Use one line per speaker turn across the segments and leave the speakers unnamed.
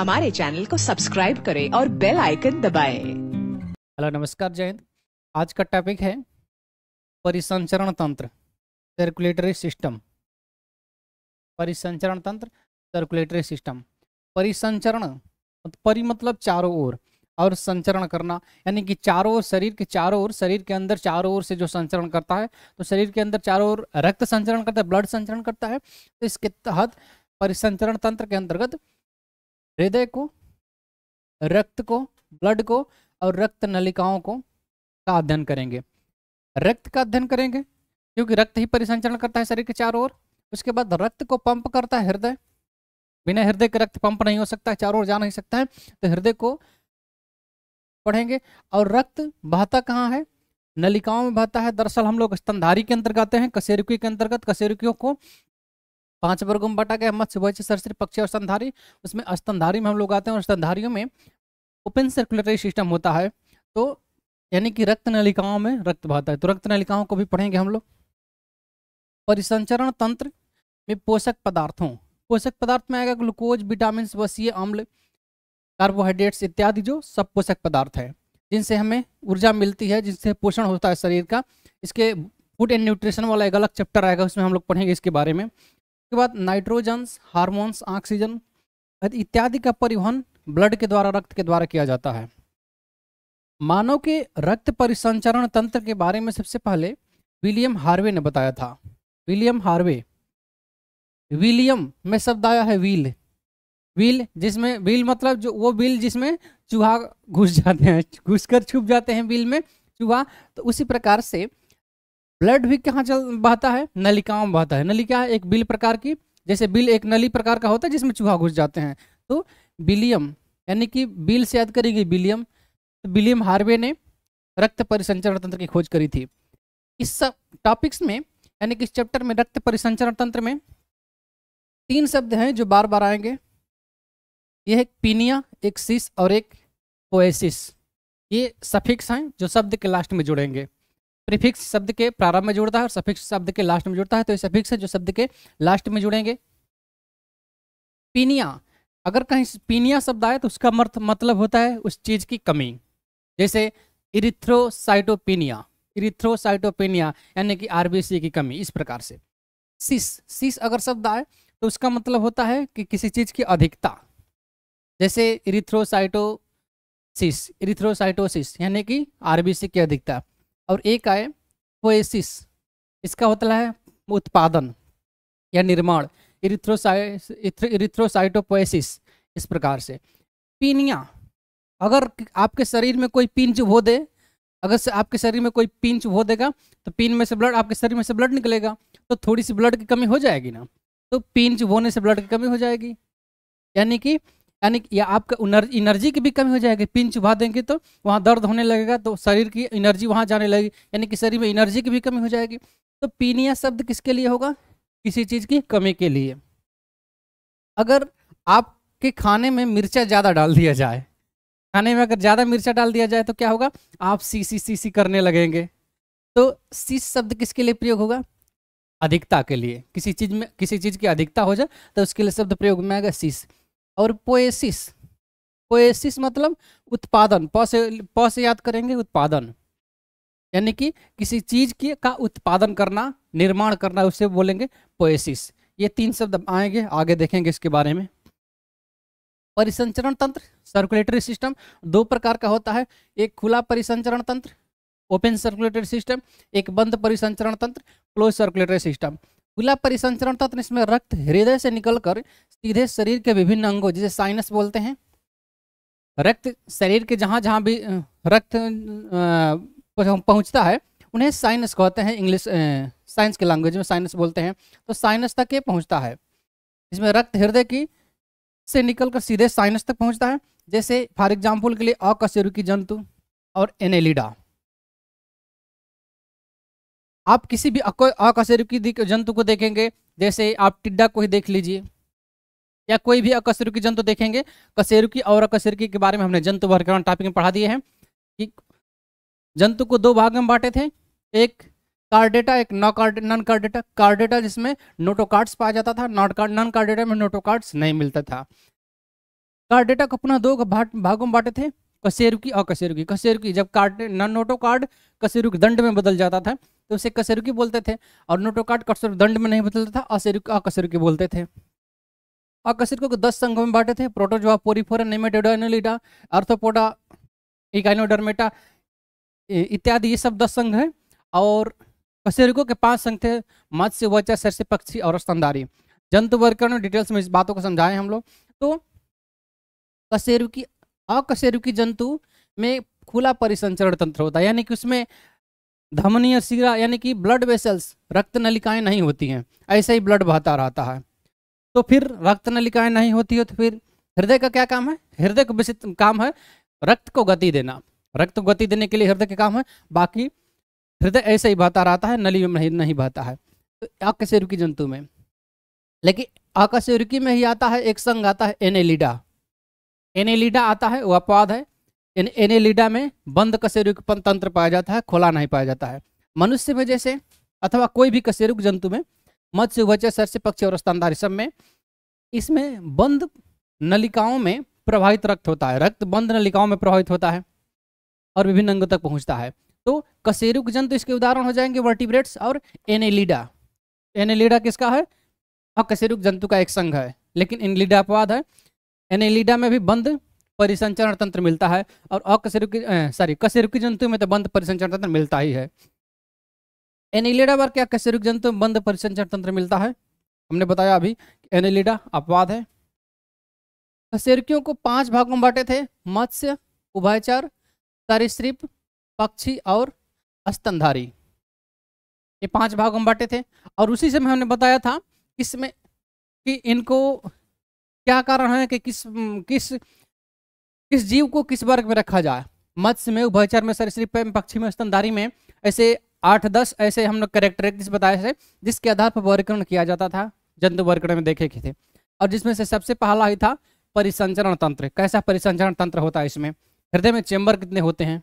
हमारे चैनल को सब्सक्राइब करें और बेल आइकन दबाए हेलो नमस्कार जय हिंद आज का टॉपिक है परिसंचरण तंत्र सर्कुलेटरी सिस्टम परिसंचरण तंत्र सर्कुलेटरी सिस्टम परिसंचरण परि मतलब चारों ओर और संचरण करना यानी कि चारों ओर शरीर के चारों ओर शरीर के अंदर चारों ओर से जो संचरण करता है तो शरीर के अंदर चारों ओर रक्त संचरण करता है ब्लड संचरण करता है तो इसके तहत परिसंचरण तंत्र के अंतर्गत हृदय को रक्त को ब्लड को और रक्त नलिकाओं को का अध्ययन करेंगे रक्त का अध्ययन करेंगे क्योंकि रक्त ही परिसंचरण करता है शरीर के चारों ओर उसके बाद रक्त को पंप करता है हृदय बिना हृदय के रक्त पंप नहीं हो सकता चारों ओर जा नहीं सकता है तो हृदय को पढ़ेंगे और रक्त बहता कहाँ है नलिकाओं में बहता है दरअसल हम लोग स्तनधारी के अंतर्गत हैं कसेरुकी के अंतर्गत कसेरुकियों को पांच वर्गों में बटा गया मत्स्य वैसे सरसरी पक्षी और स्तनधारी उसमें स्तनधारी में हम लोग आते हैं और स्तनधारियों में ओपन सर्कुलेटरी सिस्टम होता है तो यानी कि रक्त नलिकाओं में रक्त बहता है तो रक्त नलिकाओं को भी पढ़ेंगे हम लोग परिसंचरण तंत्र में पोषक पदार्थों पोषक पदार्थ में आएगा ग्लूकोज विटामिन वसीय अम्ल कार्बोहाइड्रेट्स इत्यादि जो सब पोषक पदार्थ है जिनसे हमें ऊर्जा मिलती है जिनसे पोषण होता है शरीर का इसके फूड एंड न्यूट्रिशन वाला एक अलग चैप्टर आएगा उसमें हम लोग पढ़ेंगे इसके बारे में उसके बाद नाइट्रोजन्स हार्मोन्स ऑक्सीजन इत्यादि का परिवहन ब्लड के द्वारा रक्त के द्वारा किया जाता है मानव के रक्त परिसंचरण तंत्र के बारे में सबसे पहले विलियम हार्वे ने बताया था विलियम हार्वे विलियम में शब्द आया है व्हील व्हील जिसमें व्हील मतलब जो वो व्हील जिसमें चूहा घुस जाते हैं घुसकर छुप जाते हैं व्हील में चूहा तो उसी प्रकार से ब्लड भी कहाँ चल बहता है नलिकाओं में बहता है नलिका एक बिल प्रकार की जैसे बिल एक नली प्रकार का होता है जिसमें चूहा घुस जाते हैं तो बिलियम यानी कि बिल से याद करेगी बिलियम तो बिलियम हार्वे ने रक्त परिसंचरण तंत्र की खोज करी थी इस सब टॉपिक्स में यानी कि इस चैप्टर में रक्त परिसंचरण तंत्र में तीन शब्द हैं जो बार बार आएंगे यह एक पीनिया एक सिस और एक ओएसिस ये सफिक्स हैं जो शब्द के लास्ट में जुड़ेंगे प्रीफिक्स शब्द के प्रारंभ में जुड़ता है और सफिक्स शब्द के लास्ट में जुड़ता है तो ये सफिक्स है जो शब्द के लास्ट में जुड़ेंगे पीनिया अगर कहीं पीनिया शब्द आए तो उसका मर्थ मतलब होता है उस चीज़ की कमी जैसे इरिथ्रोसाइटोपिनिया इरिथ्रोसाइटोपिनिया यानी कि आरबीसी की कमी इस प्रकार से सिस सिस अगर शब्द आए तो उसका मतलब होता है कि किसी चीज़ की अधिकता जैसे इरिथ्रोसाइटोसिस इरिथ्रोसाइटोसिस यानी कि आरबीसी की अधिकता और एक आए पोएसिस इसका होता मतलब है उत्पादन या निर्माण इरिथ्रोसाइटोपोएसिस इस प्रकार से पीनिया अगर आपके शरीर में कोई पिंच हो दे अगर आपके शरीर में कोई पिंच हो देगा तो पिन में से ब्लड आपके शरीर में से ब्लड निकलेगा तो थोड़ी सी ब्लड की कमी हो जाएगी ना तो पिंच होने से ब्लड की कमी हो जाएगी यानी कि यानी या आपका एनर्जी की भी कमी हो जाएगी पिंच उभा देंगे तो वहाँ दर्द होने लगेगा तो शरीर की एनर्जी वहाँ जाने लगेगी यानी कि शरीर में एनर्जी की भी कमी हो जाएगी तो पीनिया शब्द किसके लिए होगा किसी चीज़ की कमी के लिए अगर आपके खाने में मिर्चा ज़्यादा डाल दिया जाए खाने में अगर ज़्यादा मिर्चा डाल दिया जाए तो क्या होगा आप सी सी सी सी करने लगेंगे तो सी शब्द किसके लिए प्रयोग होगा अधिकता के लिए किसी चीज़ में किसी चीज़ की अधिकता हो जाए तो उसके लिए शब्द प्रयोग में आएगा शीश और पोएसिस पोएसिस मतलब उत्पादन प से प से याद करेंगे उत्पादन यानी कि किसी चीज की का उत्पादन करना निर्माण करना उसे बोलेंगे पोएसिस ये तीन शब्द आएंगे आगे देखेंगे इसके बारे में परिसंचरण तंत्र सर्कुलेटरी सिस्टम दो प्रकार का होता है एक खुला परिसंचरण तंत्र ओपन सर्कुलेटरी सिस्टम एक बंद परिसंचरण तंत्र क्लोज सर्कुलेटरी सिस्टम खुला परिसंचरण तत्व इसमें रक्त हृदय से निकलकर सीधे शरीर के विभिन्न अंगों जिसे साइनस बोलते हैं रक्त शरीर के जहाँ जहाँ भी रक्त पहुँचता है उन्हें साइनस कहते हैं इंग्लिश साइंस के लैंग्वेज में साइनस बोलते हैं तो साइनस तक ये पहुँचता है इसमें रक्त हृदय की से निकलकर सीधे साइनस तक पहुँचता है जैसे फॉर एग्जाम्पल के लिए अकशेरुकी जंतु और
एनेलिडा आप किसी भी अकशरुकी जंतु को देखेंगे जैसे आप टिड्डा को ही देख लीजिए या कोई भी अकशरुकी
जंतु देखेंगे कशेरुकी और अकशरुकी के बारे में हमने जंतु वर्गीकरण टॉपिक में पढ़ा दिए हैं कि जंतु को दो भाग में बांटे थे एक कार्डेटा एक नॉ कार्ड नॉन कार्डेटा कार्डेटा जिसमें नोटोकार्ड्स पाया जाता था नॉट कार्ड नॉन कार्डेटा में नोटोकार्ड्स नहीं मिलता था कार्डेटा को पुनः दो भागों में बांटे थे कशेरुकी और कशेरुकी कशेरुकी जब कार्ड नॉन नोटो कार्ड कसेरुकी दंड में बदल जाता था तो उसे कसेरुकी बोलते थे और नोटोकाट कसेरु दंड में नहीं बदलता था असेरुक अकसेरुकी बोलते थे अकसेरुको को दस संघों में बांटे थे प्रोटोजोआ पोरीफोरा नेमेटोडोनोलिडा अर्थोपोडा इकाइनोडर्मेटा इत्यादि ये सब दस संघ हैं और कसेरुको के पांच संघ थे मत्स्य वचा सरसे पक्षी और स्तनधारी जंतु वर्गीकरण डिटेल्स में इस बातों को समझाएं हम लोग तो कसेरुकी अकसेरुकी जंतु में खुला परिसंचरण तंत्र होता है यानी कि उसमें धमनीय सिरा यानी कि ब्लड वेसल्स रक्त नलिकाएं नहीं होती हैं ऐसे ही ब्लड बहता रहता है तो फिर रक्त नलिकाएं नहीं होती हो तो फिर हृदय का क्या काम है हृदय का विशिष्ट काम है रक्त को गति देना रक्त को गति देने के लिए हृदय का काम है बाकी हृदय ऐसे ही बहता रहता है नली में नहीं, नहीं बहता है तो अकशेरुकी जंतु में लेकिन अकशेरुकी में ही आता है एक संग आता है एनेलिडा एनेलिडा आता है वह अपवाद है एन एनेलिडा में बंद कशेरुकपन तंत्र पाया जाता है खोला नहीं पाया जाता है मनुष्य में जैसे अथवा कोई भी कशेरुक जंतु में मत्स्य वचय सरसे पक्षी और स्तनधारी सब में इसमें बंद नलिकाओं में प्रभावित रक्त होता है रक्त बंद नलिकाओं में प्रभावित होता है और विभिन्न अंगों तक पहुंचता है तो कशेरुक जंतु इसके उदाहरण हो जाएंगे वर्टिब्रेट्स और एनेलिडा एनेलिडा किसका है और हाँ, कशेरुक जंतु का एक संघ है लेकिन एनलिडा अपवाद है एनेलिडा में भी बंद परिसंचरण तंत्र मिलता है और अकशेरुकी सॉरी कशेरुकी जंतु में तो बंद परिसंचरण तंत्र मिलता ही है एनिलेडा वर्ग क्या कशेरुकी जंतु में बंद परिसंचरण तंत्र मिलता है हमने बताया अभी एनिलेडा अपवाद है कशेरुकियों को पांच भागों में बांटे थे मत्स्य उभयचर सरिश्रिप पक्षी और स्तनधारी ये पांच भागों में बांटे थे और उसी समय हमने बताया था इसमें कि इनको क्या कारण है कि किस किस किस जीव को किस वर्ग में रखा जाए मत्स्य में उभयचर में सरसरी पक्षी में स्तनधारी में ऐसे आठ दस ऐसे हम लोग करेक्टरिक्स बताए थे जिसके आधार पर वर्गीकरण किया जाता था जंतु वर्गीकरण में देखे थे और जिसमें से सबसे पहला ही था
परिसंचरण तंत्र कैसा परिसंचरण तंत्र होता है इसमें हृदय में चेंबर कितने होते हैं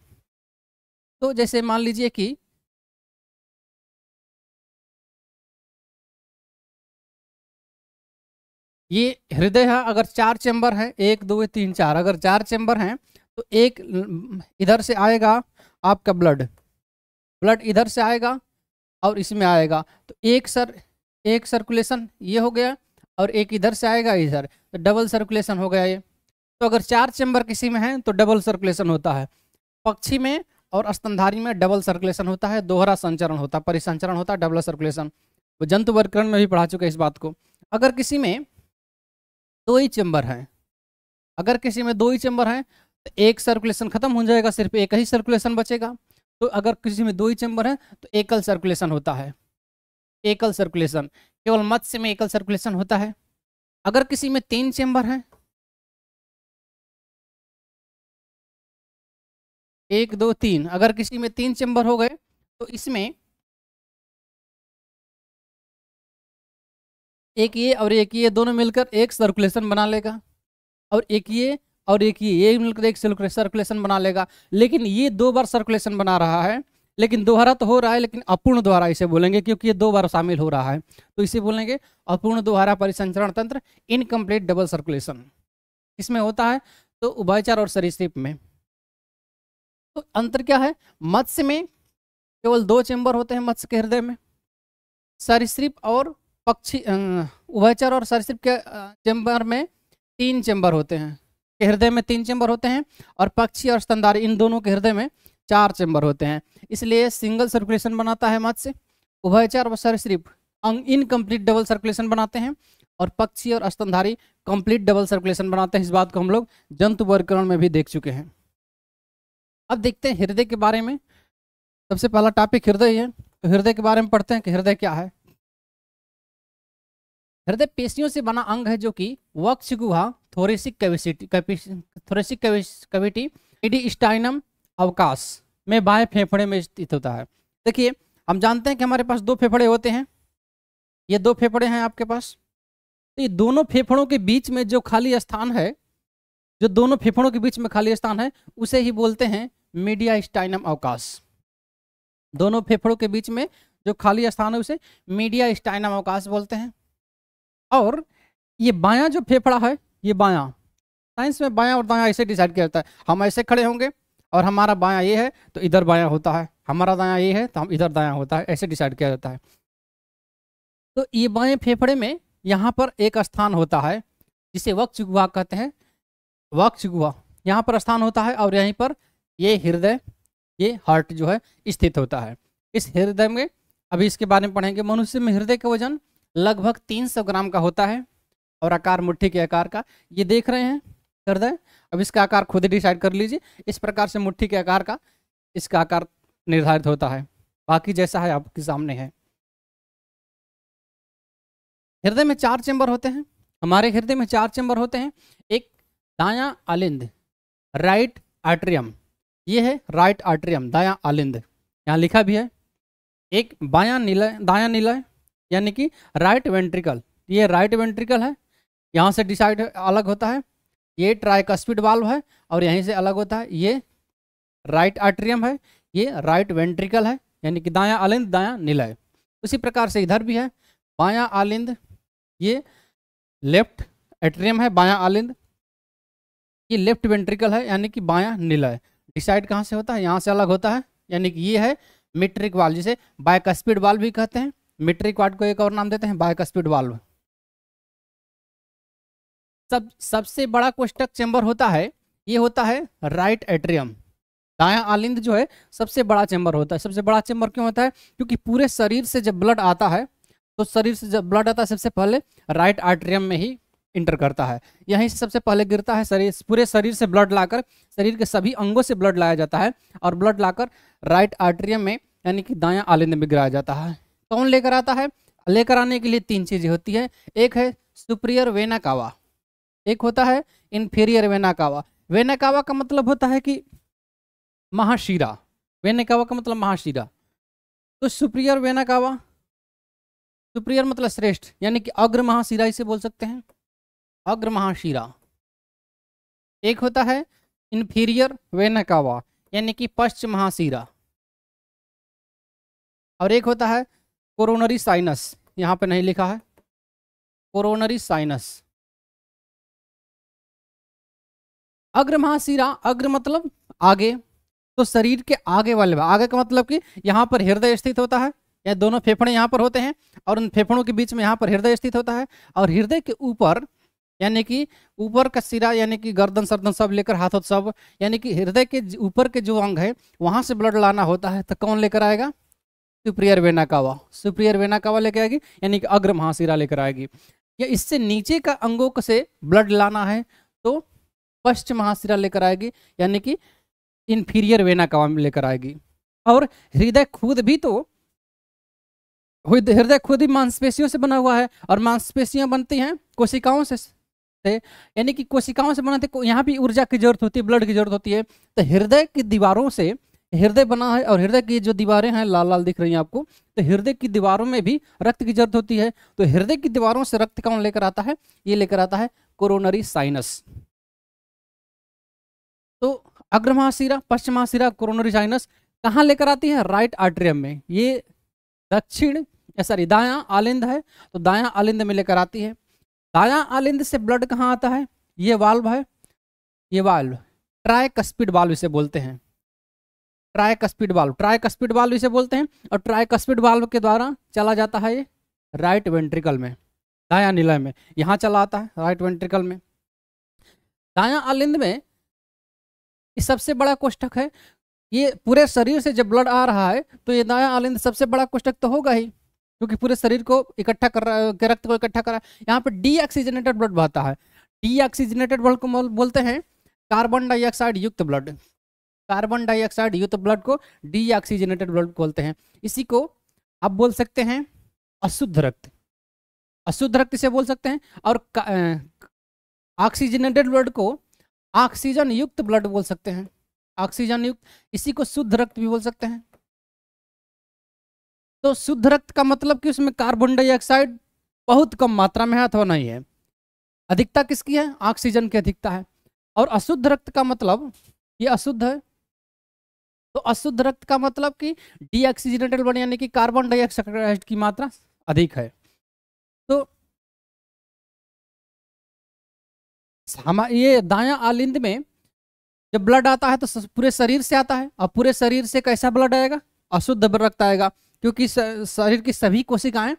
तो जैसे मान लीजिए कि ये हृदय है अगर चार चैम्बर है एक दो तीन चार अगर चार चैम्बर हैं तो एक इधर से आएगा
आपका ब्लड ब्लड इधर से आएगा और इसमें आएगा तो एक सर एक सर्कुलेशन ये हो गया और एक इधर से आएगा इधर तो डबल सर्कुलेशन हो गया ये तो अगर चार चैम्बर किसी में है तो डबल सर्कुलेशन होता है पक्षी में और स्तनधारी में डबल सर्कुलेशन होता है दोहरा संचरण होता है परिसंचरण होता है डबल सर्कुलेशन वो जंतु वर्करण में भी पढ़ा चुके इस बात को अगर किसी में दो ही चैम्बर हैं अगर किसी में दो ही चैम्बर हैं तो एक सर्कुलेशन खत्म हो जाएगा सिर्फ एक ही सर्कुलेशन बचेगा तो अगर किसी में दो ही चैम्बर हैं तो एकल सर्कुलेशन होता है एकल
सर्कुलेशन केवल मत्स्य में एकल सर्कुलेशन होता है अगर किसी में तीन चैम्बर हैं एक दो तीन अगर किसी में तीन चैम्बर हो गए तो इसमें एक ये और एक ये दोनों मिलकर एक सर्कुलेशन बना लेगा
और एक ये और एक ये ये मिलकर एक सर्कुलेशन बना लेगा लेकिन ये दो बार सर्कुलेशन बना रहा है लेकिन दोहरा तो हो रहा है लेकिन अपूर्ण द्वारा इसे बोलेंगे क्योंकि ये दो बार शामिल हो रहा है तो इसे बोलेंगे अपूर्ण दोहरा परिसंचरण तंत्र इनकम्प्लीट डबल सर्कुलेशन इसमें होता है तो उभयचर और सरिस्प में तो अंतर क्या है मत्स्य में केवल दो चेंबर होते हैं मत्स्य के हृदय में सरिस्प और पक्षी उभयचर और सरसिप के चैम्बर में तीन चैम्बर होते हैं के हृदय में तीन चैम्बर होते हैं और पक्षी और स्तनधारी इन दोनों के हृदय में चार चैम्बर होते हैं इसलिए सिंगल सर्कुलेशन बनाता है मत्स्य उभयचर और सरसिप इनकम्प्लीट डबल सर्कुलेशन बनाते हैं और पक्षी और स्तनधारी कंप्लीट डबल सर्कुलेशन बनाते हैं इस बात को हम लोग जंतु वर्गीकरण में भी देख चुके हैं अब देखते हैं हृदय के बारे में सबसे पहला टॉपिक हृदय है तो हृदय के बारे में पढ़ते हैं कि हृदय क्या है हृदय पेशियों से बना अंग है जो कि वक्ष गुहा थोरेसिक थोरेसिक कैविटी अवकाश में बाह्य फेफड़े में स्थित होता है देखिए हम जानते हैं कि हमारे पास दो फेफड़े होते हैं ये दो फेफड़े हैं आपके पास तो ये दोनों फेफड़ों के बीच में जो खाली स्थान है जो दोनों फेफड़ों के बीच में खाली स्थान है उसे ही बोलते हैं मीडिया स्टाइनम अवकाश दोनों फेफड़ों के बीच में जो खाली स्थान है उसे मीडिया स्टाइनम अवकाश बोलते हैं और ये बायां जो फेफड़ा है ये बायां साइंस में बायां और दायां ऐसे डिसाइड किया जाता है हम ऐसे खड़े होंगे और हमारा बायां ये है तो इधर बायां होता है हमारा दायां ये है तो हम इधर दायां होता है ऐसे डिसाइड किया जाता है तो ये बाएं फेफड़े में यहाँ पर एक स्थान होता है जिसे वक् गुहा कहते हैं वक्ष गुहा यहाँ पर स्थान होता है और यहीं पर ये हृदय ये हार्ट जो है स्थित होता है इस हृदय में अभी इसके बारे में पढ़ेंगे मनुष्य में हृदय का वजन लगभग 300 ग्राम का होता है और आकार मुट्ठी के आकार का ये देख रहे हैं कर दें अब इसका आकार खुद ही डिसाइड कर लीजिए इस प्रकार से मुट्ठी के आकार का इसका आकार निर्धारित होता है बाकी जैसा है आपके सामने है हृदय में चार चैम्बर होते हैं हमारे हृदय में चार चैम्बर होते हैं एक दाया आलिंद राइट आर्ट्रियम ये है राइट आर्ट्रियम दाया आलिंद यहाँ लिखा भी है एक बाया निलय दाया निलय यानी कि राइट वेंट्रिकल ये राइट वेंट्रिकल है यहाँ से डिसाइड अलग होता है ये ट्राइकस्पिड वाल्व है और यहीं से अलग होता है ये राइट आर्ट्रियम है ये राइट वेंट्रिकल है यानी कि दायां आलिंद दायां निलय उसी प्रकार से इधर भी है बायां आलिंद ये लेफ्ट एट्रियम है बायां आलिंद ये लेफ्ट वेंट्रिकल है यानी कि बायां निलय डिसाइड कहाँ से होता है यहाँ से अलग होता है यानी कि ये है मिट्रिक वाल जिसे बायकस्पिड वाल भी कहते हैं मिट्रिक वाट को एक और नाम देते हैं बाइक स्पीड वाल्व सब सबसे बड़ा कोष्टक चैम्बर होता है ये होता है राइट एट्रियम दाया आलिंद जो है सबसे बड़ा चैम्बर होता है सबसे बड़ा चैम्बर क्यों होता है क्योंकि पूरे शरीर से जब ब्लड आता है तो शरीर से जब ब्लड आता है सबसे पहले राइट आर्ट्रियम में ही इंटर करता है यहीं से सबसे पहले गिरता है शरीर पूरे शरीर से ब्लड लाकर शरीर के सभी अंगों से ब्लड लाया जाता है और ब्लड लाकर राइट आर्ट्रियम में यानी कि दाया आलिंद में गिराया जाता है कौन लेकर आता है लेकर आने के लिए तीन चीज़ें होती है एक है सुप्रियर वेनाकावा एक होता है इन्फीरियर वेनाकावा वेनाकावा का मतलब होता है कि महाशीरा वेनाकावा का मतलब महाशीरा तो सुप्रियर वेनाकावा सुप्रियर मतलब श्रेष्ठ यानी कि अग्र महाशीरा इसे बोल सकते हैं अग्र महाशीरा
एक होता है इन्फीरियर वेनाकावा यानी कि पश्च महाशीरा और एक होता है कोरोनरी साइनस यहाँ पे नहीं लिखा है कोरोनरी साइनस अग्र महाशिरा अग्र मतलब आगे तो शरीर के
आगे वाले आगे का मतलब कि यहाँ पर हृदय स्थित होता है या दोनों फेफड़े यहाँ पर होते हैं और उन फेफड़ों के बीच में यहाँ पर हृदय स्थित होता है और हृदय के ऊपर यानी कि ऊपर का सिरा यानी कि गर्दन सर्दन सब लेकर हाथों सब यानी कि हृदय के ऊपर के जो अंग है वहाँ से ब्लड लाना होता है तो कौन लेकर आएगा सुप्रियर वेनाकावा सुप्रियर वेनाकावा लेकर आएगी यानी कि अग्र महाशिरा लेकर आएगी या इससे नीचे का अंगों से ब्लड लाना है तो पश्च महाशिरा लेकर आएगी यानी कि इन्फीरियर वेनाकावा में लेकर आएगी और हृदय खुद भी तो हृदय खुद ही मांसपेशियों से बना हुआ है और मांसपेशियां बनती हैं कोशिकाओं से यानी कि कोशिकाओं से बनाते यहाँ भी ऊर्जा की जरूरत होती है ब्लड की जरूरत होती है तो हृदय की दीवारों से हृदय बना है और हृदय की जो दीवारें हैं लाल लाल दिख रही हैं आपको तो हृदय की दीवारों में भी रक्त की जरूरत होती है तो हृदय की दीवारों से रक्त कौन लेकर आता है ये लेकर आता है कोरोनरी साइनस तो पश्चिम पश्चिमहाशिरा कोरोनरी साइनस कहाँ लेकर आती है राइट आर्ट्रियम में ये दक्षिण सॉरी दाया आलिंद है तो दाया आलिंद में लेकर आती है दाया आलिंद से ब्लड कहाँ आता है ये वाल्व है ये वाल्व ट्राई कस्पिड वाल्व इसे बोलते हैं स्पीड वाल्व स्पीड वाल्व इसे बोलते हैं और स्पीड वाल्व के द्वारा चला जाता है ये राइट वेंट्रिकल में दाया निलय में यहाँ चला आता है राइट वेंट्रिकल में दाया आलिंद में ये सबसे बड़ा कोष्ठक है ये पूरे शरीर से जब ब्लड आ रहा है तो ये दाया आलिंद सबसे बड़ा कोष्ठक तो होगा ही क्योंकि पूरे शरीर को इकट्ठा कर रहा है रक्त को इकट्ठा कर रहा है यहाँ पर डी ऑक्सीजनेटेड ब्लड बहता है डी ऑक्सीजनेटेड ब्लड को बोलते हैं कार्बन डाइऑक्साइड युक्त ब्लड कार्बन डाइऑक्साइड युक्त ब्लड को डीऑक्सीजनेटेड ब्लड बोलते हैं इसी को आप बोल सकते हैं अशुद्ध रक्त अशुद्ध रक्त से बोल सकते हैं और ऑक्सीजनेटेड ब्लड को ऑक्सीजन युक्त ब्लड बोल सकते हैं ऑक्सीजन युक्त इसी को शुद्ध रक्त भी बोल सकते हैं तो शुद्ध रक्त का मतलब कि उसमें कार्बन डाइऑक्साइड बहुत कम मात्रा में है अथवा नहीं है अधिकता किसकी है ऑक्सीजन की अधिकता है और अशुद्ध रक्त का मतलब ये अशुद्ध है तो अशुद्ध
रक्त का मतलब कि डीऑक्सीजनेटेड बने यानी कि कार्बन डाइऑक्साइड की मात्रा अधिक है तो हम ये दाया आलिंद में जब ब्लड आता है तो पूरे शरीर से आता है और पूरे शरीर से
कैसा ब्लड आएगा अशुद्ध रक्त आएगा क्योंकि शरीर की सभी कोशिकाएं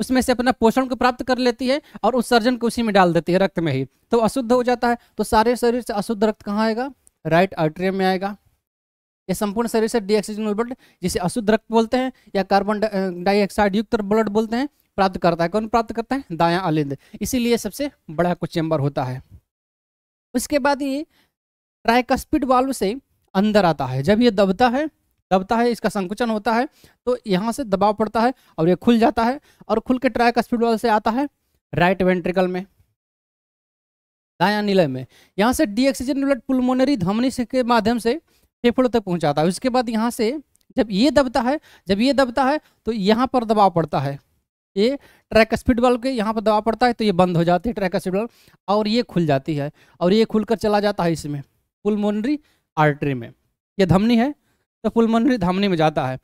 उसमें से अपना पोषण को प्राप्त कर लेती है और उत्सर्जन को उसी में डाल देती है रक्त में ही तो अशुद्ध हो जाता है तो सारे शरीर से अशुद्ध रक्त कहाँ आएगा राइट आर्ट्रियम में आएगा यह संपूर्ण शरीर से डीऑक्सीजनल ब्लड जिसे अशुद्ध रक्त बोलते हैं या कार्बन डाइऑक्साइड युक्त ब्लड बोलते हैं प्राप्त करता है कौन प्राप्त करता है दाया अलिंद इसीलिए सबसे बड़ा कुछ चैम्बर होता है उसके बाद ये ट्राइकस्पिड वाल्व से अंदर आता है जब ये दबता है दबता है इसका संकुचन होता है तो यहाँ से दबाव पड़ता है और ये खुल जाता है और खुल के ट्राइक स्पीड वाल से आता है राइट वेंट्रिकल में दाया निलय में यहाँ से डी ऑक्सीजन ब्लड पुलमोनरी धमनी के माध्यम से फेफड़ो तक पहुंचाता है उसके बाद यहाँ से जब ये दबता है जब ये दबता है तो यहाँ पर दबाव पड़ता है ये ट्रैक स्पीड बल्ब के यहाँ पर दबाव पड़ता है तो ये बंद हो जाती है ट्रैक स्पीड बल्ब और ये खुल जाती है और ये खुलकर चला जाता है इसमें पुलमोनरी आर्टरी में यह धमनी है तो पुलमोनरी धमनी में जाता है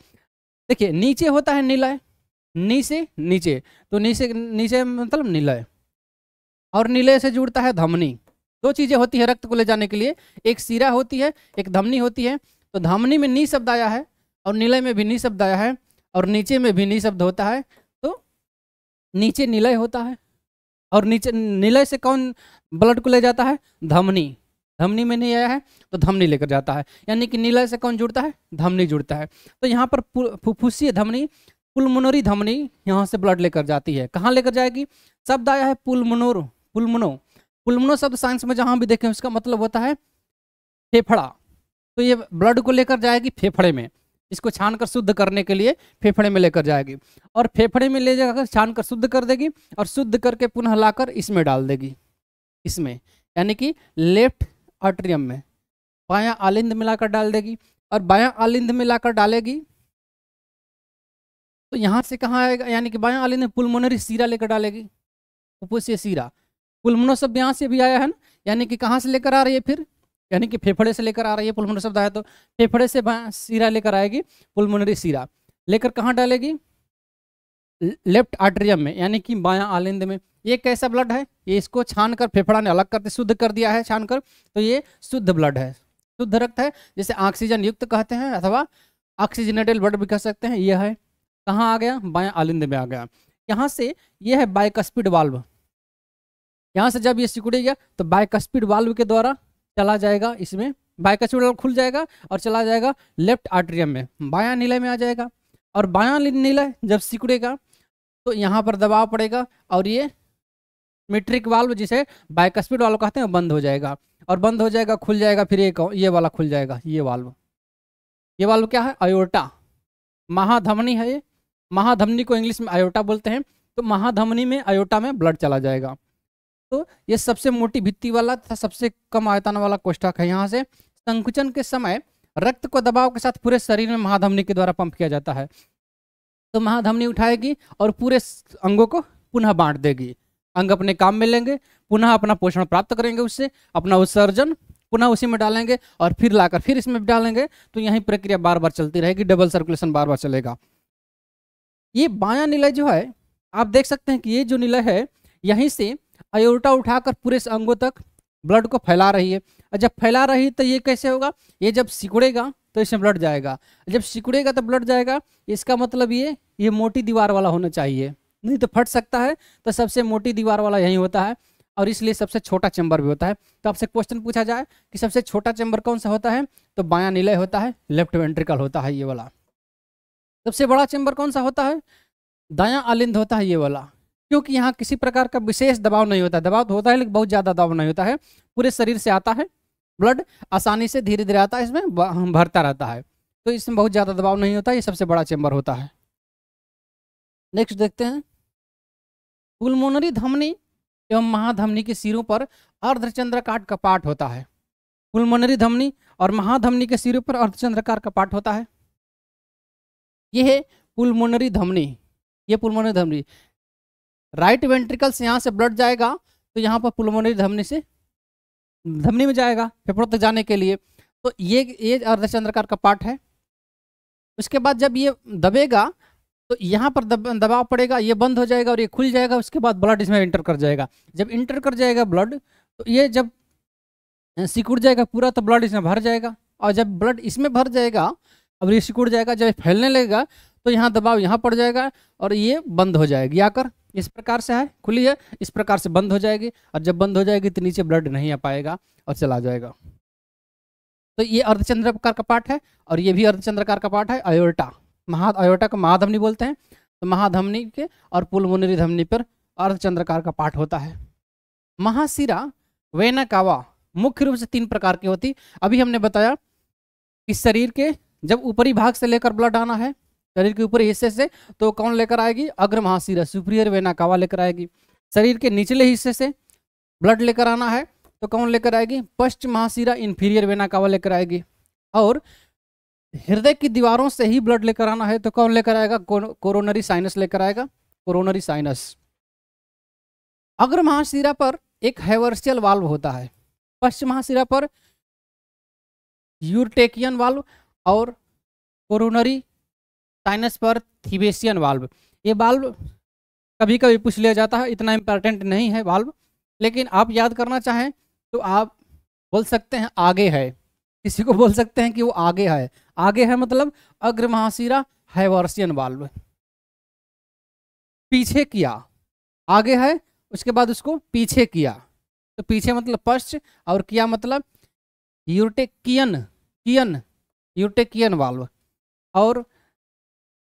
देखिए नीचे होता है निलय नीचे नीचे तो नीचे नीचे मतलब निलय और नीले से जुड़ता है धमनी दो चीजें होती है रक्त को ले जाने के लिए एक सीरा होती है एक धमनी होती है तो धमनी में नी शब्द आया है और निलय में भी नी शब्द आया है और नीचे में भी नी शब्द होता है तो नीचे निलय होता है और नीचे निलय से कौन ब्लड को ले जाता है धमनी धमनी में नहीं आया है तो धमनी लेकर जाता है यानी कि निलय से कौन जुड़ता है धमनी जुड़ता है तो यहाँ पर फुफुसीय धमनी पुलमुनोरी धमनी यहाँ से ब्लड लेकर जाती है कहाँ लेकर जाएगी शब्द आया है पुलमोनोर पुलमोनो पुलमनो शब्द साइंस में जहां भी देखें उसका मतलब होता है फेफड़ा तो ये ब्लड को लेकर जाएगी फेफड़े में इसको छान कर शुद्ध करने के लिए फेफड़े में लेकर जाएगी और फेफड़े में ले जाकर छान कर शुद्ध कर देगी और शुद्ध करके पुनः लाकर इसमें डाल देगी इसमें यानी कि लेफ्ट आर्ट्रियम में बाया आलिंद मिलाकर डाल देगी और बाया आलिंद मिलाकर डालेगी तो यहाँ से कहाँ आएगा यानी कि बाया आलिंद पुलमोनरी सीरा लेकर डालेगी उपोसीय सीरा पुलमनो शब्द यहाँ से भी आया है ना यानी कि कहाँ से लेकर आ रही है फिर यानी कि फेफड़े से लेकर आ रही है पुलमोनरी शब्द आया तो फेफड़े से सीरा लेकर आएगी पुलमोनरी सीरा लेकर कहाँ डालेगी लेफ्ट आर्ट्रियम में यानी कि बाया आलिंद में ये कैसा ब्लड है ये इसको छान कर फेफड़ा ने अलग करते शुद्ध कर दिया है छान कर तो ये शुद्ध ब्लड है शुद्ध रक्त है जिसे ऑक्सीजन युक्त कहते हैं अथवा ऑक्सीजनेटेड ब्लड भी कह सकते हैं यह है कहाँ आ गया बाया आलिंद में आ गया यहाँ से यह है बाइकस्पिड वाल्व यहाँ से जब ये सिकुड़ेगा तो बाइकस्पीड वाल्व के द्वारा चला जाएगा इसमें बाइकस्पीड वाल्व खुल जाएगा और चला जाएगा लेफ्ट आर्ट्रियम में बाया नीलाय में आ जाएगा और बाया नीले जब सिकुड़ेगा तो यहाँ पर दबाव पड़ेगा और ये मेट्रिक वाल्व जिसे बाइकस्पीड वाल्व कहते हैं बंद हो जाएगा और बंद हो जाएगा खुल जाएगा फिर एक ये वाला खुल जाएगा ये वाल्व ये वाल्व क्या है अयोटा महाधमनी है ये महाधमनी को इंग्लिश में अयोटा बोलते हैं तो महाधमनी में अयोटा में ब्लड चला जाएगा तो ये सबसे मोटी भित्ती वाला तथा सबसे कम आयतन वाला कोष्ठक है यहाँ से संकुचन के समय रक्त को दबाव के साथ पूरे शरीर में महाधमनी के द्वारा पंप किया जाता है तो महाधमनी उठाएगी और पूरे अंगों को पुनः बांट देगी अंग अपने काम में लेंगे पुनः अपना पोषण प्राप्त करेंगे उससे अपना उत्सर्जन पुनः उसी में डालेंगे और फिर लाकर फिर इसमें डालेंगे तो यही प्रक्रिया बार बार चलती रहेगी डबल सर्कुलेशन बार बार चलेगा ये बाया निलय जो है आप देख सकते हैं कि ये जो निलय है यहीं से अयोटा उठाकर पूरे अंगों तक ब्लड को फैला रही है और जब फैला रही तो ये कैसे होगा ये जब सिकुड़ेगा तो इसमें ब्लड जाएगा जब सिकुड़ेगा तो ब्लड जाएगा इसका मतलब ये ये मोटी दीवार वाला होना चाहिए नहीं तो फट सकता है तो सबसे मोटी दीवार वाला यही होता है और इसलिए सबसे छोटा चैम्बर भी होता है तो आपसे क्वेश्चन पूछा जाए कि सबसे छोटा चैम्बर कौन सा होता है तो बाया निलय होता है लेफ्ट वेंट्रिकल होता है ये वाला सबसे बड़ा चैम्बर कौन सा होता है दाया आलिंद होता है ये वाला क्योंकि यहाँ किसी प्रकार का विशेष दबाव नहीं होता दबाव होता है लेकिन बहुत ज़्यादा दबाव नहीं होता है पूरे शरीर से आता है ब्लड आसानी से धीरे धीरे आता है इसमें भरता रहता है तो इसमें बहुत ज़्यादा दबाव नहीं होता ये सबसे बड़ा चैम्बर होता है नेक्स्ट देखते हैं पुलमोनरी धमनी एवं महाधमनी के सिरों पर अर्धचंद्रकाट का पाठ होता है पुलमोनरी धमनी और महाधमनी के सिरों पर अर्धचंद्रकार का पाठ होता है यह है पुलमोनरी धमनी ये पुलमोनरी धमनी राइट वेंट्रिकल से यहाँ से ब्लड जाएगा तो यहाँ पर पुलमोनरी धमनी से धमनी में जाएगा फेफड़ों तक जाने के लिए तो ये ये अर्धचंद्रकार का पार्ट है उसके बाद जब ये दबेगा तो यहाँ पर दब, दबाव पड़ेगा ये बंद हो जाएगा और ये खुल जाएगा उसके बाद ब्लड इसमें इंटर कर जाएगा जब इंटर कर जाएगा ब्लड तो ये जब सिकुड़ जाएगा पूरा तो ब्लड इसमें भर जाएगा और जब ब्लड इसमें भर जाएगा अब ये सिकुड़ जाएगा जब फैलने लगेगा तो यहाँ दबाव यहाँ पड़ जाएगा और ये बंद हो जाएगी आकर इस प्रकार से है खुली है इस प्रकार से बंद हो जाएगी और जब बंद हो जाएगी तो नीचे ब्लड नहीं आ पाएगा और चला जाएगा तो ये अर्धचंद्रकार का पार्ट है और ये भी अर्धचंद्रकार का पार्ट है अयोटा महा अयोटा को महाधमनी बोलते हैं तो महाधमनी के और मुनरी धमनी पर अर्धचंद्रकार का पाठ होता है महाशिरा वेना कावा मुख्य रूप से तीन प्रकार की होती अभी हमने बताया कि शरीर के जब ऊपरी भाग से लेकर ब्लड आना है शरीर के ऊपर हिस्से से तो कौन लेकर आएगी अग्र महाशिरा सुप्रियर वेना कावा लेकर आएगी शरीर के निचले हिस्से से ब्लड लेकर आना है तो कौन लेकर आएगी पश्चिम महाशिरा इन्फीरियर वेना कावा लेकर आएगी और हृदय की दीवारों से ही ब्लड लेकर आना है तो कौन लेकर आएगा कोरोनरी साइनस लेकर आएगा कोरोनरी साइनस
अग्र महाशिरा पर एक हेवर्सियल वाल्व होता है पश्चिम महाशिरा पर यूरटेकियन वाल्व और
कोरोनरी साइनस पर थीबेसियन वाल्व ये वाल्व कभी कभी पूछ लिया जाता है इतना इम्पोर्टेंट नहीं है वाल्व लेकिन आप याद करना चाहें तो आप बोल सकते हैं आगे है किसी को बोल सकते हैं कि वो आगे है आगे है मतलब अग्र अग्रमहाशिरा हैवर्सियन वाल्व पीछे किया आगे है उसके बाद उसको पीछे किया तो पीछे मतलब पश्च और किया मतलब यूटेकियन कियन यूटेकियन वाल्व और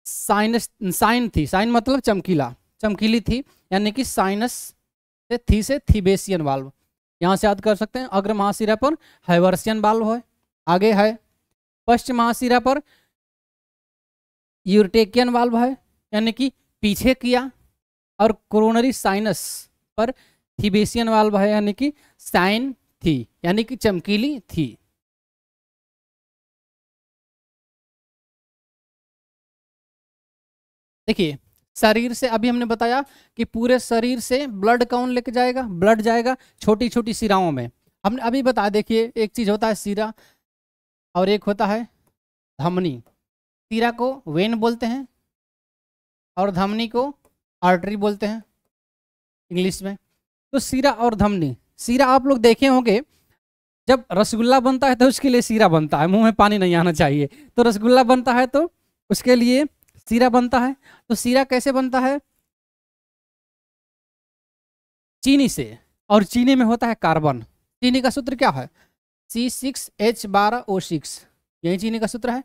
साइनस साइन थी साइन मतलब चमकीला चमकीली थी यानी कि साइनस से थी से थीबेसियन वाल्व यहाँ से याद कर सकते हैं अग्र महाशिरा पर हाइवर्सियन वाल्व है आगे है पश्चिम महाशिरा पर यूरटेकियन वाल्व है यानी कि पीछे किया और
क्रोनरी साइनस पर थीबेसियन वाल्व है यानी कि साइन थी यानी कि चमकीली थी देखिए शरीर से अभी हमने बताया
कि पूरे शरीर से ब्लड कौन लेके जाएगा ब्लड जाएगा छोटी छोटी सिराओं में हमने अभी बताया देखिए एक चीज़ होता है सिरा और एक होता है धमनी सिरा को वेन बोलते हैं और धमनी को आर्टरी बोलते हैं इंग्लिश में तो सिरा और धमनी सिरा आप लोग देखे होंगे जब रसगुल्ला बनता है तो उसके लिए सिरा बनता है मुंह में पानी नहीं आना चाहिए तो रसगुल्ला बनता है तो उसके लिए सीरा बनता है तो सीरा कैसे बनता है चीनी से और चीनी में होता है कार्बन चीनी का सूत्र क्या है सी सिक्स एच बारह ओ सिक्स यही चीनी का सूत्र है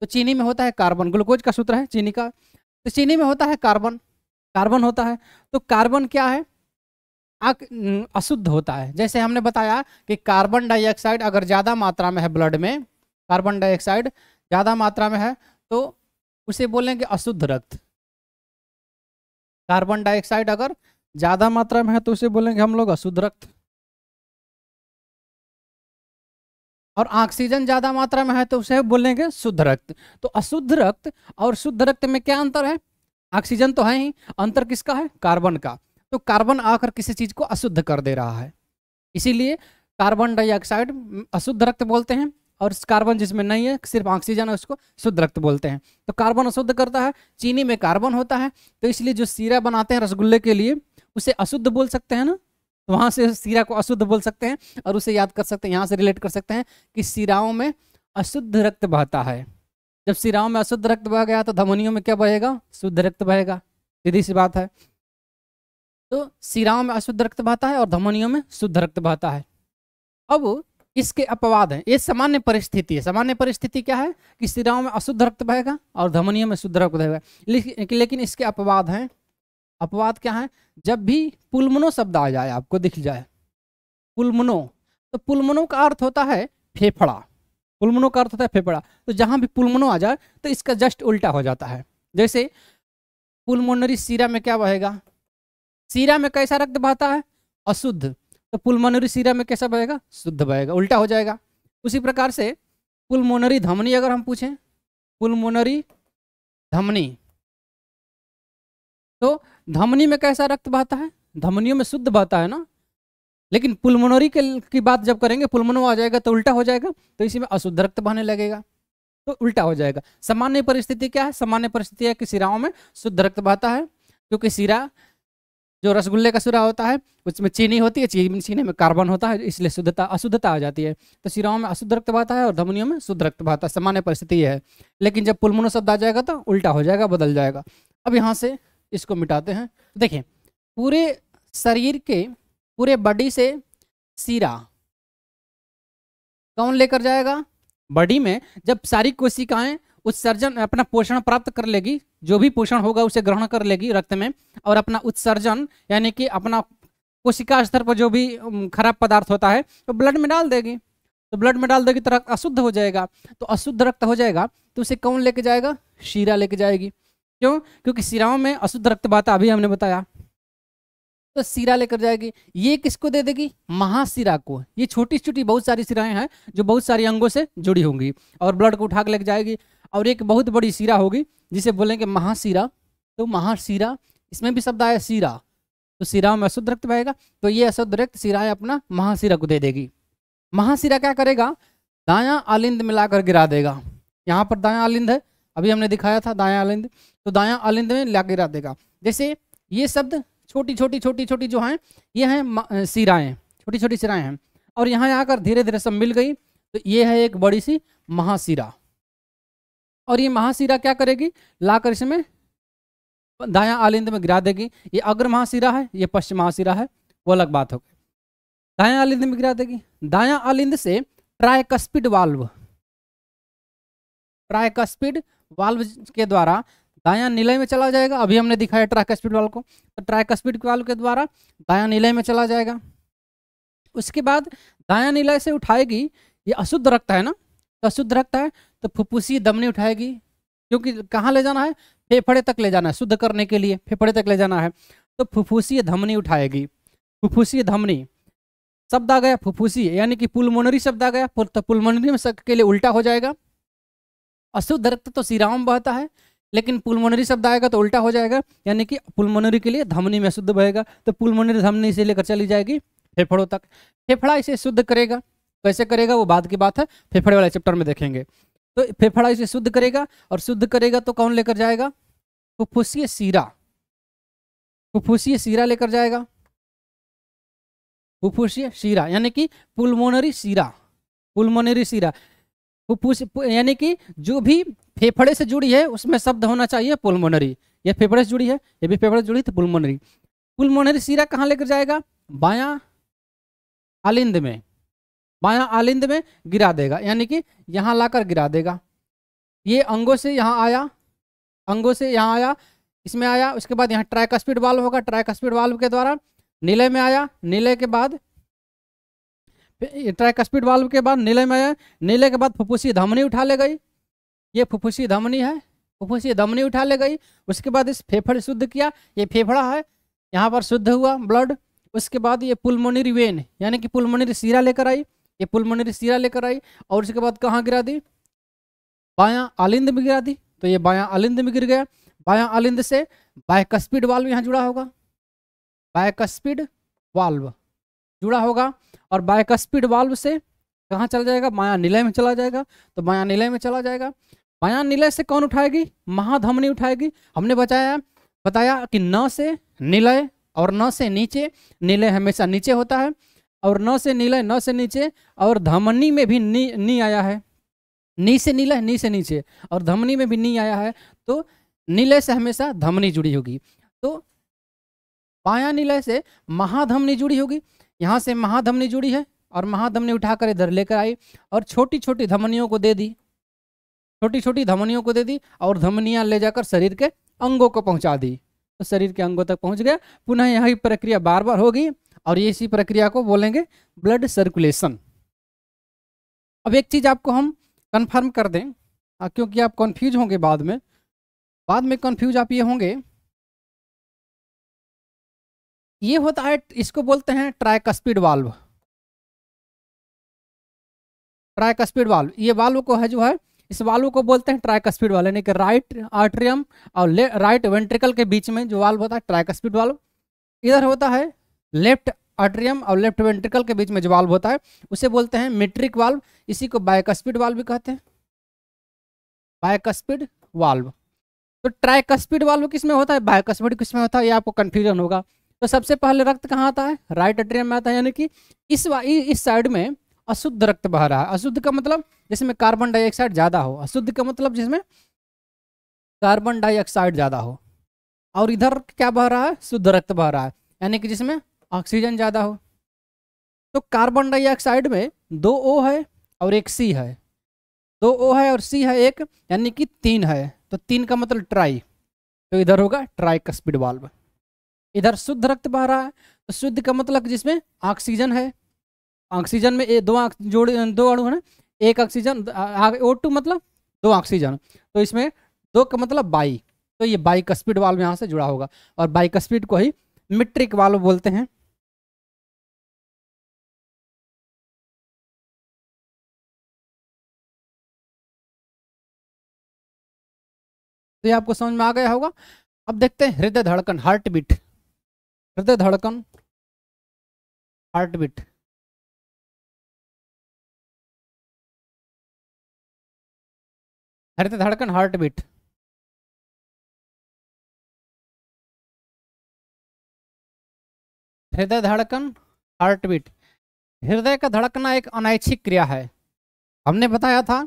तो चीनी में होता है कार्बन ग्लूकोज का सूत्र है चीनी का तो चीनी में होता है कार्बन कार्बन होता है तो कार्बन क्या है अशुद्ध होता है जैसे हमने बताया कि कार्बन डाइऑक्साइड अगर ज़्यादा मात्रा में है ब्लड में कार्बन डाइऑक्साइड ज़्यादा मात्रा में है
तो उसे बोलेंगे अशुद्ध रक्त कार्बन डाइऑक्साइड अगर ज्यादा मात्रा में है तो उसे बोलेंगे हम लोग अशुद्ध रक्त
और ऑक्सीजन ज्यादा मात्रा में है तो उसे बोलेंगे शुद्ध रक्त तो अशुद्ध रक्त और शुद्ध रक्त में क्या अंतर है ऑक्सीजन तो है ही अंतर किसका है कार्बन का तो कार्बन आकर किसी चीज को अशुद्ध कर दे रहा है इसीलिए कार्बन डाइऑक्साइड अशुद्ध रक्त बोलते हैं और कार्बन जिसमें नहीं है सिर्फ ऑक्सीजन है उसको शुद्ध रक्त बोलते हैं तो कार्बन अशुद्ध करता है चीनी में कार्बन होता है तो इसलिए जो सीरा बनाते हैं रसगुल्ले के लिए उसे अशुद्ध बोल सकते हैं ना तो वहाँ से सीरा को अशुद्ध बोल सकते हैं और उसे याद कर सकते हैं यहाँ से रिलेट कर सकते हैं कि सिराओं में अशुद्ध रक्त बहता है जब सिराओं में अशुद्ध रक्त बह गया तो धमनियों में क्या बहेगा शुद्ध रक्त बहेगा सीधी सी बात है तो सिराओं में अशुद्ध रक्त बहता है और धमनियों में शुद्ध रक्त बहता है अब इसके अपवाद हैं ये सामान्य परिस्थिति है सामान्य परिस्थिति क्या है कि सिराओं में अशुद्ध रक्त बहेगा और धमनियों में शुद्ध रक्त बहेगा लेकिन लेकिन इसके अपवाद हैं अपवाद क्या है जब भी पुलमनो शब्द आ जाए आपको दिख जाए पुलमनो तो पुलमनो का अर्थ होता है फेफड़ा पुलमनो का अर्थ होता है फेफड़ा तो जहाँ भी पुलमनो आ जाए तो इसका जस्ट उल्टा हो जाता है जैसे पुलमोनरी सीरा में क्या बहेगा सीरा में कैसा रक्त बहता है अशुद्ध तो पुलमोनरी सीरा में कैसा बहेगा शुद्ध बहेगा उल्टा हो जाएगा उसी प्रकार से पुलमोनरी धमनी अगर हम पूछें पुलमोनरी धमनी तो धमनी में कैसा रक्त बहता है धमनियों में शुद्ध बहता है ना लेकिन पुलमोनरी के की बात जब करेंगे पुलमोनो आ जाएगा तो उल्टा हो जाएगा तो इसी में अशुद्ध रक्त बहने लगेगा तो उल्टा हो जाएगा सामान्य परिस्थिति क्या है सामान्य परिस्थिति है कि सिराओं में शुद्ध रक्त बहता है क्योंकि सिरा जो रसगुल्ले का सिरा होता है उसमें चीनी होती है चीनी चीनी में कार्बन होता है इसलिए शुद्धता अशुद्धता आ जाती है तो सिराओं में अशुद्ध रक्त भाता है और धमनियों में शुद्ध रक्त भाता सामान्य परिस्थिति है लेकिन जब पुलमुनो शब्द आ जाएगा तो उल्टा हो जाएगा बदल जाएगा अब यहाँ से इसको मिटाते हैं देखिए पूरे शरीर के पूरे बॉडी से सिरा कौन लेकर जाएगा बॉडी में जब सारी कोशिकाएं उत्सर्जन अपना पोषण प्राप्त कर लेगी जो भी पोषण होगा उसे ग्रहण कर लेगी रक्त में और अपना उत्सर्जन यानी कि अपना कोशिका स्तर पर जो भी खराब पदार्थ होता है तो ब्लड में डाल देगी तो ब्लड में डाल देगी तो रक्त अशुद्ध हो जाएगा तो अशुद्ध रक्त हो जाएगा तो उसे कौन लेके जाएगा शीरा लेके जाएगी क्यों क्योंकि शीराओं में अशुद्ध रक्त बात अभी हमने बताया तो शीरा लेकर जाएगी ये किसको दे देगी महाशिरा को ये छोटी छोटी बहुत सारी सिराएं हैं जो बहुत सारी अंगों से जुड़ी होंगी और ब्लड को उठा के लेके जाएगी और एक बहुत बड़ी सिरा होगी जिसे बोलेंगे महाशिरा तो महाशिरा इसमें भी शब्द आया सिरा तो सिरा में अशुद्ध रक्त बहेगा तो ये अशुद्ध रक्त सिराएं अपना महाशिरा को दे देगी महाशिरा क्या करेगा दाया आलिंद मिलाकर गिरा देगा यहाँ पर दाया आलिंद है अभी हमने दिखाया था दाया आलिंद तो दाया आलिंद में ला गिरा देगा जैसे ये शब्द छोटी छोटी छोटी छोटी जो हैं ये हैं सिराएँ छोटी छोटी सिराएँ हैं और यहाँ आकर धीरे धीरे सब मिल गई तो ये है एक बड़ी सी महाशिरा और ये महाशिरा क्या करेगी लाकर इसमें दाया आलिंद में गिरा देगी ये अग्र महाशिरा है ये पश्चिम महाशिरा है वो अलग बात हो गई दाया आलिंद में गिरा देगी दाया आलिंद से ट्रायकस्पिड वाल्व ट्रायकस्पिड वाल्व के द्वारा दाया निलय में चला जाएगा अभी हमने दिखाया ट्रायकस्पिड वाल्व को तो ट्रायकस्पिड वाल्व के द्वारा दाया निलय में चला जाएगा उसके बाद दाया निलय से उठाएगी ये अशुद्ध रक्त है ना तो अशुद्ध रक्त है तो फुफ्फुसी दम नहीं उठाएगी क्योंकि कहाँ ले जाना है फेफड़े तक ले जाना है शुद्ध करने के लिए फेफड़े तक ले जाना है तो फुफ्फुसी धमनी उठाएगी फुफ्फुसी धमनी शब्द आ गया फुफ्फुसी यानी कि पुलमोनरी शब्द आ गया तो पुलमोनरी में के लिए उल्टा हो जाएगा अशुद्ध रक्त तो सिराओं में बहता है लेकिन पुलमोनरी शब्द आएगा तो उल्टा हो जाएगा यानी कि पुलमोनरी के लिए धमनी में शुद्ध बहेगा तो पुलमोनरी धमनी से लेकर चली जाएगी फेफड़ों तक फेफड़ा इसे शुद्ध करेगा कैसे करेगा वो बाद की बात है फेफड़े वाले चैप्टर में देखेंगे तो फेफड़ा इसे शुद्ध करेगा और शुद्ध करेगा तो कौन लेकर जाएगा फुफ्फुसीय सीरा फुफ्फुसीय सीरा लेकर जाएगा फुफ्फुसीय सीरा यानी कि पुलमोनरी सीरा पुलमोनरी सीरा फुफ्फुस यानी कि जो भी फेफड़े से जुड़ी है उसमें शब्द होना चाहिए पुलमोनरी यह फेफड़े से जुड़ी है यह भी फेफड़े से जुड़ी तो पुलमोनरी पुलमोनरी सीरा कहाँ लेकर जाएगा बाया आलिंद में बाया आलिंद में गिरा देगा यानी कि यहाँ लाकर गिरा देगा ये अंगों से यहाँ आया अंगों से यहाँ आया इसमें आया उसके बाद यहाँ ट्रैक स्पीड वाल्व होगा ट्रैक स्पीड वाल्व के द्वारा नीले में आया नीले के बाद ट्रैक स्पीड वाल्व के बाद नीले में आया नीले के बाद फुफुसी धमनी उठा ले गई ये फुफुसी धमनी है फुफुसी धमनी उठा ले गई उसके बाद इस फेफड़े शुद्ध किया ये फेफड़ा है यहाँ पर शुद्ध हुआ ब्लड उसके बाद ये पुलमोनिर वेन यानी कि पुलमोनिर सीरा लेकर आई ये पुलमोनरी सीरा लेकर आई और उसके बाद कहाँ गिरा दी बायां आलिंद में गिरा दी तो ये बायां आलिंद में गिर गया बायां आलिंद से बायकस्पिड वाल्व यहाँ जुड़ा होगा बायकस्पिड वाल्व जुड़ा होगा और बायकस्पिड वाल्व से कहाँ चला जाएगा माया निलय में चला जाएगा तो माया निलय में चला जाएगा माया निलय से कौन उठाएगी महाधमनी उठाएगी हमने बताया बताया कि न से निलय और न से नीचे निलय हमेशा नीचे होता है और न से नीला है न से नीचे और धमनी में भी नी नी आया है नी से नीला है नी से नीचे और धमनी में भी नी आया है तो नीले से हमेशा धमनी जुड़ी होगी तो पाया नीलय से महाधमनी जुड़ी होगी यहाँ से महाधमनी जुड़ी है और महाधमनी उठाकर इधर लेकर आई और छोटी छोटी धमनियों को दे दी छोटी छोटी धमनियों को दे दी और धमनियाँ ले जाकर शरीर के अंगों को पहुँचा दी तो शरीर के अंगों तक पहुँच गया पुनः यही प्रक्रिया बार बार होगी और ये इसी प्रक्रिया को बोलेंगे ब्लड सर्कुलेशन
अब एक चीज़ आपको हम कंफर्म कर दें हाँ, क्योंकि आप कंफ्यूज होंगे बाद में बाद में कन्फ्यूज आप ये होंगे ये होता है इसको बोलते हैं tricuspid valve
tricuspid valve ये वाल्व को है जो है इस वाल्व को बोलते हैं ट्राइक स्पीड वाल्व यानी कि राइट आर्ट्रियम और राइट वेंट्रिकल के बीच में जो वाल्व होता है ट्राइक स्पीड वाल्व इधर होता है लेफ्ट अट्रियम और लेफ्ट वेंट्रिकल के बीच में जो वाल्व होता है उसे बोलते हैं मिट्रिक वाल्व इसी को बायकस्पिड वाल्व भी कहते हैं बायकस्पिड वाल्व तो ट्राइकस्पिड वाल्व किस में होता है बायकस्पिड किस में होता है ये आपको कन्फ्यूजन होगा तो सबसे पहले रक्त कहाँ आता है राइट अट्रियम में आता है यानी कि इस इस साइड में अशुद्ध रक्त बह रहा है अशुद्ध का मतलब जिसमें कार्बन डाइऑक्साइड ज़्यादा हो अशुद्ध का मतलब जिसमें कार्बन डाइऑक्साइड ज़्यादा हो और इधर क्या बह रहा है शुद्ध रक्त बह रहा है यानी कि जिसमें ऑक्सीजन ज़्यादा हो तो कार्बन डाइऑक्साइड में दो ओ है और एक सी है दो ओ है और सी है एक यानी कि तीन है तो तीन का मतलब ट्राई तो इधर होगा ट्राई स्पीड वाल्व इधर शुद्ध रक्त बह रहा है तो शुद्ध का मतलब जिसमें ऑक्सीजन है ऑक्सीजन में ए, दो जोड़ दो अणु है ना एक ऑक्सीजन ओ टू मतलब दो ऑक्सीजन तो इसमें
दो का मतलब बाई तो ये बाई स्पीड वाल्व यहाँ से जुड़ा होगा और बाई स्पीड को ही मिट्रिक वाल्व बोलते हैं तो ये आपको समझ में आ गया होगा अब देखते हैं हृदय धड़कन हार्ट बीट हृदय धड़कन हार्ट बीट हृदय धड़कन हार्ट बीट हृदय धड़कन हार्ट बीट हृदय का धड़कना एक
अनैच्छिक क्रिया है हमने बताया था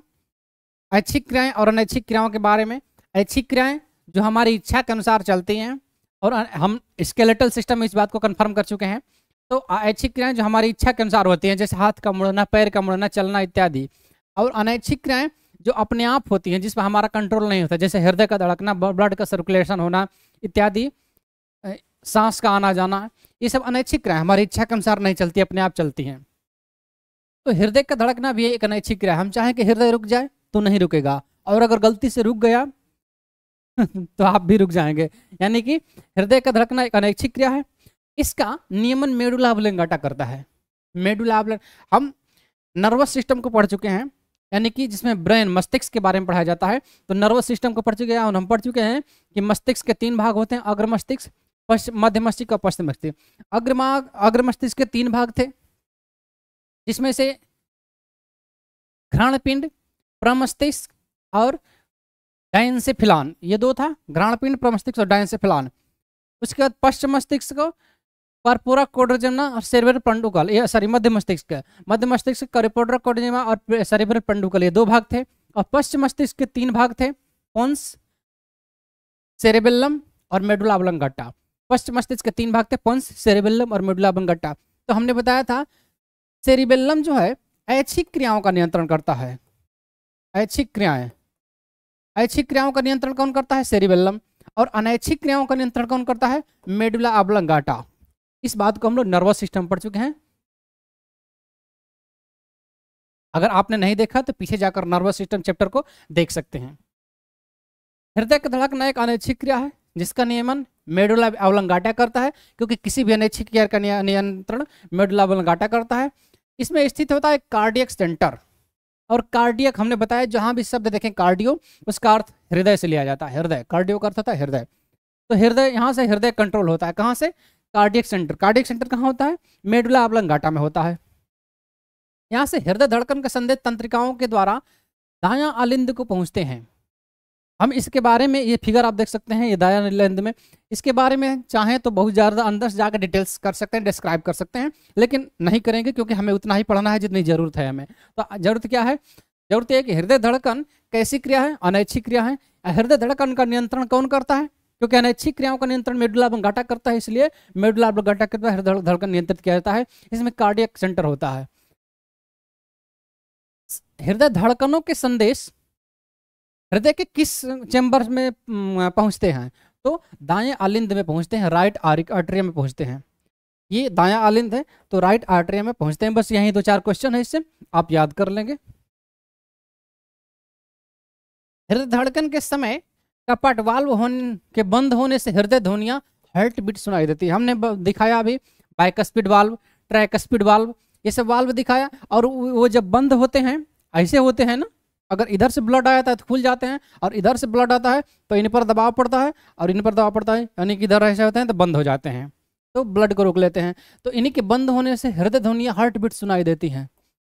ऐच्छिक क्रियाएं और अनैच्छिक क्रियाओं के बारे में ऐच्छिक क्रियाएं जो हमारी इच्छा के अनुसार चलती हैं और हम स्केलेटल सिस्टम इस बात को कन्फर्म कर चुके हैं तो ऐच्छिक क्रियाएं जो हमारी इच्छा के अनुसार होती हैं जैसे हाथ का मुड़ना पैर का मुड़ना चलना इत्यादि और अनैच्छिक क्रियाएं जो अपने आप होती हैं जिस पर हमारा कंट्रोल नहीं होता जैसे हृदय का धड़कना ब्लड का सर्कुलेशन होना इत्यादि सांस का आना जाना ये सब अनैच्छिक क्रियाएं हमारी इच्छा के अनुसार नहीं चलती अपने आप चलती हैं तो हृदय का धड़कना भी एक अनैच्छिक क्रिया हम चाहें कि हृदय रुक जाए तो नहीं रुकेगा और अगर गलती से रुक गया तो आप भी रुक जाएंगे यानी कि हृदय का धड़कना एक अनैच्छिक क्रिया है इसका नियमन मेडुला करता है मेडुला हम नर्वस सिस्टम को पढ़ चुके हैं यानी कि जिसमें ब्रेन मस्तिष्क के बारे में पढ़ाया जाता है तो नर्वस सिस्टम को पढ़ चुके हैं और हम पढ़ चुके हैं कि मस्तिष्क के तीन भाग होते हैं अग्र मस्तिष्क पश्चिम मध्य मस्तिष्क और पश्चिम
मस्तिष्क अग्रमाग अग्र मस्तिष्क के तीन भाग थे जिसमें से घृण पिंड प्रमस्तिष्क और डाइन
से फिलान ये दो था ग्राणपिंड प्रमस्तिष्क और डाइन से फिलान उसके बाद पश्चिम मस्तिष्क पर पूरा कोडोजेमना और सेरेब्रल पंडुकल ये सॉरी मध्य मस्तिष्क मध्य मस्तिष्क करिपोडर कोडोजेमा और सेरेब्रल पंडुकल ये दो भाग थे और पश्चिम मस्तिष्क के तीन भाग थे पोन्स सेरेबेलम और मेडुला अबलंगट्टा पश्चिम मस्तिष्क के तीन भाग थे पोन्स सेरेबेलम और मेडुला अबलंगट्टा तो हमने बताया था सेरिबेलम जो है ऐच्छिक क्रियाओं का नियंत्रण करता है ऐच्छिक क्रियाएं ऐच्छिक क्रियाओं का नियंत्रण कौन करता है सेरिबेलम और अनैच्छिक क्रियाओं का नियंत्रण कौन करता है मेडुला अबलंगाटा
इस बात को हम लोग नर्वस सिस्टम पढ़ चुके हैं अगर आपने नहीं देखा तो पीछे जाकर नर्वस सिस्टम चैप्टर को देख सकते हैं
हृदय के धड़कना एक अनैच्छिक क्रिया है जिसका नियमन मेडुला अवलंगाटा करता है क्योंकि किसी भी अनैच्छिक क्रिया का नियंत्रण मेडुला अवलंगाटा करता है इसमें स्थित होता है कार्डियक सेंटर और कार्डियक हमने बताया जहां भी शब्द देखें कार्डियो उसका अर्थ हृदय से लिया जाता है हृदय कार्डियो का अर्थ होता है हृदय तो हृदय यहाँ से हृदय कंट्रोल होता है कहाँ से कार्डियक सेंटर कार्डियक सेंटर कहाँ होता है मेडुला अबलंगाटा में होता है यहाँ से हृदय धड़कन के संदेश तंत्रिकाओं के द्वारा दाया आलिंद को पहुंचते हैं हम इसके बारे में ये फिगर आप देख सकते हैं ये दया लेंथ में इसके बारे में चाहें तो बहुत ज़्यादा अंदर से जाकर डिटेल्स कर सकते हैं डिस्क्राइब कर सकते हैं लेकिन नहीं करेंगे क्योंकि हमें उतना ही पढ़ना है जितनी ज़रूरत है हमें तो ज़रूरत क्या है जरूरत यह कि हृदय धड़कन कैसी क्रिया है अनैच्छिक क्रिया है हृदय धड़कन का नियंत्रण कौन करता है क्योंकि अनैच्छिक क्रियाओं का नियंत्रण मेडुला घाटा करता है इसलिए मेडुला घाटा करता है हृदय धड़कन नियंत्रित किया जाता है इसमें कार्डियक सेंटर होता है हृदय धड़कनों के संदेश हृदय के किस चैम्बर में पहुंचते हैं तो दाएं आलिंद में पहुंचते हैं राइट आर्ट्रिया में पहुंचते हैं ये दाया आलिंद है तो राइट आर्ट्रिया में पहुंचते हैं बस यही दो चार क्वेश्चन है इससे आप याद कर लेंगे हृदय धड़कन के समय कपाट वाल्व होने के बंद होने से हृदय ध्वनिया हर्ट बीट सुनाई देती है हमने दिखाया अभी bicuspid valve tricuspid valve ये सब वाल्व दिखाया और वो जब बंद होते हैं ऐसे होते हैं ना अगर इधर से ब्लड आया था तो खुल जाते हैं और इधर से ब्लड आता है तो इन पर दबाव पड़ता है और इन पर दबाव पड़ता है यानी कि इधर ऐसे होते हैं तो बंद हो जाते हैं तो ब्लड को रोक लेते हैं तो इन्हीं के बंद होने से हृदय ध्वनिया हार्ट बीट सुनाई देती हैं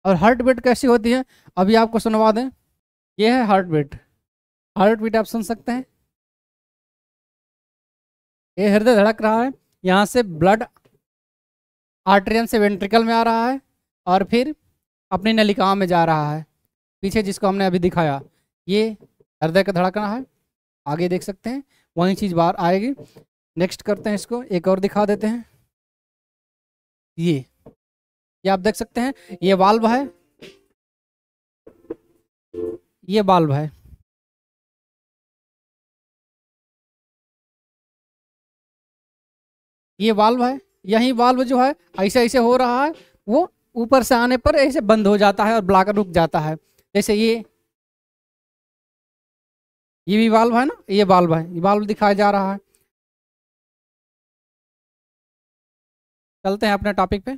और हार्ट
बीट कैसी होती है अभी आपको सुनवा दें यह है हार्ट बीट हार्ट बीट आप सुन सकते हैं ये हृदय धड़क रहा है यहाँ से ब्लड आर्ट्रियन से वेंट्रिकल में आ रहा है और फिर अपनी
नलिकाओं में जा रहा है पीछे जिसको हमने अभी दिखाया ये हृदय का धड़कना है आगे देख सकते हैं वही चीज़ बाहर आएगी नेक्स्ट करते हैं इसको एक और दिखा देते हैं
ये ये आप देख सकते हैं ये वाल्व है ये वाल्व है ये वाल्व है यही वाल्व जो है ऐसे ऐसे हो रहा है वो ऊपर से आने पर ऐसे बंद हो जाता है और ब्लाकर रुक जाता है जैसे ये ये भी बाल्ब है ना ये बाल्ब है ये बाल्ब दिखाया जा रहा है चलते हैं अपने टॉपिक पे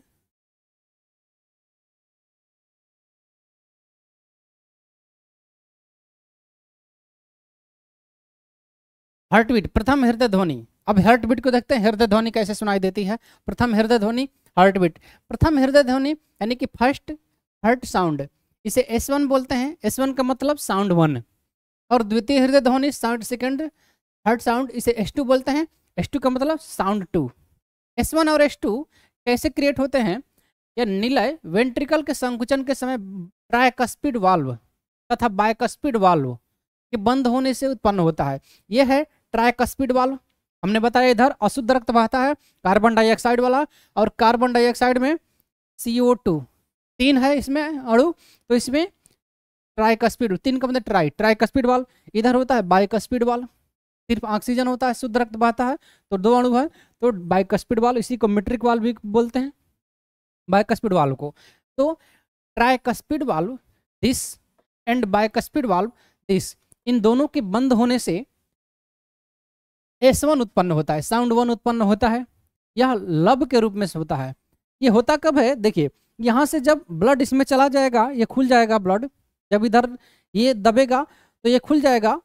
बीट प्रथम हृदय ध्वनि अब हर्ट बीट को देखते हैं हृदय ध्वनि कैसे सुनाई देती
है प्रथम हृदय ध्वनि बीट प्रथम हृदय ध्वनि यानी कि फर्स्ट हर्ट साउंड इसे एस वन बोलते हैं एस वन का मतलब साउंड वन और द्वितीय हृदय ध्वनि साउंड सेकेंड थर्ड साउंड इसे एस टू बोलते हैं एस टू का मतलब साउंड टू एस वन और एस टू कैसे क्रिएट होते हैं यह निलय वेंट्रिकल के संकुचन के समय ट्रायकस्पिड वाल्व तथा बायकस्पिड वाल्व के बंद होने से उत्पन्न होता है यह है ट्रायकस्पिड वाल्व हमने बताया इधर अशुद्ध रक्त बहता है कार्बन डाइऑक्साइड वाला और कार्बन डाइऑक्साइड में सी ओ टू तीन है इसमें अड़ू तो इसमें स्पीड तीन का मतलब ट्राई स्पीड वाल इधर होता है बाइक स्पीड वाल सिर्फ ऑक्सीजन होता है शुद्ध रक्त बहता है तो दो अणु है तो बाइक स्पीड वाल इसी को मिट्रिक वाल भी बोलते हैं बाइक स्पीड वाल को तो speed valve this and bicuspid valve this इन दोनों के बंद होने से एस वन उत्पन्न होता है साउंड वन उत्पन्न होता है यह लव के रूप में होता है ये होता कब है देखिए यहाँ से जब ब्लड इसमें चला जाएगा ये खुल जाएगा ब्लड जब इधर ये दबेगा तो ये खुल जाएगा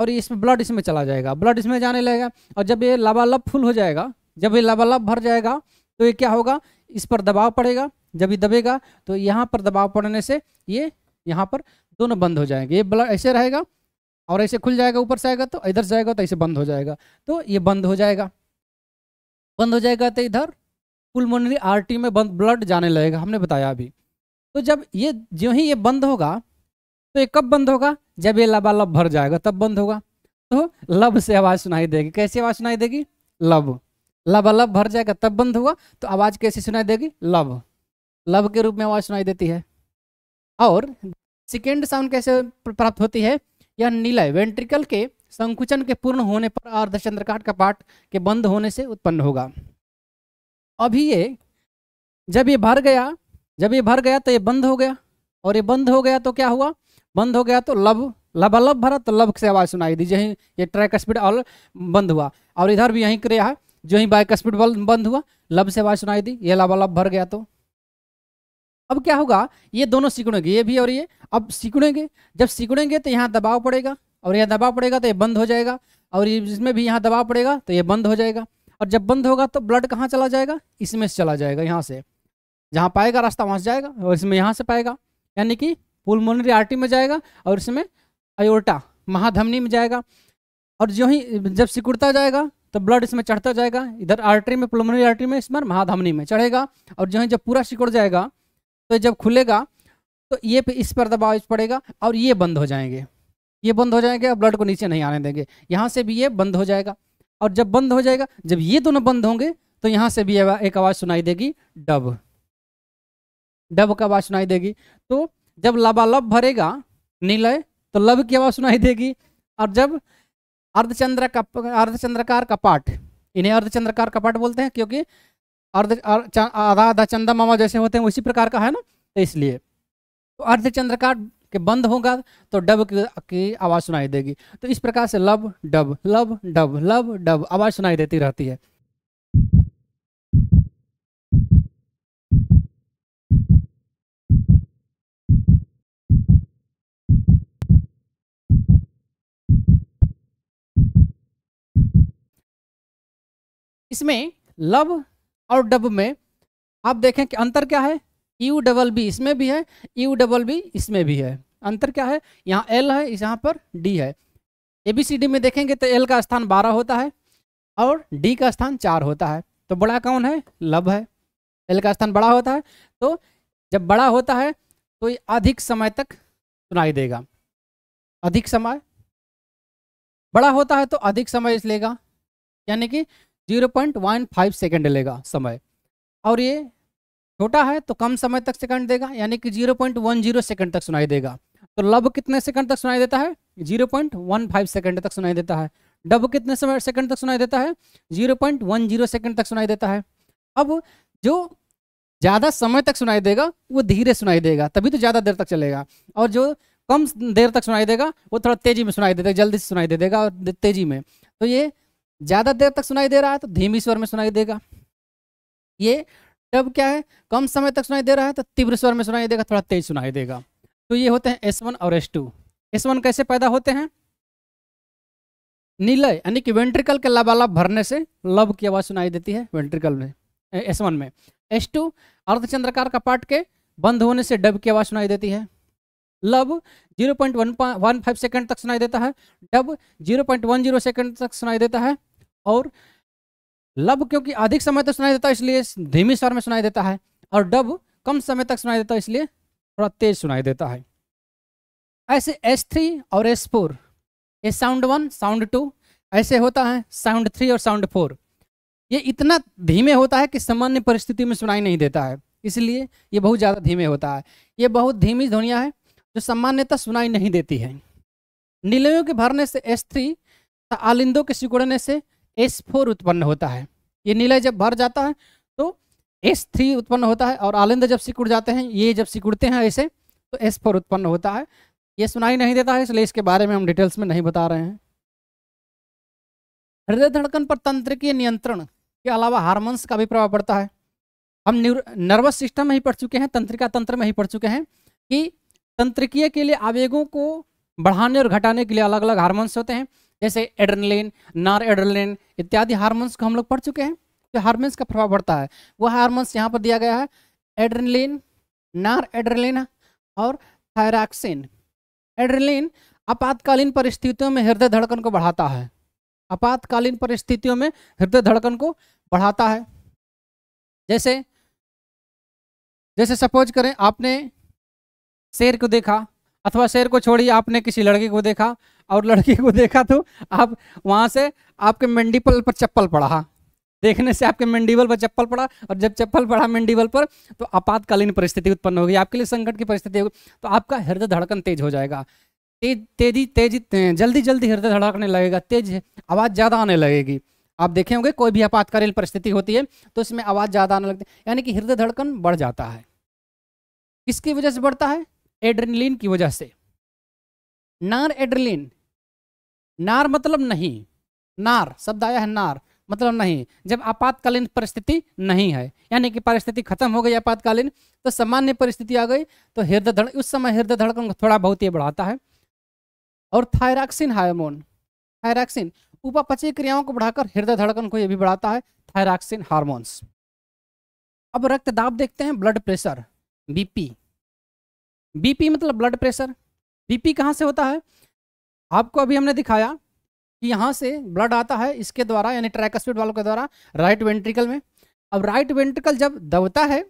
और इसमें ब्लड इसमें चला जाएगा ब्लड इसमें जाने लगेगा और जब ये लबालब फुल हो जाएगा जब ये लबालब भर जाएगा तो ये क्या होगा इस पर दबाव पड़ेगा जब ये दबेगा तो यहाँ पर दबाव पड़ने से ये यहाँ पर दोनों बंद हो जाएंगे ये ब्लड ऐसे रहेगा और ऐसे खुल जाएगा ऊपर से आएगा तो इधर से आएगा तो ऐसे बंद हो जाएगा तो ये बंद हो जाएगा बंद हो जाएगा तो इधर पुलमोनरी आर्टरी में बंद ब्लड जाने लगेगा हमने बताया अभी तो जब ये जो ही ये बंद होगा तो ये कब बंद होगा जब ये लबालब भर जाएगा तब बंद होगा तो लब से आवाज़ सुनाई देगी कैसी आवाज़ सुनाई देगी लब लबालब भर जाएगा तब बंद होगा तो आवाज़ कैसी सुनाई देगी लब लब के रूप में आवाज़ सुनाई देती है और सेकेंड साउंड कैसे प्राप्त होती है यह नीलय वेंट्रिकल के संकुचन के पूर्ण होने पर अर्धचंद्रकाट का पाठ के बंद होने से उत्पन्न होगा अभी ये जब ये भर गया जब ये भर गया तो ये बंद हो गया और ये बंद हो गया तो क्या हुआ बंद हो गया तो लब लबालब भरा तो लब से आवाज़ सुनाई दी जहीं ये ट्रैक स्पीड और बंद हुआ और इधर भी यहीं है जो ही बाइक स्पीड बंद हुआ लब से आवाज़ सुनाई दी ये लबालब भर गया तो अब क्या होगा ये दोनों सिकुड़ेंगे ये भी और ये अब सिकुड़ेंगे जब सिकुड़ेंगे तो यहाँ दबाव पड़ेगा और यहाँ दबाव पड़ेगा तो ये बंद हो जाएगा और इसमें भी यहाँ दबाव पड़ेगा तो ये बंद हो जाएगा और जब बंद होगा तो ब्लड कहाँ चला जाएगा इसमें से चला जाएगा यहाँ से जहाँ पाएगा रास्ता वहाँ से जाएगा और इसमें यहाँ से पाएगा यानी कि पुलमोनरी आर्टी में जाएगा और इसमें अयोटा महाधमनी में जाएगा और जो ही जब सिकुड़ता जाएगा तो ब्लड इसमें चढ़ता जाएगा इधर आर्टरी में पुलमोनरी आर्टरी में इस महाधमनी में चढ़ेगा और जो ही जब पूरा सिकुड़ जाएगा तो जब खुलेगा तो ये पे इस पर दबाव पड़ेगा और ये बंद हो जाएंगे ये बंद हो जाएंगे और ब्लड को नीचे नहीं आने देंगे यहाँ से भी ये बंद हो जाएगा और जब बंद हो जाएगा जब ये दोनों बंद होंगे तो यहां से भी एक आवाज़ सुनाई देगी डब डब का आवाज़ सुनाई देगी तो जब लबालब भरेगा निलय तो लब की आवाज़ सुनाई देगी और जब अर्धचंद्र का अर्धचंद्रकार का पाठ इन्हें अर्धचंद्रकार का पाठ बोलते हैं क्योंकि अर्ध आधा आधा चंदा मामा जैसे होते हैं उसी प्रकार का है ना तो इसलिए तो अर्धचंद्रकार के बंद होगा तो डब की, आवाज़ सुनाई देगी तो इस प्रकार से लब डब लब डब लब डब आवाज़ सुनाई देती रहती है
इसमें लव
और डब में आप देखें कि अंतर क्या है यू डबल बी इसमें भी है यू डबल बी इसमें भी है अंतर क्या है यहाँ एल है यहाँ पर डी है ए बी सी डी में देखेंगे तो एल का स्थान बारह होता है और डी का स्थान चार होता है तो बड़ा कौन है लव है एल का स्थान बड़ा होता है तो जब बड़ा होता है तो अधिक समय तक सुनाई देगा अधिक समय बड़ा होता है तो अधिक समय लेगा यानी कि 0.15 सेकंड लेगा समय और ये छोटा है तो कम समय तक सेकंड देगा यानी कि 0.10 सेकंड तक सुनाई देगा तो लब कितने सेकंड तक सुनाई देता है 0.15 सेकंड तक सुनाई देता है डब कितने समय सेकंड तक सुनाई देता है 0.10 सेकंड तक सुनाई देता है अब जो ज़्यादा समय तक सुनाई देगा वो धीरे सुनाई देगा तभी तो ज़्यादा देर तक चलेगा और जो कम देर तक सुनाई देगा वो थोड़ा तेज़ी में सुनाई देगा जल्दी से सुनाई दे देगा और तेज़ी में तो ये ज़्यादा देर तक सुनाई दे रहा है तो धीमी स्वर में सुनाई देगा ये तब क्या है कम समय तक सुनाई दे रहा है तो तीव्र स्वर में सुनाई देगा थोड़ा तेज सुनाई देगा तो ये होते हैं एस और एस टू कैसे पैदा होते हैं नीलय यानी कि वेंट्रिकल के लबालब भरने से लब की आवाज़ सुनाई देती है वेंट्रिकल में एस वन में एस टू अर्धचंद्रकार का पार्ट के बंद होने से डब की आवाज़ सुनाई देती है लब 0.15 सेकंड तक सुनाई देता है डब 0.10 सेकंड तक सुनाई देता है और लब क्योंकि अधिक समय तक सुनाई देता है इसलिए धीमी स्वर में सुनाई देता है और डब कम समय तक सुनाई देता है इसलिए थोड़ा तेज सुनाई देता है ऐसे एस थ्री और एस फोर ये साउंड वन साउंड टू ऐसे होता है साउंड थ्री और साउंड फोर ये इतना धीमे होता है कि सामान्य परिस्थिति में सुनाई नहीं देता है इसलिए ये बहुत ज़्यादा धीमे होता है ये बहुत धीमी ध्वनिया है जो सामान्यतः सुनाई नहीं देती है नीलयों के भरने से एस थ्री आलिंदों के सिकुड़ने से एस फोर उत्पन्न होता है ये नीला जब भर जाता है तो एस थ्री उत्पन्न होता है और आलिंद जब सिकुड़ जाते हैं ये जब सिकुड़ते हैं ऐसे तो एस फोर उत्पन्न होता है ये सुनाई नहीं देता है इसलिए इसके बारे में हम डिटेल्स में नहीं बता रहे हैं हृदय धड़कन पर तंत्र के नियंत्रण के अलावा हार्मोन्स का भी प्रभाव पड़ता है हम नर्वस सिस्टम में ही पढ़ चुके हैं तंत्रिका तंत्र में ही पढ़ चुके हैं कि तंत्रिकीय के लिए आवेगों को बढ़ाने और घटाने के लिए अलग अलग हार्मोन्स होते हैं जैसे एड्रेनलिन नार एड्रेनलिन इत्यादि हार्मोन्स को हम लोग पढ़ चुके हैं जो तो हार्मोन्स का प्रभाव पड़ता है वह हार्मोन्स यहाँ पर दिया गया है एड्रेनलिन नार एड्रेनलिन और थायरक्सिन एड्रेनलिन आपातकालीन परिस्थितियों में हृदय धड़कन को
बढ़ाता है आपातकालीन परिस्थितियों में हृदय धड़कन को बढ़ाता है जैसे जैसे सपोज करें आपने
शेर को देखा अथवा शेर को छोड़िए आपने किसी लड़के को देखा और लड़के को देखा तो आप वहाँ से आपके मेंडिपल पर चप्पल पड़ा देखने से आपके मेंडिबल पर चप्पल पड़ा और जब चप्पल पड़ा मेंडिबल पर तो आपातकालीन परिस्थिति उत्पन्न होगी आपके लिए संकट की परिस्थिति होगी तो आपका हृदय धड़कन तेज हो जाएगा तेज तेजी तेजी जल्दी जल्दी हृदय धड़कने लगेगा तेज आवाज़ ज़्यादा आने लगेगी आप देखे होंगे कोई भी आपातकालीन परिस्थिति होती है तो इसमें आवाज़ ज़्यादा आने लगती है यानी कि हृदय धड़कन बढ़ जाता है किसकी वजह से बढ़ता है एड्रिनलिन की वजह से नार एड्रिलिन नार मतलब नहीं नार शब्द आया है नार मतलब नहीं जब आपातकालीन परिस्थिति नहीं है यानी कि परिस्थिति खत्म हो गई आपातकालीन तो सामान्य परिस्थिति आ गई तो हृदय धड़ उस समय हृदय धड़कन थोड़ा बहुत ही बढ़ाता है और थायराक्सिन हार्मोन थायराक्सिन उपापचय क्रियाओं को बढ़ाकर हृदय धड़कन को यह भी बढ़ाता है थायराक्सिन हार्मोन्स अब रक्तदाब देखते हैं ब्लड प्रेशर बीपी बीपी मतलब ब्लड प्रेशर बीपी कहाँ से होता है आपको अभी हमने दिखाया कि यहाँ से ब्लड आता है इसके द्वारा यानी स्पीड वालों के द्वारा राइट वेंट्रिकल में अब राइट वेंट्रिकल जब दबता है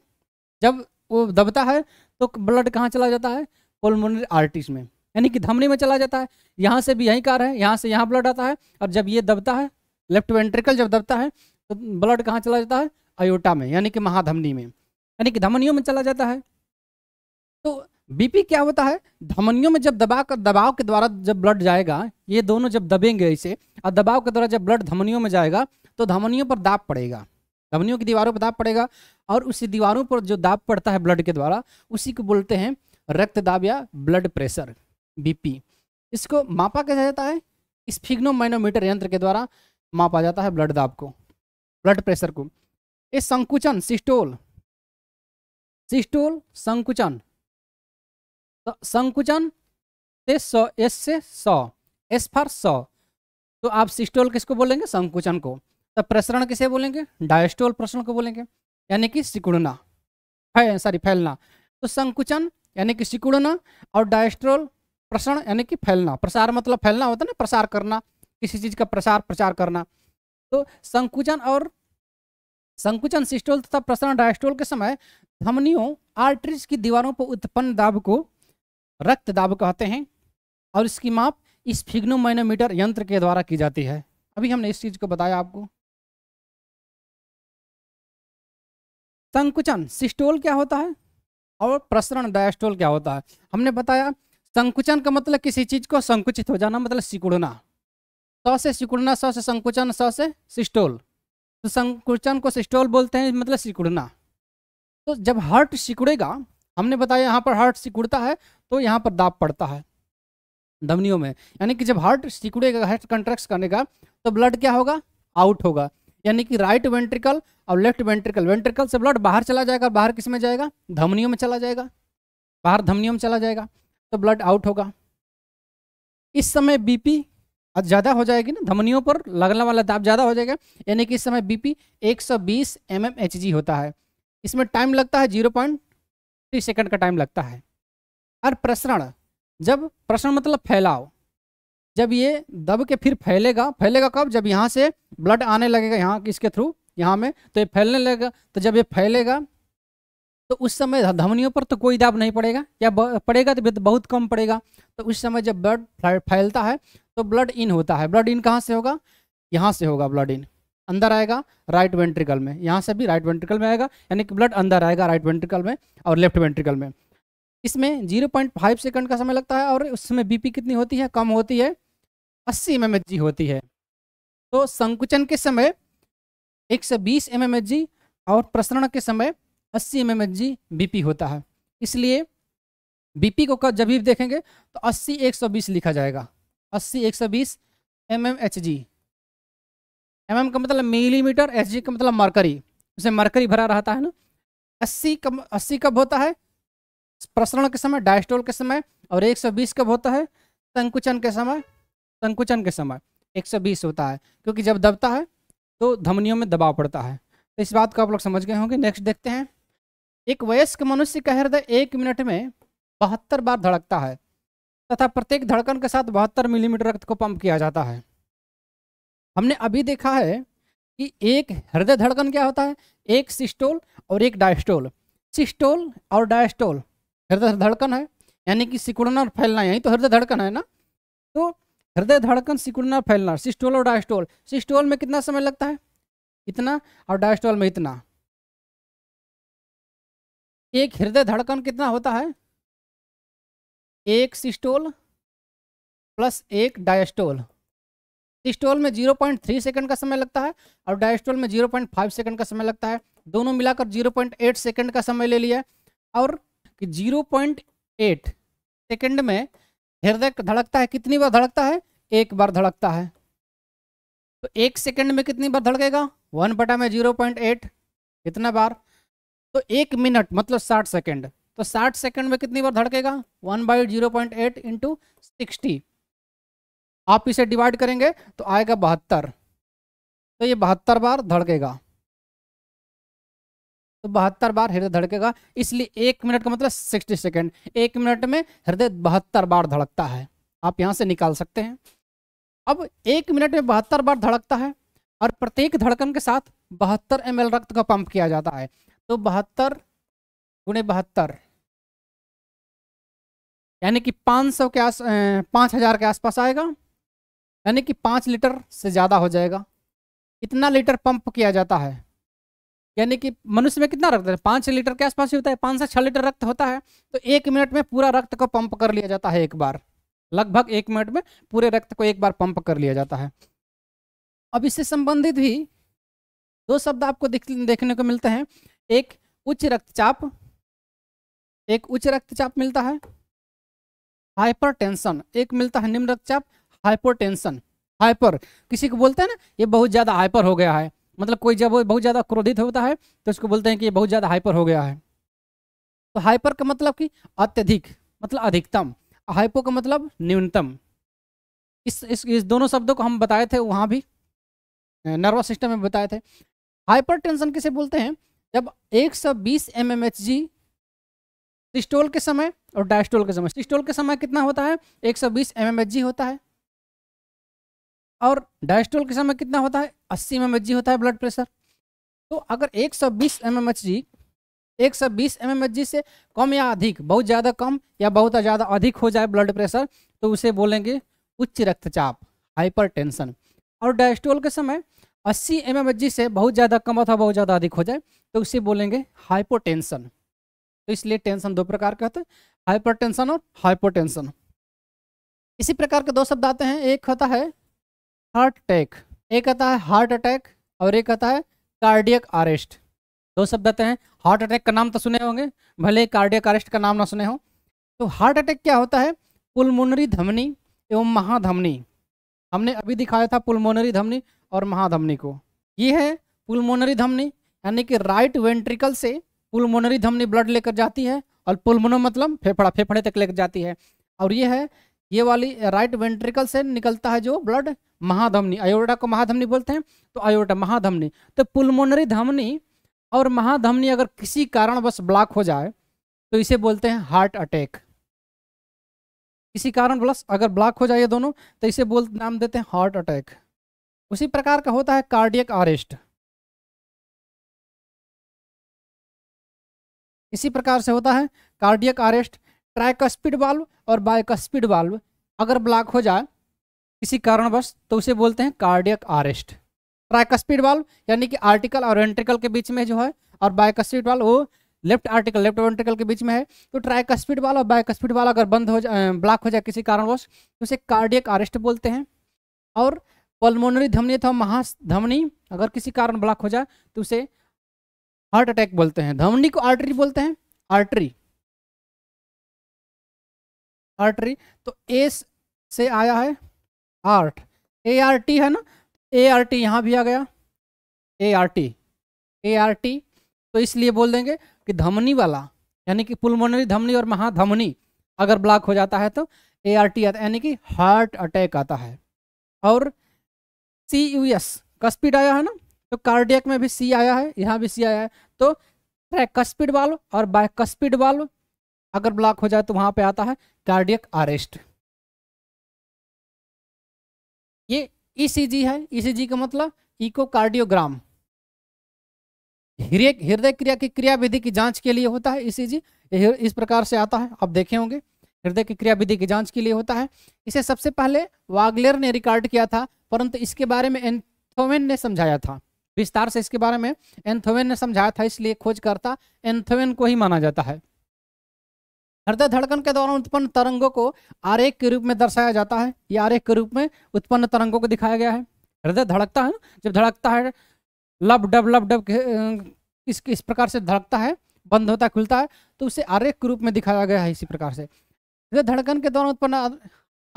जब वो दबता है तो ब्लड कहाँ चला जाता है पोलमोनरी आर्टिस में यानी कि धमनी में चला जाता है यहाँ से भी यही कार है यहाँ से यहाँ ब्लड आता है अब जब ये दबता है लेफ्ट वेंट्रिकल जब दबता है तो ब्लड कहाँ चला जाता है अयोटा में यानी कि महाधमनी में यानी कि धमनियों में चला जाता है तो बीपी क्या होता है धमनियों में जब दबाव का दबाव के द्वारा जब ब्लड जाएगा ये दोनों जब दबेंगे इसे और दबाव के द्वारा जब ब्लड धमनियों में जाएगा तो धमनियों पर दाब पड़ेगा धमनियों की दीवारों पर दाब पड़ेगा और उसी दीवारों पर जो दाब पड़ता है ब्लड के द्वारा उसी को बोलते हैं रक्त दाब या ब्लड प्रेशर बीपी इसको मापा कैसा जाता है स्फिग्नोमाइनोमीटर यंत्र के द्वारा मापा जाता है ब्लड दाब को ब्लड प्रेशर को ये संकुचन सिस्टोल सिस्टोल संकुचन तो संकुचन से सौ एस से सौ एस फॉर सौ तो आप सिस्टोल किसको बोलेंगे संकुचन को तो प्रसरण किसे बोलेंगे डायस्टोल प्रसरण को बोलेंगे यानी कि सिकुड़ना फै सॉरी फैलना तो संकुचन यानी कि सिकुड़ना और डायस्ट्रोल प्रसरण यानी कि फैलना प्रसार मतलब फैलना होता है ना प्रसार करना किसी चीज़ का प्रसार प्रचार करना तो संकुचन और संकुचन सिस्टोल तथा प्रसरण डायस्टोल के समय धमनियों आर्टरीज की दीवारों पर उत्पन्न दाब को रक्त दाब कहते हैं और इसकी माप इस फिग्नोमाइनोमीटर यंत्र के द्वारा
की जाती है अभी हमने इस चीज़ को बताया आपको संकुचन सिस्टोल क्या होता है और प्रसरण डायस्टोल क्या होता है
हमने बताया संकुचन का मतलब किसी चीज़ को संकुचित हो जाना मतलब सिकुड़ना सौ से सिकुड़ना सौ से संकुचन सौ से सिस्टोल तो संकुचन को सिस्टोल बोलते हैं मतलब सिकुड़ना तो जब हर्ट सिकुड़ेगा हमने बताया यहाँ पर हार्ट सिकुड़ता है तो यहाँ पर दाब पड़ता है धमनियों में यानी कि जब हार्ट सिकुड़ेगा हार्ट कंट्रैक्ट करेगा तो ब्लड क्या होगा आउट होगा यानी कि राइट वेंट्रिकल और लेफ्ट वेंट्रिकल वेंट्रिकल से ब्लड बाहर चला जाएगा बाहर किस में जाएगा धमनियों में चला जाएगा बाहर धमनियों में चला जाएगा तो ब्लड आउट होगा इस समय बीपी ज़्यादा हो जाएगी ना धमनियों पर लगने वाला दाब ज़्यादा हो जाएगा यानी कि इस समय बीपी 120 एमएमएचजी होता है इसमें टाइम लगता है पॉइंट तीस सेकंड का टाइम लगता है और प्रसरण जब प्रसरण मतलब फैलाव जब ये दब के फिर फैलेगा फैलेगा कब जब यहाँ से ब्लड आने लगेगा यहाँ इसके थ्रू यहाँ में तो ये फैलने लगेगा तो जब ये फैलेगा तो उस समय धमनियों पर तो कोई दाब नहीं पड़ेगा या पड़ेगा तो बहुत कम पड़ेगा तो उस समय जब ब्लड फैलता है तो ब्लड इन होता है ब्लड इन कहाँ से होगा यहाँ से होगा ब्लड इन अंदर आएगा राइट वेंट्रिकल में यहाँ से भी राइट वेंट्रिकल में आएगा यानी कि ब्लड अंदर आएगा राइट वेंट्रिकल में और लेफ्ट वेंट्रिकल में इसमें 0.5 सेकेंड का समय लगता है और उसमें बीपी कितनी होती है कम होती है अस्सी एम एम होती है तो संकुचन के समय 120 एम एम और प्रसरण के समय 80 एम एम बीपी होता है इसलिए बीपी को जब भी देखेंगे तो 80 120 लिखा जाएगा 80 120 M M H G M mm का मतलब मिलीमीटर एस जी का मतलब मरकरी उसे मरकरी भरा रहता है ना अस्सी कब अस्सी कब होता है प्रसरण के समय डायस्टोल के समय और 120 कब होता है संकुचन के समय संकुचन के समय 120 होता है क्योंकि जब दबता है तो धमनियों में दबाव पड़ता है तो इस बात को आप लोग समझ गए होंगे नेक्स्ट देखते हैं एक वयस्क मनुष्य का हृदय एक मिनट में बहत्तर बार धड़कता है तथा प्रत्येक धड़कन के साथ बहत्तर मिलीमीटर रक्त को पंप किया जाता है हमने अभी देखा है कि एक हृदय धड़कन क्या होता है एक सिस्टोल और एक डायस्टोल सिस्टोल और डायस्टोल हृदय धड़कन है यानी कि सिकुड़ना और फैलना यही तो हृदय धड़कन है ना तो हृदय धड़कन सिकुड़ना फैलना
सिस्टोल और डायस्टोल सिस्टोल में कितना समय लगता है इतना और डायस्टोल में इतना एक हृदय धड़कन कितना होता है एक सिस्टोल प्लस एक डायस्टोल
स्टॉल में 0.3 सेकंड का समय लगता है और डायस्टोल में 0.5 सेकंड का समय लगता है दोनों मिलाकर 0.8 सेकंड का समय ले लिया और 0.8 सेकेंड में हृदय धड़कता है कितनी बार धड़कता है एक बार धड़कता है तो एक सेकेंड में कितनी बार धड़केगा वन बटा में जीरो पॉइंट एट कितना बार तो एक मिनट मतलब साठ सेकेंड तो साठ सेकेंड में कितनी बार धड़केगा one by zero point eight into sixty आप इसे डिवाइड करेंगे तो आएगा बहत्तर तो ये बहत्तर बार धड़केगा तो बहत्तर बार हृदय धड़केगा इसलिए एक मिनट का मतलब सिक्सटी सेकेंड एक मिनट में हृदय बहत्तर बार धड़कता है आप यहां से निकाल सकते हैं अब एक मिनट में बहत्तर बार धड़कता है और प्रत्येक धड़कन के साथ बहत्तर एम रक्त का पंप किया
जाता है तो बहत्तर गुणे बहत्तर यानी कि 500 के आस पाँच हज़ार के आसपास आएगा यानी कि पाँच
लीटर से ज़्यादा हो जाएगा इतना लीटर पंप किया जाता है यानी कि मनुष्य में कितना रक्त है पाँच लीटर के आसपास ही होता है पाँच से छः लीटर रक्त होता है तो एक मिनट में पूरा रक्त को पंप कर लिया जाता है एक बार लगभग एक मिनट में पूरे रक्त को एक बार पंप कर लिया जाता है अब इससे संबंधित भी दो शब्द आपको देखने को मिलते हैं एक उच्च रक्तचाप एक उच्च रक्तचाप मिलता है हाइपर एक मिलता है निम्न रक्तचाप हाइपोटेंशन हाइपर किसी को बोलते हैं ना ये बहुत ज़्यादा हाइपर हो गया है मतलब कोई जब बहुत ज़्यादा क्रोधित होता है तो उसको बोलते हैं कि ये बहुत ज़्यादा हाइपर हो गया है तो हाइपर का मतलब कि अत्यधिक मतलब अधिकतम हाइपो का मतलब न्यूनतम इस, इस इस दोनों शब्दों को हम बताए थे वहां भी नर्वस सिस्टम में बताए थे हाइपर टेंशन किसे बोलते हैं जब एक सौ बीस M M H G systole के समय और डायस्टोल के समय सिस्टोल के समय कितना होता है 120 सौ बीस एम एम एच जी होता है और डायस्टोल के समय कितना होता है अस्सी एम होता है ब्लड प्रेशर तो अगर एक सौ बीस एम एक सौ बीस एम से कम या अधिक बहुत ज़्यादा कम या बहुत ज़्यादा अधिक हो जाए ब्लड प्रेशर तो उसे बोलेंगे उच्च रक्तचाप हाइपरटेंशन और डायस्टोल के समय 80 एम से बहुत ज़्यादा कम अथवा बहुत ज़्यादा अधिक हो जाए तो उसे बोलेंगे हाइपोटेंशन तो इसलिए टेंशन दो प्रकार के होते हैं हाइपरटेंशन और हाइपोटेंशन इसी प्रकार के दो शब्द आते हैं एक होता है हार्ट अटैक एक आता है हार्ट अटैक और एक आता है कार्डियक अरेस्ट दो शब्द आते हैं हार्ट अटैक का नाम तो सुने होंगे भले कार्डियक अरेस्ट का नाम ना सुने हो तो हार्ट अटैक क्या होता है पुलमोनरी धमनी एवं महाधमनी हमने अभी दिखाया था पुलमोनरी धमनी और महाधमनी को ये है पुलमोनरी धमनी यानी कि राइट वेंट्रिकल से पुलमोनरी धमनी ब्लड लेकर जाती है और पुलमोनो मतलब फेफड़ा फेफड़े तक लेकर जाती है और ये है ये वाली राइट वेंट्रिकल से निकलता है जो ब्लड महाधमनी अयोडा को महाधमनी बोलते हैं तो अयोडा महाधमनी तो पुलमोनरी धमनी और महाधमनी अगर किसी कारण बस ब्लॉक हो जाए तो इसे बोलते हैं हार्ट अटैक
किसी कारण बस अगर ब्लॉक हो जाए दोनों तो इसे बोल नाम देते हैं हार्ट अटैक उसी प्रकार का होता है कार्डियक अरेस्ट इसी प्रकार से होता है कार्डियक अरेस्ट स्पीड
वाल्व और स्पीड वाल्व अगर ब्लॉक हो जाए किसी कारणवश तो उसे बोलते हैं कार्डियक आरेस्ट स्पीड वाल्व यानी कि आर्टिकल और वेंट्रिकल के बीच में जो है और स्पीड वाल्व वो लेफ्ट आर्टिकल लेफ्ट वेंट्रिकल के बीच में है तो स्पीड वाल्व और स्पीड वाल्व अगर बंद हो जाए ब्लॉक हो जाए किसी कारणवश तो उसे कार्डियक आरेस्ट बोलते हैं और पल्मोनरी धमनी अथवा महाधमनी अगर किसी कारण ब्लॉक हो जाए तो उसे
हार्ट अटैक बोलते हैं धमनी को आर्टरी बोलते हैं आर्टरी आर्टरी तो ए से आया है आर्ट ए आर
टी है ना ए आर टी यहाँ भी आ गया A R T A R T तो इसलिए बोल देंगे कि धमनी वाला यानी कि पुलमोनरी धमनी और महाधमनी अगर ब्लॉक हो जाता है तो ए आर टी आता यानी कि हार्ट अटैक आता है और सी यू एस कस्पिड आया है ना तो कार्डियक में भी सी आया है यहाँ भी सी आया है तो ट्रैक कस्पिड वाल्व और कस्पिड वाल्व अगर ब्लॉक हो जाए तो वहां पे आता है
कार्डियक अरेस्ट ये ईसीजी e है ईसीजी e का मतलब इकोकार्डियोग्राम हृदय
हृदय क्रिया की क्रियाविधि की जांच के लिए होता है ईसीजी e इस प्रकार से आता है आप देखे होंगे हृदय की क्रियाविधि की जांच के लिए होता है इसे सबसे पहले वागलेर ने रिकॉर्ड किया था परंतु इसके बारे में एंथोवेन ने समझाया था विस्तार से इसके बारे में एंथोवेन ने समझाया था इसलिए खोजकर्ता एंथोवेन को ही माना जाता है हृदय धड़कन के दौरान उत्पन्न तरंगों को आरेख के रूप में दर्शाया जाता है ये आरेख के रूप में उत्पन्न तरंगों को दिखाया गया है हृदय धड़कता है जब धड़कता है लब डब लब डब इस इस प्रकार से धड़कता है बंद होता खुलता है तो उसे आरेख के रूप में दिखाया गया है इसी प्रकार से हृदय धड़कन के दौरान उत्पन्न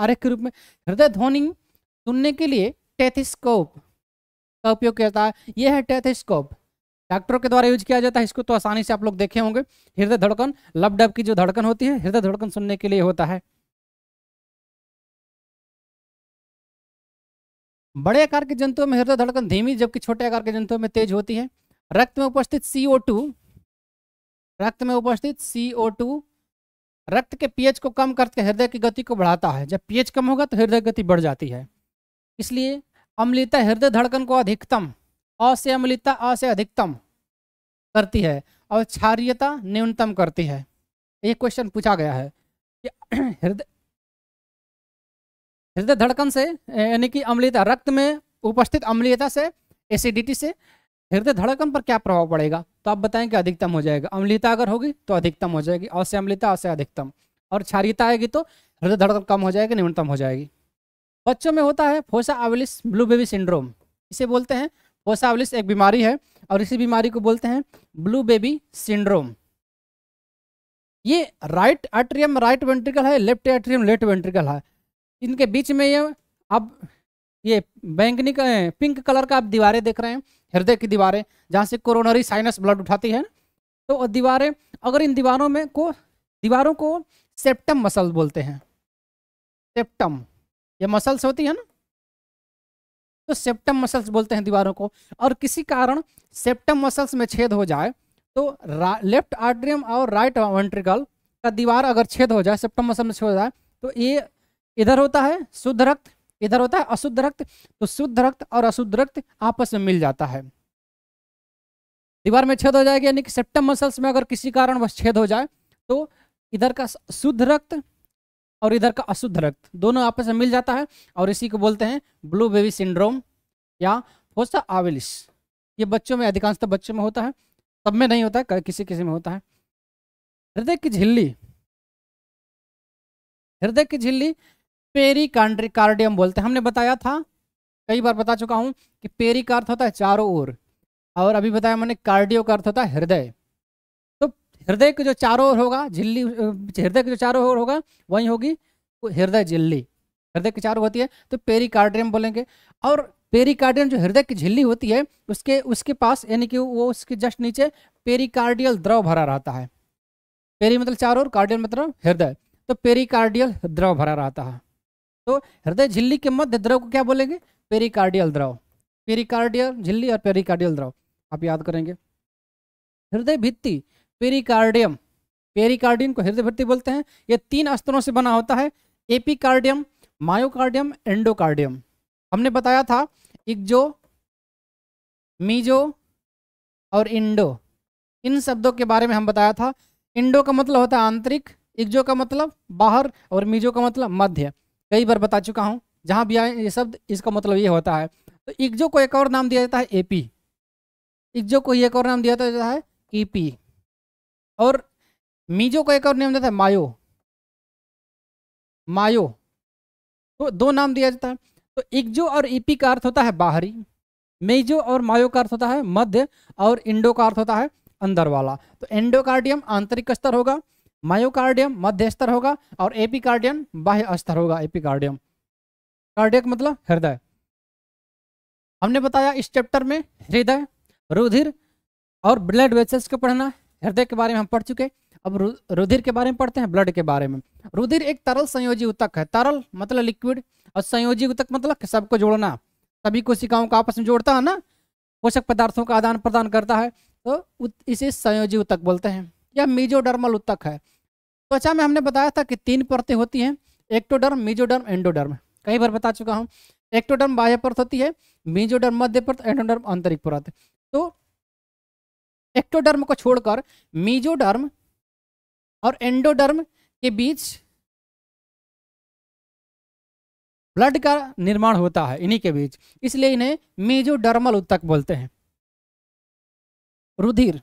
आरेख के रूप में हृदय ध्वनि सुनने के लिए टेथिस्कोप का उपयोग किया जाता है यह है टेथिस्कोप डॉक्टरों के द्वारा यूज किया
जाता है इसको तो आसानी से आप लोग देखे होंगे हृदय धड़कन लब डब की जो धड़कन होती है हृदय धड़कन सुनने के लिए होता है बड़े आकार के जंतुओं में हृदय धड़कन धीमी जबकि छोटे आकार के जंतुओं में तेज होती है रक्त में उपस्थित CO2
रक्त में उपस्थित CO2 रक्त के पीएच को कम करके हृदय की गति को बढ़ाता है जब पीएच कम होगा तो हृदय गति बढ़ जाती है इसलिए अम्लीता हृदय धड़कन को अधिकतम अ अम्लता अम्लिता अधिकतम करती है और क्षारियता न्यूनतम करती है ये क्वेश्चन पूछा गया है कि हृदय हृदय धड़कन से यानी कि अम्लिता रक्त में उपस्थित अम्लीयता से एसिडिटी से हृदय धड़कन पर क्या प्रभाव पड़ेगा तो आप बताएं कि अधिकतम हो जाएगा अम्लीयता अगर होगी तो अधिकतम हो जाएगी अवश्य अम्लीयता अवश्य अधिकतम और क्षारियता आएगी तो हृदय धड़कन कम हो जाएगी न्यूनतम हो जाएगी बच्चों में होता है fossa ovalis blue baby syndrome इसे बोलते हैं ओसावलिस एक बीमारी है और इसी बीमारी को बोलते हैं ब्लू बेबी सिंड्रोम ये राइट एट्रियम राइट वेंट्रिकल है लेफ्ट एट्रियम लेफ्ट वेंट्रिकल है इनके बीच में ये अब ये बैंगनी का पिंक कलर का आप दीवारें देख रहे हैं हृदय की दीवारें जहाँ से कोरोनरी साइनस ब्लड उठाती है तो दीवारें अगर इन दीवारों में को दीवारों को सेप्टम मसल बोलते हैं सेप्टम ये मसल्स होती है ना तो सेप्टम मसल्स बोलते हैं दीवारों को और किसी कारण सेप्टम मसल्स में छेद हो जाए तो लेफ्ट आर्ट्रियम और राइट वेंट्रिकल का दीवार अगर छेद हो जाए सेप्टम मसल में छेद हो जाए तो ये इधर होता है शुद्ध रक्त इधर होता है अशुद्ध रक्त तो शुद्ध रक्त और अशुद्ध रक्त आपस में मिल जाता है दीवार में छेद हो जाएगा यानी कि सेप्टम मसल्स में अगर किसी कारण छेद हो जाए तो इधर का शुद्ध रक्त और इधर का अशुद्ध रक्त दोनों आपस में मिल जाता है और इसी को बोलते हैं ब्लू बेबी सिंड्रोम या फोसा आविलिस ये बच्चों में अधिकांशतः बच्चों में होता है सब में नहीं होता है किसी किसी में होता है हृदय की झिल्ली हृदय की झिल्ली पेरी कार्डियम बोलते हैं हमने बताया था कई बार बता चुका हूं कि पेरी का अर्थ होता है चारों ओर और अभी बताया मैंने कार्डियो का अर्थ होता है हृदय हृदय के जो चारों ओर होगा झिल्ली हृदय के जो चारों ओर होगा वही होगी हृदय झिल्ली हृदय के चारों होती है तो पेरिकार्डियम बोलेंगे और पेरिकार्डियम जो हृदय की झिल्ली होती है उसके उसके पास यानी कि वो उसके जस्ट नीचे पेरिकार्डियल द्रव भरा रहता है पेरी मतलब चारों ओर कार्डियल मतलब हृदय तो पेरिकार्डियल द्रव भरा रहता है तो हृदय झिल्ली के मध्य द्रव को क्या बोलेंगे पेरिकार्डियल द्रव पेरिकार्डियल झिल्ली और पेरिकार्डियल द्रव आप याद करेंगे हृदय भित्ति पेरिकार्डियम पेरिकार्डियम को हृदय भर्ती बोलते हैं ये तीन स्तरों से बना होता है एपिकार्डियम मायोकार्डियम एंडोकार्डियम हमने बताया था इग्जो मीजो और इंडो इन शब्दों के बारे में हम बताया था इंडो का मतलब होता है आंतरिक इग्जो का मतलब बाहर और मीजो का मतलब मध्य कई बार बता चुका हूँ जहाँ भी आए ये शब्द इसका मतलब ये होता है तो इग्जो को एक और नाम दिया जाता है एपी इग्जो को एक और नाम दिया जाता है
ईपी और मीजो का एक और नियम देता है मायो मायो तो दो नाम दिया जाता है तो इग्जो और ईपी का
अर्थ होता है बाहरी मेजो और मायो का अर्थ होता है मध्य और इंडो का अर्थ होता है अंदर वाला तो एंडोकार्डियम आंतरिक स्तर होगा मायोकार्डियम मध्य स्तर होगा और एपिकार्डियम बाह्य स्तर होगा एपिकार्डियम कार्डियक मतलब हृदय हमने बताया इस चैप्टर में हृदय रुधिर और ब्लड वेसल्स को पढ़ना हृदय के बारे में हम पढ़ चुके अब रुधिर के बारे में पढ़ते हैं ब्लड के बारे में रुधिर एक तरल संयोजी उतक है तरल मतलब लिक्विड और संयोजी उतक मतलब सबको जोड़ना सभी कोशिकाओं को आपस में जोड़ता है ना पोषक पदार्थों का आदान प्रदान करता है तो इसे संयोजी उतक बोलते हैं यह मीजोडर्मल उतक है त्वचा में हमने बताया था कि तीन परतें होती हैं एक्टोडर्म मीजोडर्म एंडोडर्म कई बार बता चुका हूँ एक्टोडर्म बाह्य परत होती है मीजोडर्म मध्य परत एंडोडर्म आंतरिक परत तो एक्टोडर्म
को छोड़कर मीजोडर्म और एंडोडर्म के बीच ब्लड का निर्माण होता है इन्हीं के बीच इसलिए इन्हें मेजोडर्मल उत्तक बोलते हैं रुधिर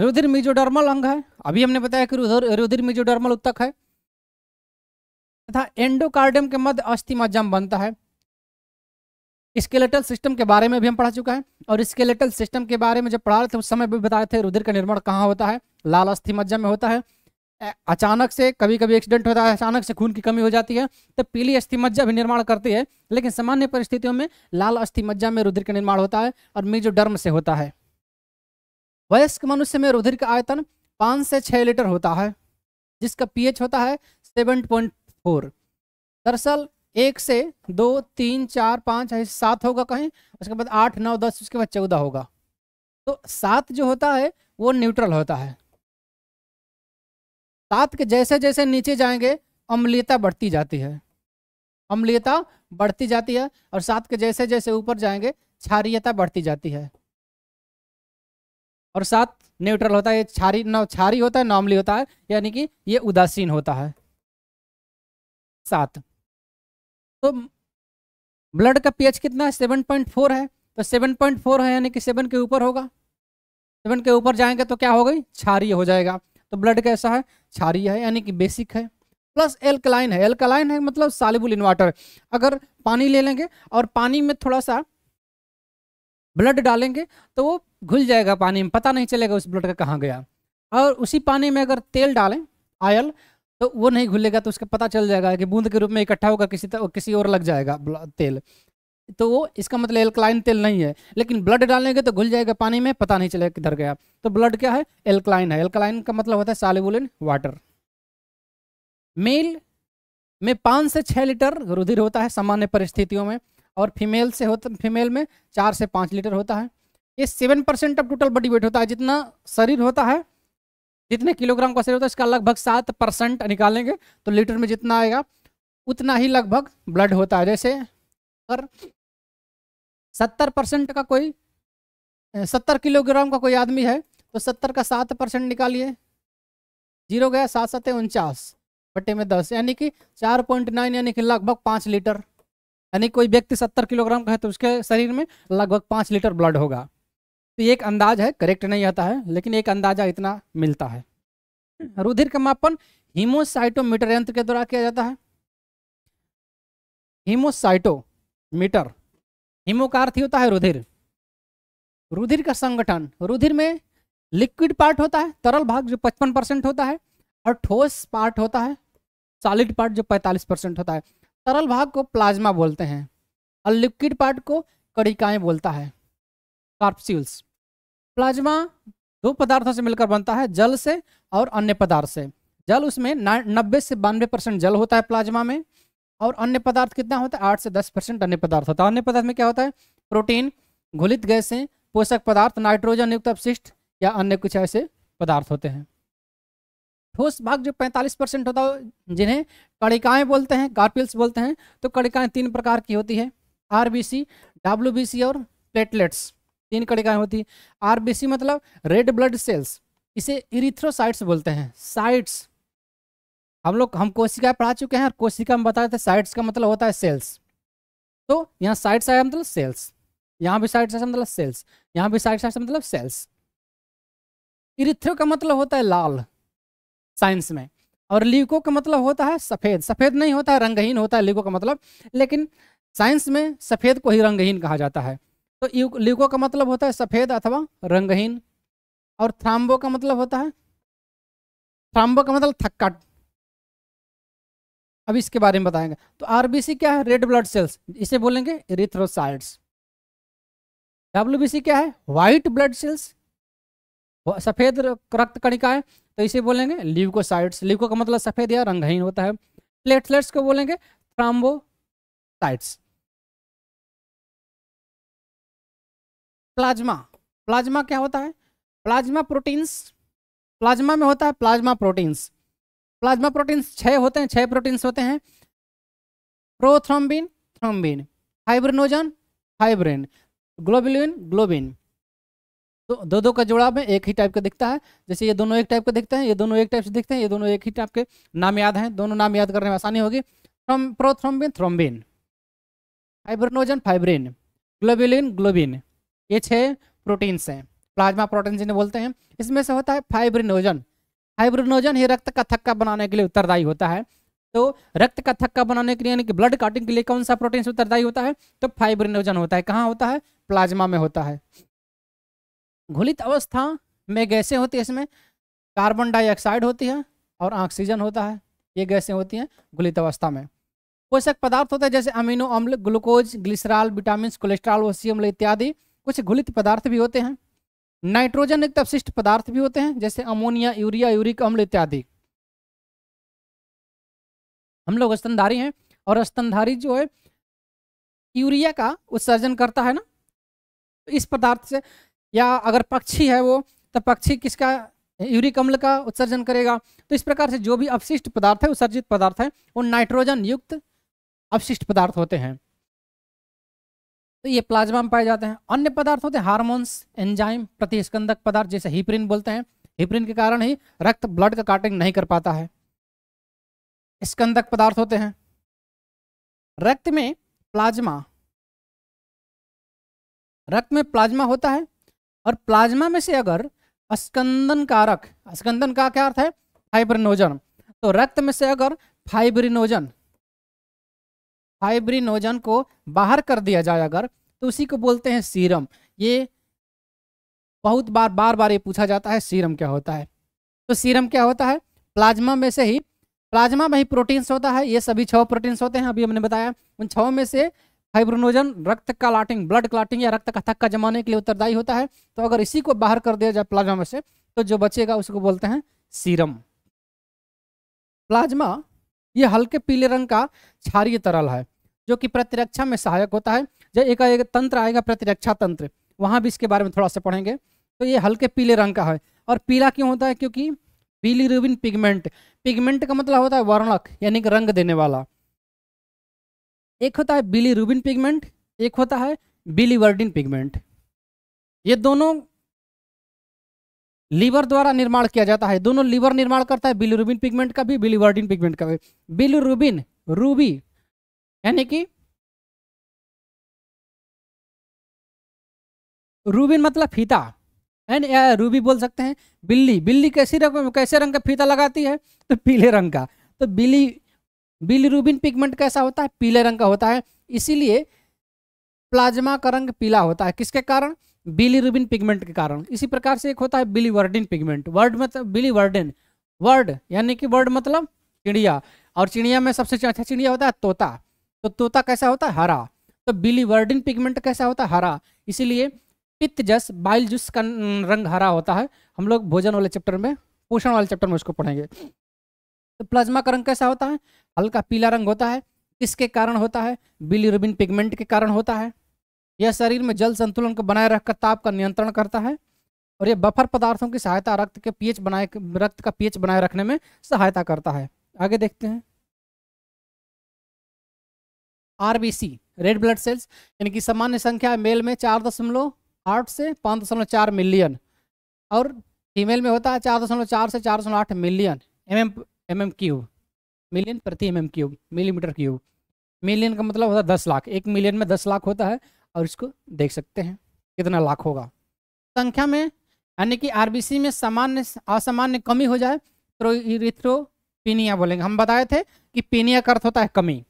रुधिर मिजोडर्मल अंग है अभी हमने बताया कि रुधिर रुधिर मेजोडर्मल उत्तक है तथा एंडोकार्डियम के मध्य अस्थिमज्जम
बनता है स्केलेटल सिस्टम के बारे में भी हम पढ़ा चुका है और स्केलेटल सिस्टम के बारे में जब पढ़ा रहे थे उस समय भी बताए थे रुधिर का निर्माण कहाँ होता है लाल अस्थि मज्जा में होता है अचानक से कभी कभी एक्सीडेंट होता है अचानक से खून की कमी हो जाती है तो पीली अस्थि मज्जा भी निर्माण करती है लेकिन सामान्य परिस्थितियों में लाल अस्थि मज्जा में रुधिर का निर्माण होता है और मेजोडर्म से होता है वयस्क मनुष्य में रुधिर का आयतन पाँच से छः लीटर होता है जिसका पीएच होता है सेवन पॉइंट फोर दरअसल एक से दो तीन चार पाँच सात होगा कहीं उसके बाद आठ नौ दस उसके बाद चौदह होगा तो सात जो होता है वो न्यूट्रल होता है सात के जैसे जैसे नीचे जाएंगे अम्लीयता बढ़ती जाती है अम्लीयता बढ़ती जाती है और सात के जैसे जैसे ऊपर जाएंगे क्षारियता बढ़ती जाती है
और सात न्यूट्रल होता है ये न नौ होता है नॉमली होता है यानी कि ये उदासीन होता है सात तो
ब्लड का पीएच कितना है सेवन पॉइंट फोर है तो सेवन पॉइंट फोर है यानी कि सेवन के ऊपर होगा सेवन के ऊपर जाएंगे तो क्या हो गई छारी हो जाएगा तो ब्लड कैसा है छारी है यानी कि बेसिक है प्लस एल्कलाइन है एल्कलाइन है मतलब सालिबुल इन्वाटर अगर पानी ले लेंगे और पानी में थोड़ा सा ब्लड डालेंगे तो वो घुल जाएगा पानी में पता नहीं चलेगा उस ब्लड का कहाँ गया और उसी पानी में अगर तेल डालें आयल तो वो नहीं घुलेगा तो उसका पता चल जाएगा कि बूंद के रूप में इकट्ठा होगा किसी तरह किसी और लग जाएगा तेल तो वो इसका मतलब एल्कलाइन तेल नहीं है लेकिन ब्लड डालेंगे तो घुल जाएगा पानी में पता नहीं चलेगा किधर गया तो ब्लड क्या है एल्कलाइन है एल्कलाइन का मतलब होता है सालिबुल इन वाटर मेल में पाँच से छः लीटर रुधिर होता है सामान्य परिस्थितियों में और फीमेल से होता फीमेल में चार से पाँच लीटर होता है ये seven percent of total body weight होता है जितना शरीर होता है जितने किलोग्राम का शरीर होता है इसका लगभग सात परसेंट निकालेंगे तो लीटर में जितना आएगा उतना ही लगभग ब्लड होता
है जैसे अगर सत्तर परसेंट का कोई सत्तर किलोग्राम का कोई आदमी है तो सत्तर का सात परसेंट निकालिए जीरो
गया सात सत उनचास बटे में दस यानी कि चार पॉइंट नाइन यानी कि लगभग पाँच लीटर यानी कोई व्यक्ति सत्तर किलोग्राम का है तो उसके शरीर में लगभग पाँच लीटर ब्लड होगा तो एक अंदाज है करेक्ट नहीं आता है लेकिन एक अंदाजा इतना मिलता है रुधिर का मापन हीमोसाइटोमीटर यंत्र के द्वारा किया जाता है हीमोसाइटोमीटर हीमो का अर्थ होता है रुधिर रुधिर का संगठन रुधिर में लिक्विड पार्ट होता है तरल भाग जो पचपन परसेंट होता है और ठोस पार्ट होता है सॉलिड पार्ट जो पैंतालीस परसेंट होता है तरल भाग को प्लाज्मा बोलते हैं और लिक्विड पार्ट को कड़िकाएँ बोलता है कार्पस्यूल्स प्लाज्मा दो पदार्थों से मिलकर बनता है जल से और अन्य पदार्थ से जल उसमें नब्बे से बानवे परसेंट जल होता है प्लाज्मा में और अन्य पदार्थ कितना होता है आठ से दस परसेंट अन्य पदार्थ होता है अन्य पदार्थ में क्या होता है प्रोटीन घुलित गैसें पोषक पदार्थ नाइट्रोजन युक्त अपशिष्ट या अन्य कुछ ऐसे पदार्थ होते हैं ठोस भाग जो पैंतालीस परसेंट होता है जिन्हें कड़िकाएँ बोलते हैं कार्पिल्स बोलते हैं तो कड़िकाएँ तीन प्रकार की होती है R B C W B C और प्लेटलेट्स तीन कड़ी होती है आरबीसी मतलब रेड ब्लड सेल्स इसे इरिथ्रोसाइट्स बोलते हैं साइट्स हम लोग हम कोशिका पढ़ा चुके हैं और कोशिका में बताए थे साइट्स का मतलब होता है सेल्स तो यहाँ साइट्स आया मतलब सेल्स यहाँ भी साइट्स आया मतलब सेल्स यहाँ भी साइट्स आया मतलब सेल्स इरिथ्रो का मतलब होता है लाल साइंस में और लीको का मतलब होता है सफ़ेद सफ़ेद नहीं होता है रंगहीन होता है लीको का मतलब लेकिन साइंस में सफ़ेद को ही रंगहीन कहा जाता है तो ल्यूको का मतलब होता है सफ़ेद अथवा रंगहीन और थ्राम्बो का मतलब होता है थ्राम्बो का मतलब थक्का अब इसके बारे में बताएंगे तो आरबीसी क्या है रेड ब्लड सेल्स इसे बोलेंगे रिथ्रोसाइड्स सी क्या है व्हाइट ब्लड सेल्स सफ़ेद रक्त कणिका है तो इसे बोलेंगे ल्यूकोसाइड्स
ल्यूको का मतलब सफ़ेद या रंगहीन होता है प्लेटलेट्स को बोलेंगे थ्राम्बोसाइट्स प्लाज्मा प्लाज्मा क्या होता है प्लाज्मा प्रोटीन्स प्लाज्मा में होता है प्लाज्मा प्रोटीन्स
प्लाज्मा प्रोटीन्स छः होते हैं छः प्रोटीन्स होते हैं prothrombin thrombin fibrinogen fibrin globulin globin तो दो दो का जोड़ा में एक ही टाइप का दिखता है जैसे ये दोनों एक टाइप का दिखते हैं ये दोनों एक टाइप से दिखते हैं ये दोनों एक ही टाइप के नाम याद हैं दोनों नाम याद करने में आसानी होगी prothrombin thrombin fibrinogen fibrin globulin globin ये छह प्रोटीन्स हैं प्लाज्मा प्रोटीन जिन्हें बोलते हैं इसमें से होता है फाइब्रिनोजन फाइब्रिनोजन ही रक्त का थक्का बनाने के लिए उत्तरदायी होता है तो रक्त का थक्का बनाने के लिए यानी कि ब्लड काटिंग के लिए कौन सा प्रोटीन उत्तरदायी होता है तो फाइब्रिनोजन होता है कहाँ होता है प्लाज्मा में होता है घुलित अवस्था में गैसें होती है इसमें कार्बन डाइऑक्साइड होती है और ऑक्सीजन होता है ये गैसें होती हैं घुलित अवस्था में पोषक पदार्थ होते हैं जैसे अमीनो अम्ल ग्लूकोज ग्लिसराल विटामिन कोलेस्ट्रॉल ओसियम इत्यादि कुछ घुलित पदार्थ भी होते हैं नाइट्रोजन एक अपशिष्ट पदार्थ भी होते हैं जैसे अमोनिया यूरिया यूरिक अम्ल इत्यादि
हम लोग स्तनधारी हैं और स्तनधारी जो है यूरिया का उत्सर्जन करता है ना इस पदार्थ से
या अगर पक्षी है वो तो पक्षी किसका यूरिक अम्ल का उत्सर्जन करेगा तो इस प्रकार से जो भी अपशिष्ट पदार्थ है उत्सर्जित पदार्थ है वो नाइट्रोजन युक्त अपशिष्ट पदार्थ होते हैं तो ये प्लाज्मा में पाए जाते हैं अन्य पदार्थ होते हैं हार्मोन्स एंजाइम प्रतिस्कंदक पदार्थ जैसे हिप्रिन बोलते हैं हिप्रिन के कारण ही रक्त ब्लड का काटिंग नहीं कर
पाता है स्कंदक पदार्थ होते हैं रक्त में प्लाज्मा रक्त में प्लाज्मा होता है
और प्लाज्मा में से अगर अस्कंदन कारक अस्कंदन का क्या अर्थ है फाइब्रिनोजन तो रक्त में से अगर फाइब्रिनोजन फाइब्रिनोजन को बाहर कर दिया जाए अगर तो उसी को बोलते हैं सीरम ये बहुत बार बार बार ये पूछा जाता है सीरम क्या होता है तो सीरम क्या होता है प्लाज्मा में से ही प्लाज्मा में ही प्रोटीन्स होता है ये सभी छः प्रोटीन्स होते हैं अभी हमने बताया उन छः में से फाइब्रोनोजन रक्त का लाटिंग ब्लड क्लाटिंग या रक्त का थक्का जमाने के लिए उत्तरदायी होता है तो अगर इसी को बाहर कर दिया जाए प्लाज्मा में से तो जो बचेगा उसको बोलते हैं सीरम प्लाज्मा ये हल्के पीले रंग का क्षारिय तरल है जो कि प्रतिरक्षा में सहायक होता है जब एक, एक तंत्र आएगा प्रतिरक्षा तंत्र वहाँ भी इसके बारे में थोड़ा सा पढ़ेंगे तो ये हल्के पीले रंग का है और पीला क्यों होता है क्योंकि पीली रूबिन पिगमेंट पिगमेंट का मतलब होता है वर्णक यानी कि रंग देने वाला एक होता है बिली रूबिन पिगमेंट एक होता है बिली वर्डिन पिगमेंट ये दोनों लीवर द्वारा निर्माण किया जाता है दोनों लीवर निर्माण करता है बिलुरुबिन
पिगमेंट का भी बिलुवर्डिन पिगमेंट का भी बिलुरुबिन रूबी यानी कि रूबिन मतलब फीता एंड रूबी बोल सकते हैं बिल्ली बिल्ली कैसी रंग कैसे रंग का फीता लगाती है
तो पीले रंग का तो बिली बिलरूबिन पिगमेंट कैसा होता है पीले रंग का होता है इसीलिए प्लाज्मा का रंग पीला होता है किसके कारण बिलीरुबिन पिगमेंट के कारण इसी प्रकार से एक होता है बिलीवर्डिन पिगमेंट वर्ड मतलब बिलीवर्डिन वर्ड यानी कि वर्ड मतलब चिड़िया और चिड़िया में सबसे अच्छा चिड़िया होता है तोता तो तोता कैसा होता है हरा तो बिलीवर्डिन पिगमेंट कैसा होता है हरा इसीलिए पित्त जस बाइल जूस का रंग हरा होता है हम लोग भोजन वाले चैप्टर में पोषण वाले चैप्टर में उसको पढ़ेंगे तो प्लाज्मा का रंग कैसा होता है हल्का पीला रंग होता है किसके कारण होता है बिलीरुबिन पिगमेंट के कारण होता है यह शरीर में जल संतुलन को बनाए रखकर ताप का नियंत्रण करता है और यह बफर पदार्थों की सहायता रक्त के पीएच बनाए रक्त का पीएच बनाए रखने में सहायता करता है आगे देखते हैं आरबीसी रेड ब्लड सेल्स यानी कि सामान्य संख्या मेल में चार दशमलव आठ से पाँच दशमलव चार मिलियन और फीमेल में होता है चार दशमलव चार से चार दशमलव आठ million M M M M cube million प्रति M M cube millimetre cube million का मतलब होता है दस लाख एक मिलियन में दस लाख होता है और इसको देख सकते हैं कितना लाख होगा संख्या में यानी कि आरबीसी में सामान्य असामान्य कमी हो जाए तो इरिथ्रोपिनिया बोलेंगे हम बताए थे कि पीनिया का अर्थ होता है कमी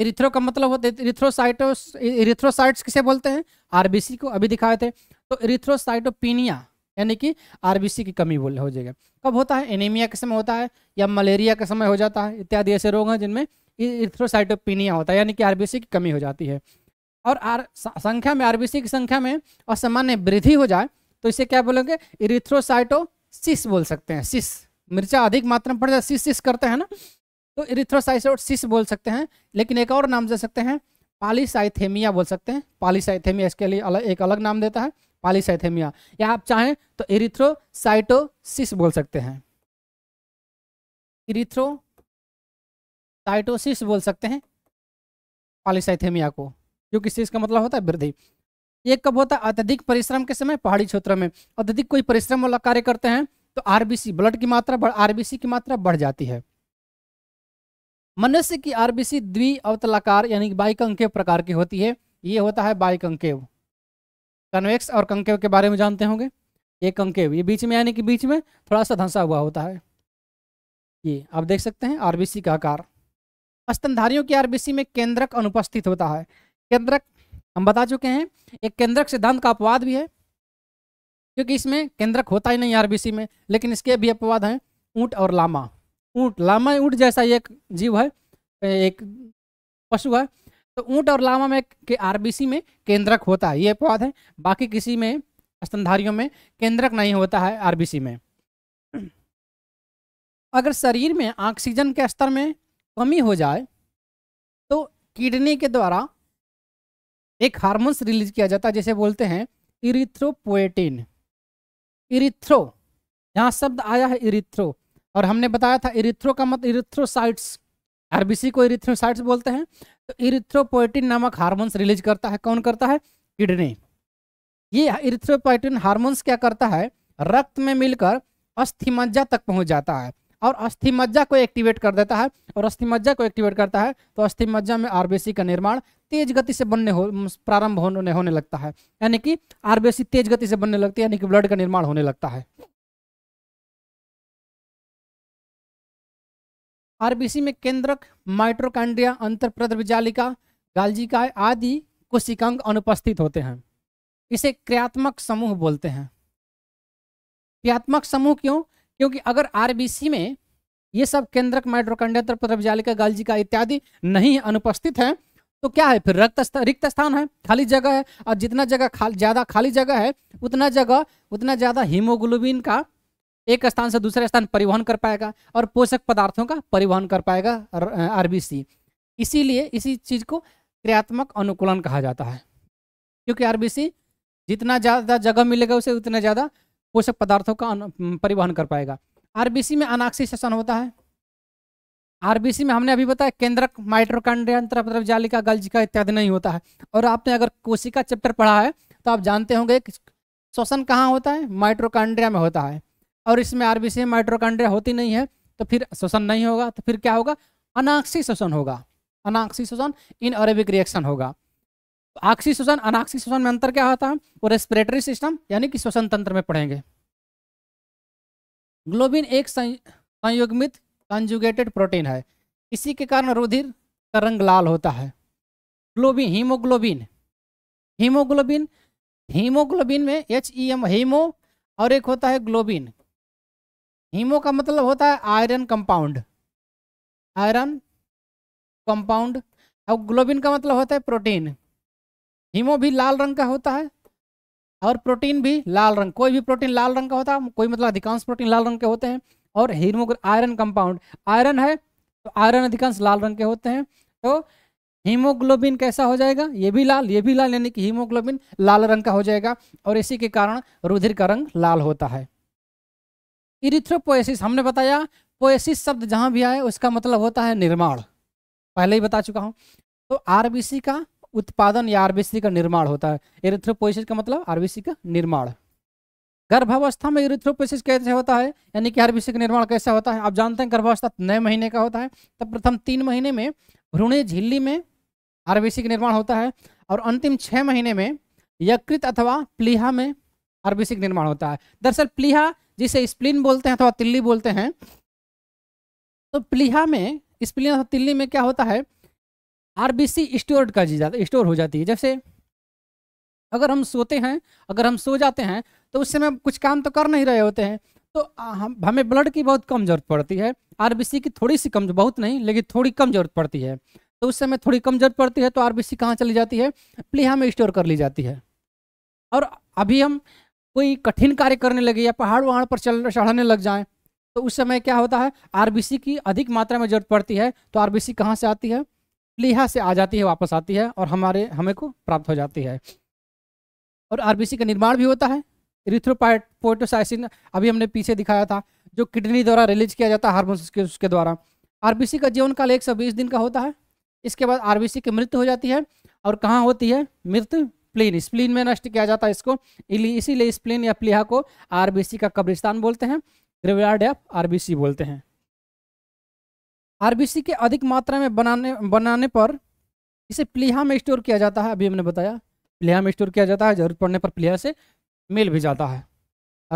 इरिथ्रो का मतलब होता है इरिथ्रोसाइटोस इरिथ्रोसाइट्स किसे बोलते हैं आरबीसी को अभी दिखाए थे तो इरिथ्रोसाइटोपीनिया यानी कि आरबीसी की कमी बोल हो जाएगा कब होता है एनीमिया के समय होता है या मलेरिया के समय हो जाता है इत्यादि ऐसे रोग हैं जिनमें इरिथ्रोसाइटोपीनिया होता है यानी कि आरबीसी की कमी हो जाती है और आर संख्या में आरबीसी की संख्या में असामान्य वृद्धि हो जाए तो इसे क्या बोलेंगे इरिथ्रोसाइटोसिस बोल सकते हैं सिस मिर्चा अधिक मात्रा में पड़ जाए सिस सिस करते हैं ना तो इरिथ्रोसाइटोसिस बोल सकते हैं लेकिन एक और नाम दे सकते हैं पालीसाइथेमिया बोल सकते हैं पालीसाइथेमिया इसके लिए अलग, एक अलग नाम देता है
पालीसाइथेमिया या आप चाहें तो इरिथ्रोसाइटोसिस बोल सकते हैं इरिथ्रोसाइटोसिस बोल सकते हैं पालीसाइथेमिया को जो किस का मतलब होता है वृद्धि ये कब होता है अत्यधिक परिश्रम
के समय पहाड़ी क्षेत्र में अत्यधिक कोई परिश्रम वाला कार्य करते हैं तो आरबीसी ब्लड की मात्रा आरबीसी की मात्रा बढ़ जाती है मनुष्य की आरबीसी अवतलाकार यानी बाइक अंकेव प्रकार की होती है ये होता है बाइक अंकेव कन्वेक्स और कंकेव के बारे में जानते होंगे ये कंकेव ये बीच में यानी कि बीच में थोड़ा सा धंसा हुआ होता है ये आप देख सकते हैं आरबीसी का आकार स्तनधारियों की आरबीसी में केंद्रक अनुपस्थित होता है केंद्रक हम बता चुके हैं एक केंद्रक सिद्धांत का अपवाद भी है क्योंकि इसमें केंद्रक होता ही नहीं आरबीसी में लेकिन इसके भी अपवाद हैं ऊँट और लामा ऊँट लामा ऊँट जैसा एक जीव है एक पशु है तो ऊँट और लामा में के आरबीसी में केंद्रक होता है ये अपवाद है बाकी किसी में स्तनधारियों में केंद्रक नहीं होता है आरबीसी में अगर शरीर में ऑक्सीजन के स्तर में कमी हो जाए तो किडनी के द्वारा एक हार्मोन्स रिलीज किया जाता है जैसे बोलते हैं इरिथ्रोपोएटिन इरिथ्रो यहाँ शब्द आया है इरिथ्रो और हमने बताया था इरिथ्रो का मतलब इरिथ्रोसाइट्स आरबीसी को इरिथ्रोसाइट्स बोलते हैं तो इरिथ्रोपोएटिन नामक हार्मोन्स रिलीज करता है कौन करता है किडनी ये इरिथ्रोपोएटिन हार्मोन्स क्या करता है रक्त में मिलकर अस्थिमज्जा तक पहुंच जाता है और अस्थिमज्जा को एक्टिवेट कर देता है और अस्थिमज्जा को एक्टिवेट करता है तो अस्थिमज्जा में आरबीसी का निर्माण तेज गति से बनने हो प्रारंभ होने होने लगता है यानी कि आरबीसी तेज
गति से बनने लगती है यानी कि ब्लड का निर्माण होने लगता है आरबीसी में केंद्रक माइट्रोकांड्रिया अंतर प्रद्रविजालिका
गालजिकाय आदि कोशिकांग अनुपस्थित होते हैं इसे क्रियात्मक समूह बोलते हैं क्रियात्मक समूह क्यों क्योंकि अगर आरबीसी में ये सब केंद्रक माइट्रोकंडेटर प्रजालिका गालजिका इत्यादि नहीं अनुपस्थित है तो क्या है फिर रक्त रिक्त स्थान है खाली जगह है और जितना जगह खाल, ज्यादा खाली जगह है उतना जगह उतना ज्यादा हीमोग्लोबिन का एक स्थान से दूसरे स्थान परिवहन कर पाएगा और पोषक पदार्थों का परिवहन कर पाएगा आरबीसी इसीलिए इसी चीज को क्रियात्मक अनुकूलन कहा जाता है क्योंकि आरबीसी जितना ज्यादा जगह मिलेगा उसे उतना ज्यादा पोषक पदार्थों का परिवहन कर पाएगा आरबीसी में अनाक्षी शासन होता है आरबीसी में हमने अभी बताया केंद्रक माइट्रोकांड्रिया जालिका गलजिका इत्यादि नहीं होता है और आपने अगर कोशिका चैप्टर पढ़ा है तो आप जानते होंगे कि श्वसन कहाँ होता है माइट्रोकांड्रिया में होता है और इसमें आरबीसी में माइट्रोकांड्रिया होती नहीं है तो फिर श्वसन नहीं होगा तो फिर क्या होगा अनाक्षी श्वसन होगा अनाक्षी श्वसन इन अरेबिक रिएक्शन होगा आक्सी श्वसन अनाक्सी श्वसन में अंतर क्या होता है वो रेस्पिरेटरी सिस्टम यानी कि श्वसन तंत्र में पढ़ेंगे ग्लोबिन एक संयुग्मित कंजुगेटेड प्रोटीन है इसी के कारण रुधिर का रंग लाल होता है ग्लोबिन हीमोग्लोबिन हीमोग्लोबिन हीमोग्लोबिन में एच ई एम हीमो और एक होता है ग्लोबिन हीमो का मतलब होता है
आयरन कंपाउंड आयरन कंपाउंड और ग्लोबिन का मतलब होता है प्रोटीन हीमो भी लाल रंग का होता है और प्रोटीन
भी लाल रंग कोई भी प्रोटीन लाल रंग का होता है कोई मतलब अधिकांश प्रोटीन लाल रंग के होते हैं और हीमोग्र आयरन कंपाउंड आयरन है तो आयरन अधिकांश लाल रंग के होते हैं तो हीमोग्लोबिन कैसा हो जाएगा ये भी लाल ये भी लाल यानी कि हीमोग्लोबिन लाल रंग का हो जाएगा और इसी के कारण रुधिर का रंग लाल होता है इरिथ्रोपोएसिस हमने बताया पोएसिस शब्द जहाँ भी आए उसका मतलब होता है निर्माण पहले ही बता चुका हूँ तो आरबीसी का उत्पादन या आरबीसी का निर्माण होता है एरिथ्रोपोइसिस का मतलब आरबीसी का निर्माण गर्भावस्था में यूरिथ्रोपोसिस कैसे होता है यानी कि आरबीसी का निर्माण कैसे होता है आप जानते हैं गर्भावस्था नए महीने का होता है तब प्रथम तीन महीने में भ्रूणी झिल्ली में आरबीसी का निर्माण होता है और अंतिम छः महीने में यकृत अथवा प्लीहा में आरबीसी का निर्माण होता है दरअसल प्लीहा जिसे स्प्लिन बोलते हैं अथवा तिल्ली बोलते हैं तो प्लीहा में स्प्लिन अथवा तिल्ली में क्या होता है आरबीसी स्टोर कर जाती स्टोर हो जाती है जैसे अगर हम सोते हैं अगर हम सो जाते हैं तो उस समय कुछ काम तो कर नहीं रहे होते हैं तो हम हमें ब्लड की बहुत कम जरूरत पड़ती है आरबीसी की थोड़ी सी कम बहुत नहीं लेकिन थोड़ी कम जरूरत पड़ती है तो उस समय थोड़ी कम जरूरत पड़ती है तो आरबीसी कहाँ चली जाती है प्लीहा में स्टोर कर ली जाती है और अभी हम कोई कठिन कार्य करने लगे या पहाड़ वहाड़ पर चल चढ़ाने लग जाएँ तो उस समय क्या होता है सी की अधिक मात्रा में जरूरत पड़ती है तो सी कहाँ से आती है लिहा से आ जाती है वापस आती है और हमारे हमें को प्राप्त हो जाती है और आरबीसी का निर्माण भी होता है इरिथ्रोपोइटोसाइसिन अभी हमने पीछे दिखाया था जो किडनी द्वारा रिलीज किया जाता है हार्मोन के उसके द्वारा आरबीसी का जीवन काल एक दिन का होता है इसके बाद आरबीसी की मृत्यु हो जाती है और कहाँ होती है मृत्यु प्लीन स्प्लीन में नष्ट किया जाता है इसको इसीलिए स्प्लीन या प्लीहा को आर का कब्रिस्तान बोलते हैं ग्रेवयार्ड या आर बोलते हैं आरबीसी के अधिक मात्रा में बनाने बनाने पर इसे प्लीहा में स्टोर किया जाता है अभी हमने बताया प्लीहा में स्टोर किया जाता है जरूरत पड़ने पर प्लीहा से मेल भी जाता है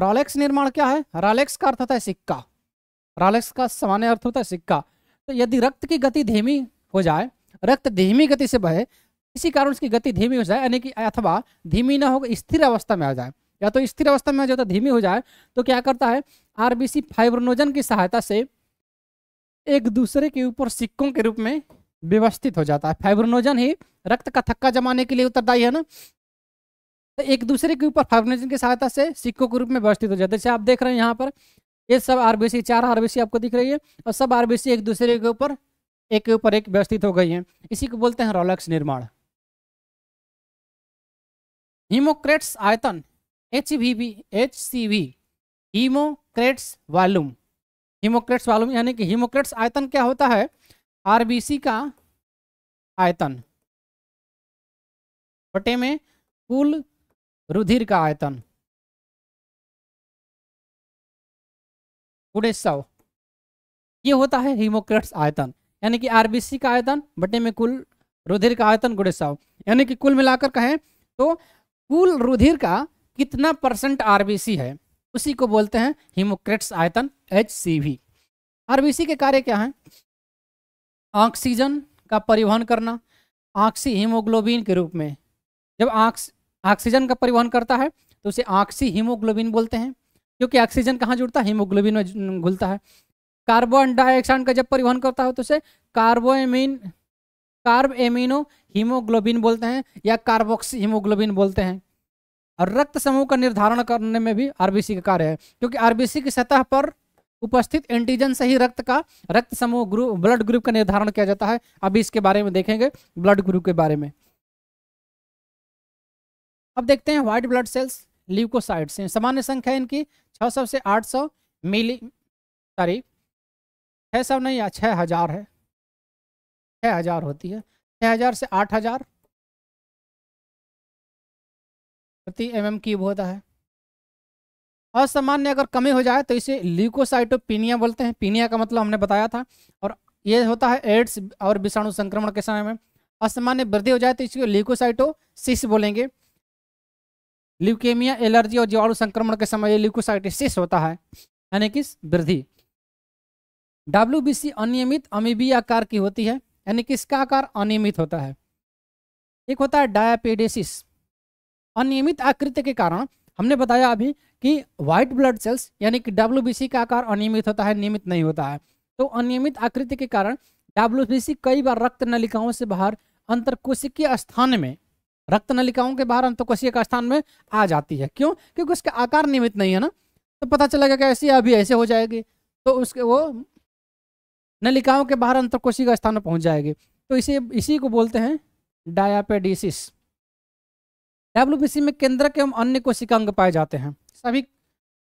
रॉलेक्स निर्माण क्या है रॉलेक्स का अर्थ होता है सिक्का रॉलेक्स का सामान्य अर्थ होता है सिक्का तो यदि रक्त की गति धीमी हो जाए रक्त धीमी गति से बहे इसी कारण उसकी गति धीमी हो जाए यानी कि अथवा धीमी ना हो स्थिर अवस्था में आ जाए या तो स्थिर अवस्था में आ जाए तो धीमी हो जाए तो क्या करता है आरबीसी फाइब्रोनोजन की सहायता से एक दूसरे के ऊपर सिक्कों के रूप में व्यवस्थित हो जाता है फाइब्रोनोजन ही रक्त का थक्का जमाने के लिए उत्तरदायी है ना तो एक दूसरे के ऊपर फाइब्रोनोजन की सहायता से सिक्कों के रूप में व्यवस्थित हो जाता है जैसे आप देख रहे हैं यहाँ पर ये सब आरबीसी चार आरबीसी आपको दिख रही है और सब आरबीसी एक दूसरे के ऊपर एक के ऊपर एक व्यवस्थित हो गई है इसी को बोलते हैं रोलक्स
निर्माण हीमोक्रेट्स आयतन H V V H C V haematocrits volume haematocrits
वालों में यानी कि हीमोक्रेट्स आयतन क्या होता है आरबीसी का आयतन
बटे में कुल रुधिर का आयतन सौ ये होता है हीमोक्रेट्स आयतन यानी कि आरबीसी का आयतन बटे में कुल रुधिर
का आयतन गुड़ेसाव यानी कि कुल मिलाकर कहें तो कुल रुधिर का कितना परसेंट आरबीसी है उसी को बोलते हैं हिमोक्रेट्स आयतन एच सी वी आरबीसी के कार्य क्या हैं ऑक्सीजन का परिवहन करना ऑक्सी हीमोग्लोबिन के रूप में जब ऑक्सीजन का परिवहन करता है तो उसे ऑक्सी हीमोग्लोबिन बोलते हैं क्योंकि ऑक्सीजन कहाँ जुड़ता है हीमोग्लोबिन में घुलता है कार्बन डाइऑक्साइड का जब परिवहन करता है तो उसे कार्बोएमिन कार्ब एमिनो हीमोग्लोबिन बोलते हैं या कार्बोक्सी हीमोग्लोबिन बोलते हैं और रक्त समूह का निर्धारण करने में भी आरबीसी का कार्य है क्योंकि आरबीसी की सतह पर उपस्थित एंटीजन से ही रक्त का रक्त समूह ग्रुप ब्लड ग्रुप का निर्धारण किया जाता है अभी इसके बारे में देखेंगे ब्लड ग्रुप के बारे में अब देखते हैं व्हाइट ब्लड सेल्स ल्यूकोसाइट्स हैं सामान्य संख्या इनकी 600 से 800 मिली सॉरी
छः सौ नहीं छः हज़ार है छः हज़ार होती है छः हज़ार से आठ हज़ार प्रति एम एम क्यूब होता है असामान्य अगर कमी हो जाए तो इसे ल्यूकोसाइटोपिनिया बोलते हैं पीनिया
का मतलब हमने बताया था और ये होता है एड्स और विषाणु संक्रमण के समय में असामान्य वृद्धि हो जाए तो इसको ल्यूकोसाइटोसिस बोलेंगे ल्यूकेमिया एलर्जी और जीवाणु संक्रमण के समय ल्यूकोसाइटोसिस होता है यानी कि वृद्धि डब्ल्यू अनियमित अमीबी आकार की होती है यानी कि इसका आकार अनियमित होता है एक होता है डायापेडेसिस अनियमित आकृति के कारण हमने बताया अभी कि व्हाइट ब्लड सेल्स यानी कि डब्ल्यू का आकार अनियमित होता है नियमित नहीं होता है तो अनियमित आकृति के कारण डब्ल्यू कई बार रक्त नलिकाओं से बाहर अंतरकोशिकीय स्थान में रक्त नलिकाओं के बाहर अंतकोशीय के स्थान में आ जाती है क्यों क्योंकि उसका आकार नियमित नहीं है ना तो पता चलेगा कि ऐसी अभी ऐसे हो जाएगी तो उसके वो नलिकाओं के बाहर अंतरकोशीय स्थान में पहुंच जाएगी तो इसे इसी को बोलते हैं डायापेडिसिस डब्ल्यू में केंद्रक एवं अन्य कोशिका अंग पाए जाते हैं सभी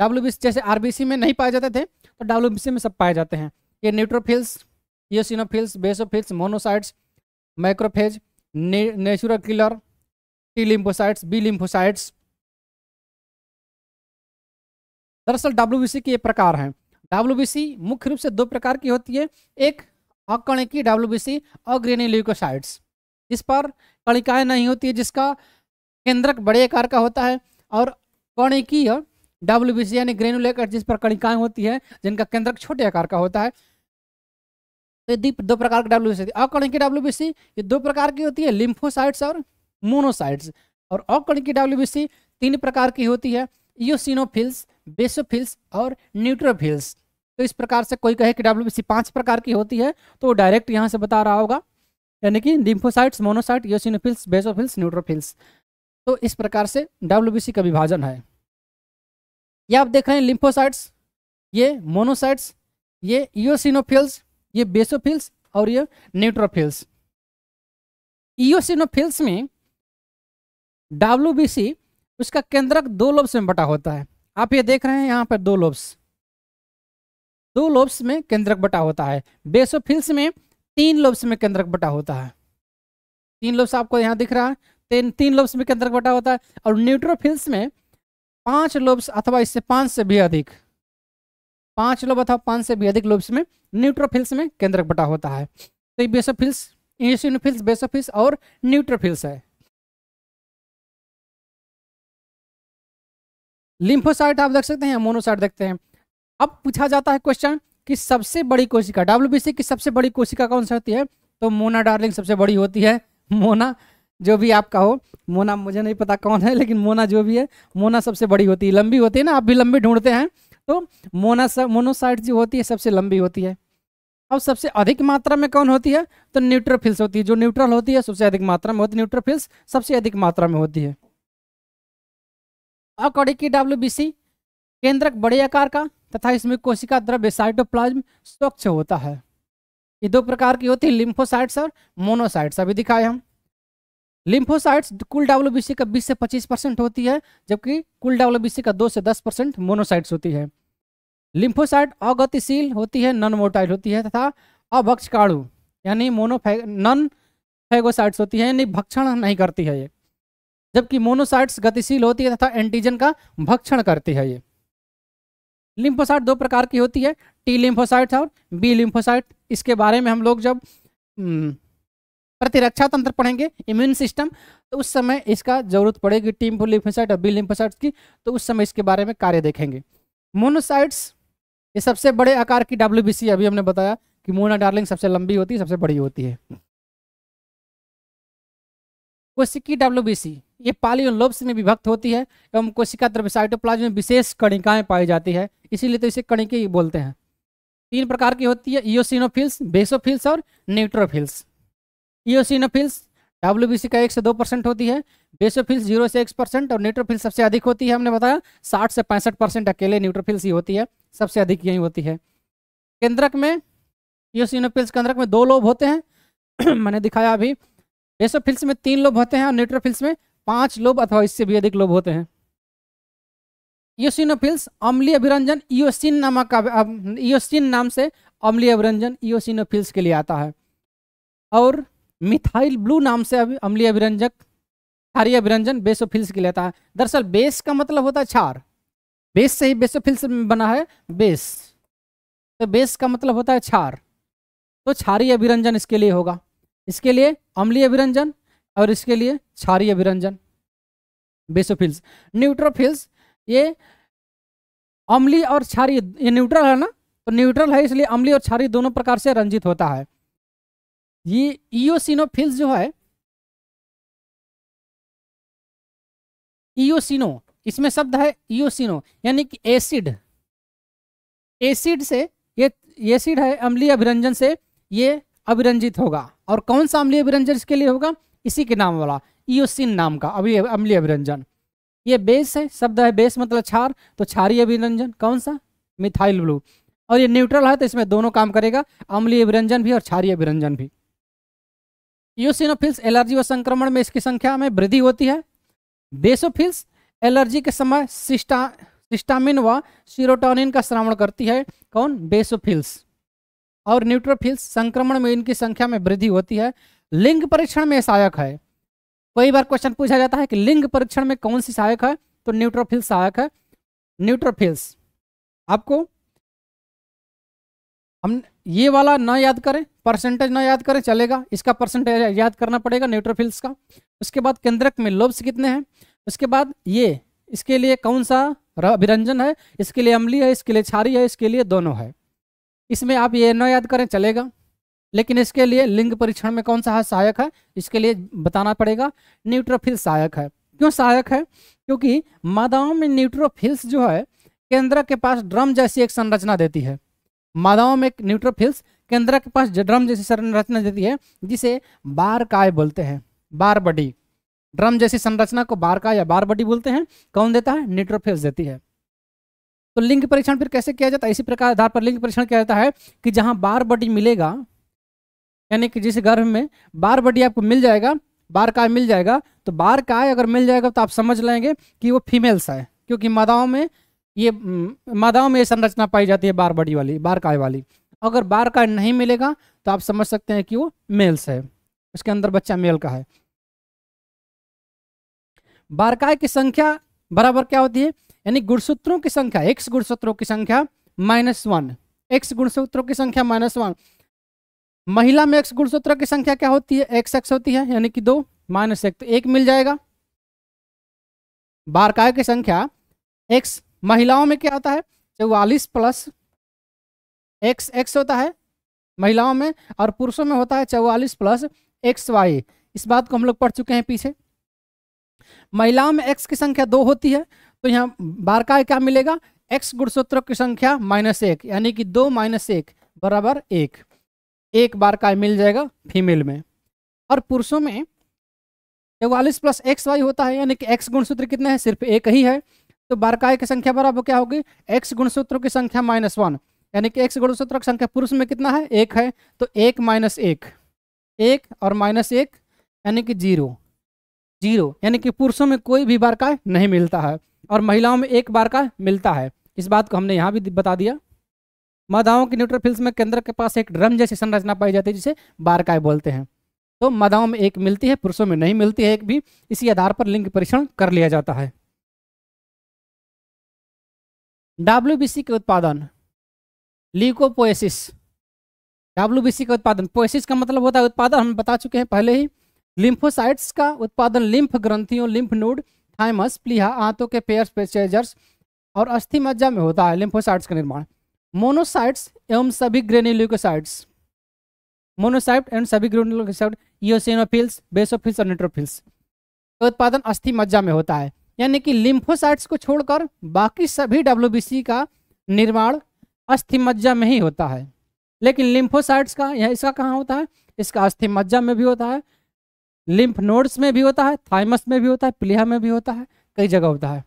डब्ल्यू जैसे आरबीसी में नहीं पाए जाते थे तो डब्ल्यू में सब पाए जाते हैं ये neutrophils eosinophils basophils monocytes macrophage natural killer T lymphocytes B lymphocytes दरअसल डब्ल्यू के ये प्रकार हैं डब्ल्यू मुख्य रूप से दो प्रकार की होती है एक अकणिकी डब्ल्यू बी सी और ग्रेनी ल्यूकोसाइट्स इस पर कणिकाएँ नहीं होती है जिसका केंद्रक बड़े आकार का होता है और कणिकीय डब्ल्यू यानी ग्रेनुलेकर जिस पर कणिकाएं होती है जिनका केंद्रक छोटे आकार का होता है तो ये दो प्रकार के डब्ल्यू बी अकणिकी डब्ल्यू ये दो प्रकार की होती है लिम्फोसाइट्स और मोनोसाइट्स और अकणिकी डब्ल्यू तीन प्रकार की होती है ईओसिनोफिल्स बेसोफिल्स और न्यूट्रोफिल्स तो इस प्रकार से कोई कहे कि डब्ल्यू पांच प्रकार की होती है तो वो डायरेक्ट यहाँ से बता रहा होगा यानी कि lymphocytes monocyte eosinophils basophils neutrophils तो इस प्रकार से डब्ल्यू का विभाजन है
यह आप देख रहे हैं लिम्फोसाइट्स ये मोनोसाइट्स ये ईओसिनोफिल्स ये बेसोफिल्स और ये न्यूट्रोफिल्स
ईओसिनोफिल्स में डब्ल्यू उसका केंद्रक दो लोब्स में बटा होता है आप ये देख रहे हैं यहाँ पर दो लोब्स दो लोब्स में केंद्रक बटा होता है बेसोफिल्स में तीन लोब्स में केंद्रक बटा होता है तीन लोब्स आपको यहाँ दिख रहा है तीन तीन लोब्स में के अंदर बटा होता है और न्यूट्रोफिल्स में पांच लोब्स अथवा इससे पांच से भी अधिक पांच लोब अथवा पांच से भी अधिक लोब्स में
न्यूट्रोफिल्स में केंद्रक बटा होता है तो ये बेसोफिल्स एसिनोफिल्स बेसोफिल्स और न्यूट्रोफिल्स है लिम्फोसाइट आप देख सकते हैं मोनोसाइट देखते हैं अब पूछा जाता है क्वेश्चन कि सबसे
बड़ी कोशिका डब्ल्यू की सबसे बड़ी कोशिका कौन सी होती है तो मोना डार्लिंग सबसे बड़ी होती है मोना जो भी आपका हो मोना मुझे नहीं पता कौन है लेकिन मोना जो भी है मोना सबसे बड़ी होती है लंबी होती है ना आप भी लंबी ढूंढते हैं तो मोना सब मोनोसाइट जो होती है सबसे लंबी होती है अब सबसे अधिक मात्रा में कौन होती है तो न्यूट्रोफिल्स होती है जो न्यूट्रल होती है सबसे अधिक मात्रा में होती है न्यूट्रोफिल्स सबसे अधिक मात्रा में होती है अकॉर्डिंग की डब्ल्यू केंद्रक बड़े आकार का तथा इसमें कोशिका द्रव्य साइटोप्लाज्म स्वच्छ होता है ये दो प्रकार की होती है लिम्फोसाइट्स और मोनोसाइट्स अभी दिखाए हम लिम्फोसाइट्स कुल डब्ल्यूबीसी का 20 से 25 परसेंट होती है जबकि कुल डब्ल्यूबीसी का 2 से 10 परसेंट मोनोसाइट्स होती है लिम्फोसाइट अगतिशील होती है नॉन मोटाइल होती है तथा अभक्षकाणु यानी मोनोफे नॉन फेगोसाइट्स होती है यानी भक्षण नहीं करती है ये जबकि मोनोसाइट्स गतिशील होती है तथा एंटीजन का भक्षण करती है ये लिम्फोसाइट दो प्रकार की होती है टी लिम्फोसाइट और बी लिम्फोसाइट इसके बारे में हम लोग जब हम्म, प्रतिरक्षा तंत्र पढ़ेंगे इम्यून सिस्टम तो उस समय इसका जरूरत पड़ेगी टीम फुल लिम्फोसाइट और बी लिम्फोसाइट्स की तो उस समय इसके बारे में कार्य देखेंगे मोनोसाइट्स ये सबसे बड़े आकार की डब्ल्यू अभी हमने बताया कि मोना डार्लिंग सबसे लंबी होती है सबसे बड़ी होती है कोशिकी डब्ल्यू ये पाली लोब्स में विभक्त होती है एवं कोशिका द्रव्य में विशेष कणिकाएं पाई जाती है इसीलिए तो इसे कणिके बोलते हैं तीन प्रकार की होती है इोसिनोफिल्स बेसोफिल्स और न्यूट्रोफिल्स ईओसिनोफिल्स e डब्ल्यू का एक से दो परसेंट होती है बेसोफिल्स जीरो से एक परसेंट और न्यूट्रोफिल सबसे अधिक होती है हमने बताया साठ से पैंसठ परसेंट अकेले न्यूट्रोफिल्स ही होती है सबसे अधिक यही होती है केंद्रक में ईओसिनोफिल्स e केंद्रक में दो लोभ होते हैं मैंने दिखाया अभी बेसोफिल्स में तीन लोभ होते हैं और न्यूट्रोफिल्स में पाँच लोभ अथवा इससे भी अधिक लोभ होते हैं ईओसिनोफिल्स e अम्लीय अभिरंजन ईओसिन नामक ईओसिन नाम से अम्लीय अभिरंजन ईओसिनोफिल्स के लिए आता है और मिथाइल ब्लू नाम से अभी अम्लीय अभिरंजक क्षारीय अभिरंजन बेसोफिल्स के लेता है दरअसल बेस का मतलब होता है क्षार बेस से ही बेसोफिल्स बना है बेस तो बेस का मतलब होता है क्षार तो क्षारीय अभिरंजन इसके लिए होगा इसके लिए अम्लीय अभिरंजन और इसके लिए क्षारीय अभिरंजन बेसोफिल्स न्यूट्रोफिल्स ये अम्लीय और क्षारीय ये न्यूट्रल है ना तो न्यूट्रल है इसलिए अम्लीय और
क्षारीय दोनों प्रकार से रंजित होता है ये ईओसिनोफिल्स जो है ईओसिनो इसमें शब्द है ईओसिनो यानी कि एसिड एसिड से ये एसिड
है अम्लीय अभिरंजन से ये अभिरंजित होगा और कौन सा अम्लीय अभिरंजन इसके लिए होगा इसी के नाम वाला ईओसिन नाम का अभी अम्लीय अभिरंजन ये बेस है शब्द है बेस मतलब छार तो छारी अभिरंजन कौन सा मिथाइल ब्लू और ये न्यूट्रल है तो इसमें दोनों काम करेगा अम्लीय अभिरंजन भी और छारी अभिरंजन भी यूसिनोफिल्स एलर्जी व संक्रमण में इसकी संख्या में वृद्धि होती है बेसोफिल्स एलर्जी के समय सिस्टा सिस्टामिन व सीरोटोनिन का श्रवण करती है कौन बेसोफिल्स और न्यूट्रोफिल्स संक्रमण में इनकी संख्या में वृद्धि होती है लिंग परीक्षण में सहायक
है कई बार क्वेश्चन पूछा जाता है कि लिंग परीक्षण में कौन सी सहायक है तो न्यूट्रोफिल्स सहायक है न्यूट्रोफिल्स आपको हम
ये वाला ना याद करें परसेंटेज ना याद करें चलेगा इसका परसेंटेज याद करना पड़ेगा न्यूट्रोफिल्स का उसके बाद केंद्रक में लोब्स कितने हैं उसके बाद ये इसके लिए कौन सा अभिरंजन है इसके लिए अमली है इसके लिए छारी है इसके लिए दोनों है इसमें आप ये ना याद करें चलेगा लेकिन इसके लिए लिंग परीक्षण में कौन सा है सहायक है इसके लिए बताना पड़ेगा न्यूट्रोफिल्स सहायक है क्यों सहायक है क्योंकि मादाओं में न्यूट्रोफिल्स जो है केंद्र के पास ड्रम जैसी एक संरचना देती है मादाओं में न्यूट्रोफिल्स केंद्र के पास ड्रम जैसी संरचना देती है जिसे बारकाय बोलते हैं बार बडी ड्रम जैसी संरचना को बारका या बार बडी बोलते हैं कौन देता है न्यूट्रोफिल्स देती है तो लिंग परीक्षण फिर कैसे किया जाता है इसी प्रकार आधार पर लिंग परीक्षण किया जाता है कि जहाँ बार बडी मिलेगा यानी कि जिस गर्भ में बार बडी आपको मिल जाएगा बार काय मिल जाएगा तो बार काय अगर मिल जाएगा तो आप समझ लेंगे कि वो फीमेल्स है क्योंकि मादाओं में ये मादाओं में ये संरचना पाई जाती है बार बड़ी वाली बार काय वाली अगर बार काय नहीं मिलेगा तो आप समझ सकते हैं कि वो मेल्स है उसके अंदर बच्चा मेल का है बारकाय की संख्या बराबर क्या होती है यानी गुणसूत्रों की संख्या एक्स गुणसूत्रों की संख्या माइनस वन एक्स गुणसूत्रों की संख्या माइनस वन महिला में एक्स गुणसूत्रों की संख्या क्या होती है एक्स एक्स होती है यानी कि दो माइनस एक तो एक मिल जाएगा बारकाय की संख्या एक्स महिलाओं में क्या होता है चौवालीस प्लस एक्स एक्स होता है महिलाओं में और पुरुषों में होता है चौवालीस प्लस एक्स वाई इस बात को हम लोग पढ़ चुके हैं पीछे महिलाओं में एक्स की संख्या दो होती है तो यहाँ बार का क्या मिलेगा एक्स गुणसूत्रों की संख्या माइनस एक यानी कि दो माइनस एक बराबर एक एक बार का मिल जाएगा फीमेल में और पुरुषों में चौवालीस प्लस एक्स वाई होता है यानी कि एक्स गुणसूत्र कितने हैं सिर्फ एक ही है तो बारकाय की संख्या बराबर क्या होगी एक्स गुणसूत्रों की संख्या माइनस वन यानी कि एक्स गुणसूत्रों की संख्या पुरुष में कितना है एक है तो एक माइनस एक एक और माइनस एक यानी कि जीरो जीरो यानी कि पुरुषों में कोई भी बारकाय नहीं मिलता है और महिलाओं में एक बार का मिलता है इस बात को हमने यहाँ भी बता दिया मादाओं के न्यूट्रोफिल्स में केंद्र के पास एक ड्रम जैसी संरचना पाई जाती है जिसे बारकाय बोलते हैं तो मादाओं में एक मिलती है पुरुषों
में नहीं मिलती है एक भी इसी आधार पर लिंग परीक्षण कर लिया जाता है डब्ल्यू के उत्पादन ल्यूकोपोएसिस
डब्ल्यू का उत्पादन पोएसिस का मतलब होता है उत्पादन हम बता चुके हैं पहले ही लिम्फोसाइट्स का उत्पादन लिम्फ ग्रंथियों लिम्फ नोड थाइमस प्लीहा आंतों के पेयर पेचेजर्स और अस्थि मज्जा में होता है लिम्फोसाइट्स का निर्माण मोनोसाइट्स एवं सभी ग्रेनिल्यूकोसाइट्स मोनोसाइट एवं सभी ग्रेनिल्यूकोसाइट ईओसिनोफिल्स बेसोफिल्स और न्यूट्रोफिल्स का उत्पादन अस्थि मज्जा में होता है यानी कि लिम्फोसाइट्स को छोड़कर बाकी सभी डब्ल्यू का निर्माण अस्थिमज्जा में ही होता है लेकिन लिम्फोसाइट्स का यह इसका कहाँ होता है इसका अस्थिमज्जा में भी होता है लिम्फ नोड्स में भी होता है थाइमस में भी होता है प्लीहा में भी होता है कई जगह होता है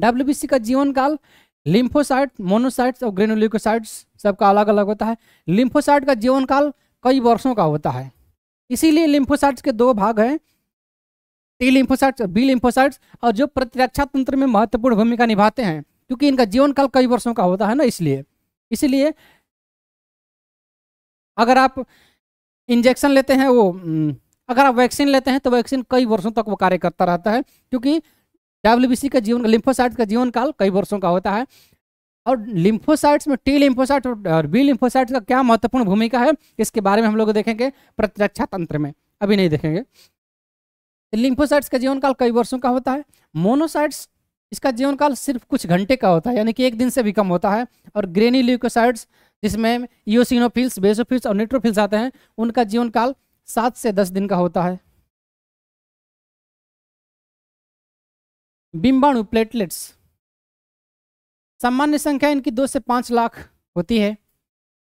डब्ल्यू का जीवन काल लिम्फोसाइट मोनोसाइट्स और ग्रेनोलिकोसाइट्स सबका अलग अलग होता है लिम्फोसाइट का जीवन काल कई वर्षों का होता है इसीलिए लिम्फोसाइट्स के दो भाग हैं टी लिम्फोसाइट्स बी लिम्फोसाइट्स और जो प्रतिरक्षा तंत्र में महत्वपूर्ण भूमिका निभाते हैं क्योंकि इनका जीवन काल कई वर्षों का होता है ना इसलिए इसलिए अगर आप इंजेक्शन लेते हैं वो हम्म, अगर आप वैक्सीन लेते हैं तो वैक्सीन कई वर्षों तक वो कार्य करता रहता है क्योंकि डब्ल्यू का जीवन लिम्फोसाइट्स का जीवन काल कई वर्षों का होता है और लिम्फोसाइट्स में टी लिम्फोसाइट और बी लिम्फोसाइट्स का क्या महत्वपूर्ण भूमिका है इसके बारे में हम लोग देखेंगे प्रतिरक्षा तंत्र में अभी नहीं देखेंगे लिम्फोसाइट्स का जीवन काल कई वर्षों का होता है मोनोसाइट्स इसका जीवन काल सिर्फ कुछ घंटे का होता है यानी कि एक दिन से भी कम होता है और ग्रेनी ल्यूकोसाइड्स जिसमें
ईओसिनोफिल्स बेसोफिल्स और न्यूट्रोफिल्स आते हैं उनका जीवन काल सात से दस दिन का होता है बिम्बाणु प्लेटलेट्स सामान्य संख्या इनकी दो से पाँच लाख होती है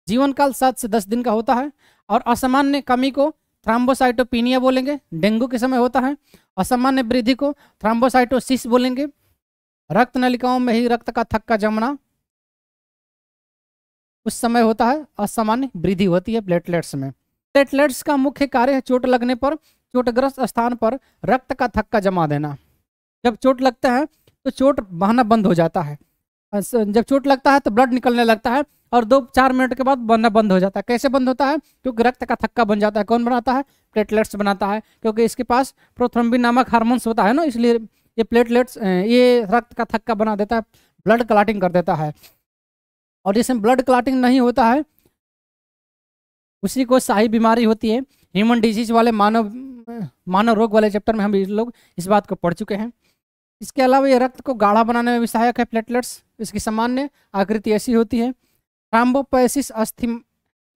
जीवन काल सात से दस दिन का होता है और असामान्य कमी को थ्राम्बोसाइटोपिनिया बोलेंगे डेंगू के समय होता है असामान्य वृद्धि को थ्राम्बोसाइटोसिस बोलेंगे रक्त नलिकाओं में ही रक्त का थक्का जमना उस समय होता है असामान्य वृद्धि होती है प्लेटलेट्स में प्लेटलेट्स का मुख्य कार्य है चोट लगने पर चोटग्रस्त स्थान पर रक्त का थक्का जमा देना जब चोट लगता है तो चोट बहना बंद हो जाता है जब चोट लगता है तो ब्लड निकलने लगता है और दो चार मिनट के बाद बनना बंद हो जाता है कैसे बंद होता है क्योंकि रक्त का थक्का बन जाता है कौन बनाता है प्लेटलेट्स बनाता है क्योंकि इसके पास प्रोथ्रम्बिन नामक हार्मोन्स होता है ना इसलिए ये प्लेटलेट्स ये रक्त का थक्का बना देता है ब्लड क्लाटिंग कर देता है और जिसमें ब्लड क्लाटिंग नहीं होता है उसी को शाही बीमारी होती है ह्यूमन डिजीज वाले मानव मानव रोग वाले चैप्टर में हम लोग इस बात को पढ़ चुके हैं इसके अलावा ये रक्त को गाढ़ा बनाने में भी सहायक है प्लेटलेट्स इसकी सामान्य आकृति ऐसी होती है थ्राम्बोपोसिस अस्थि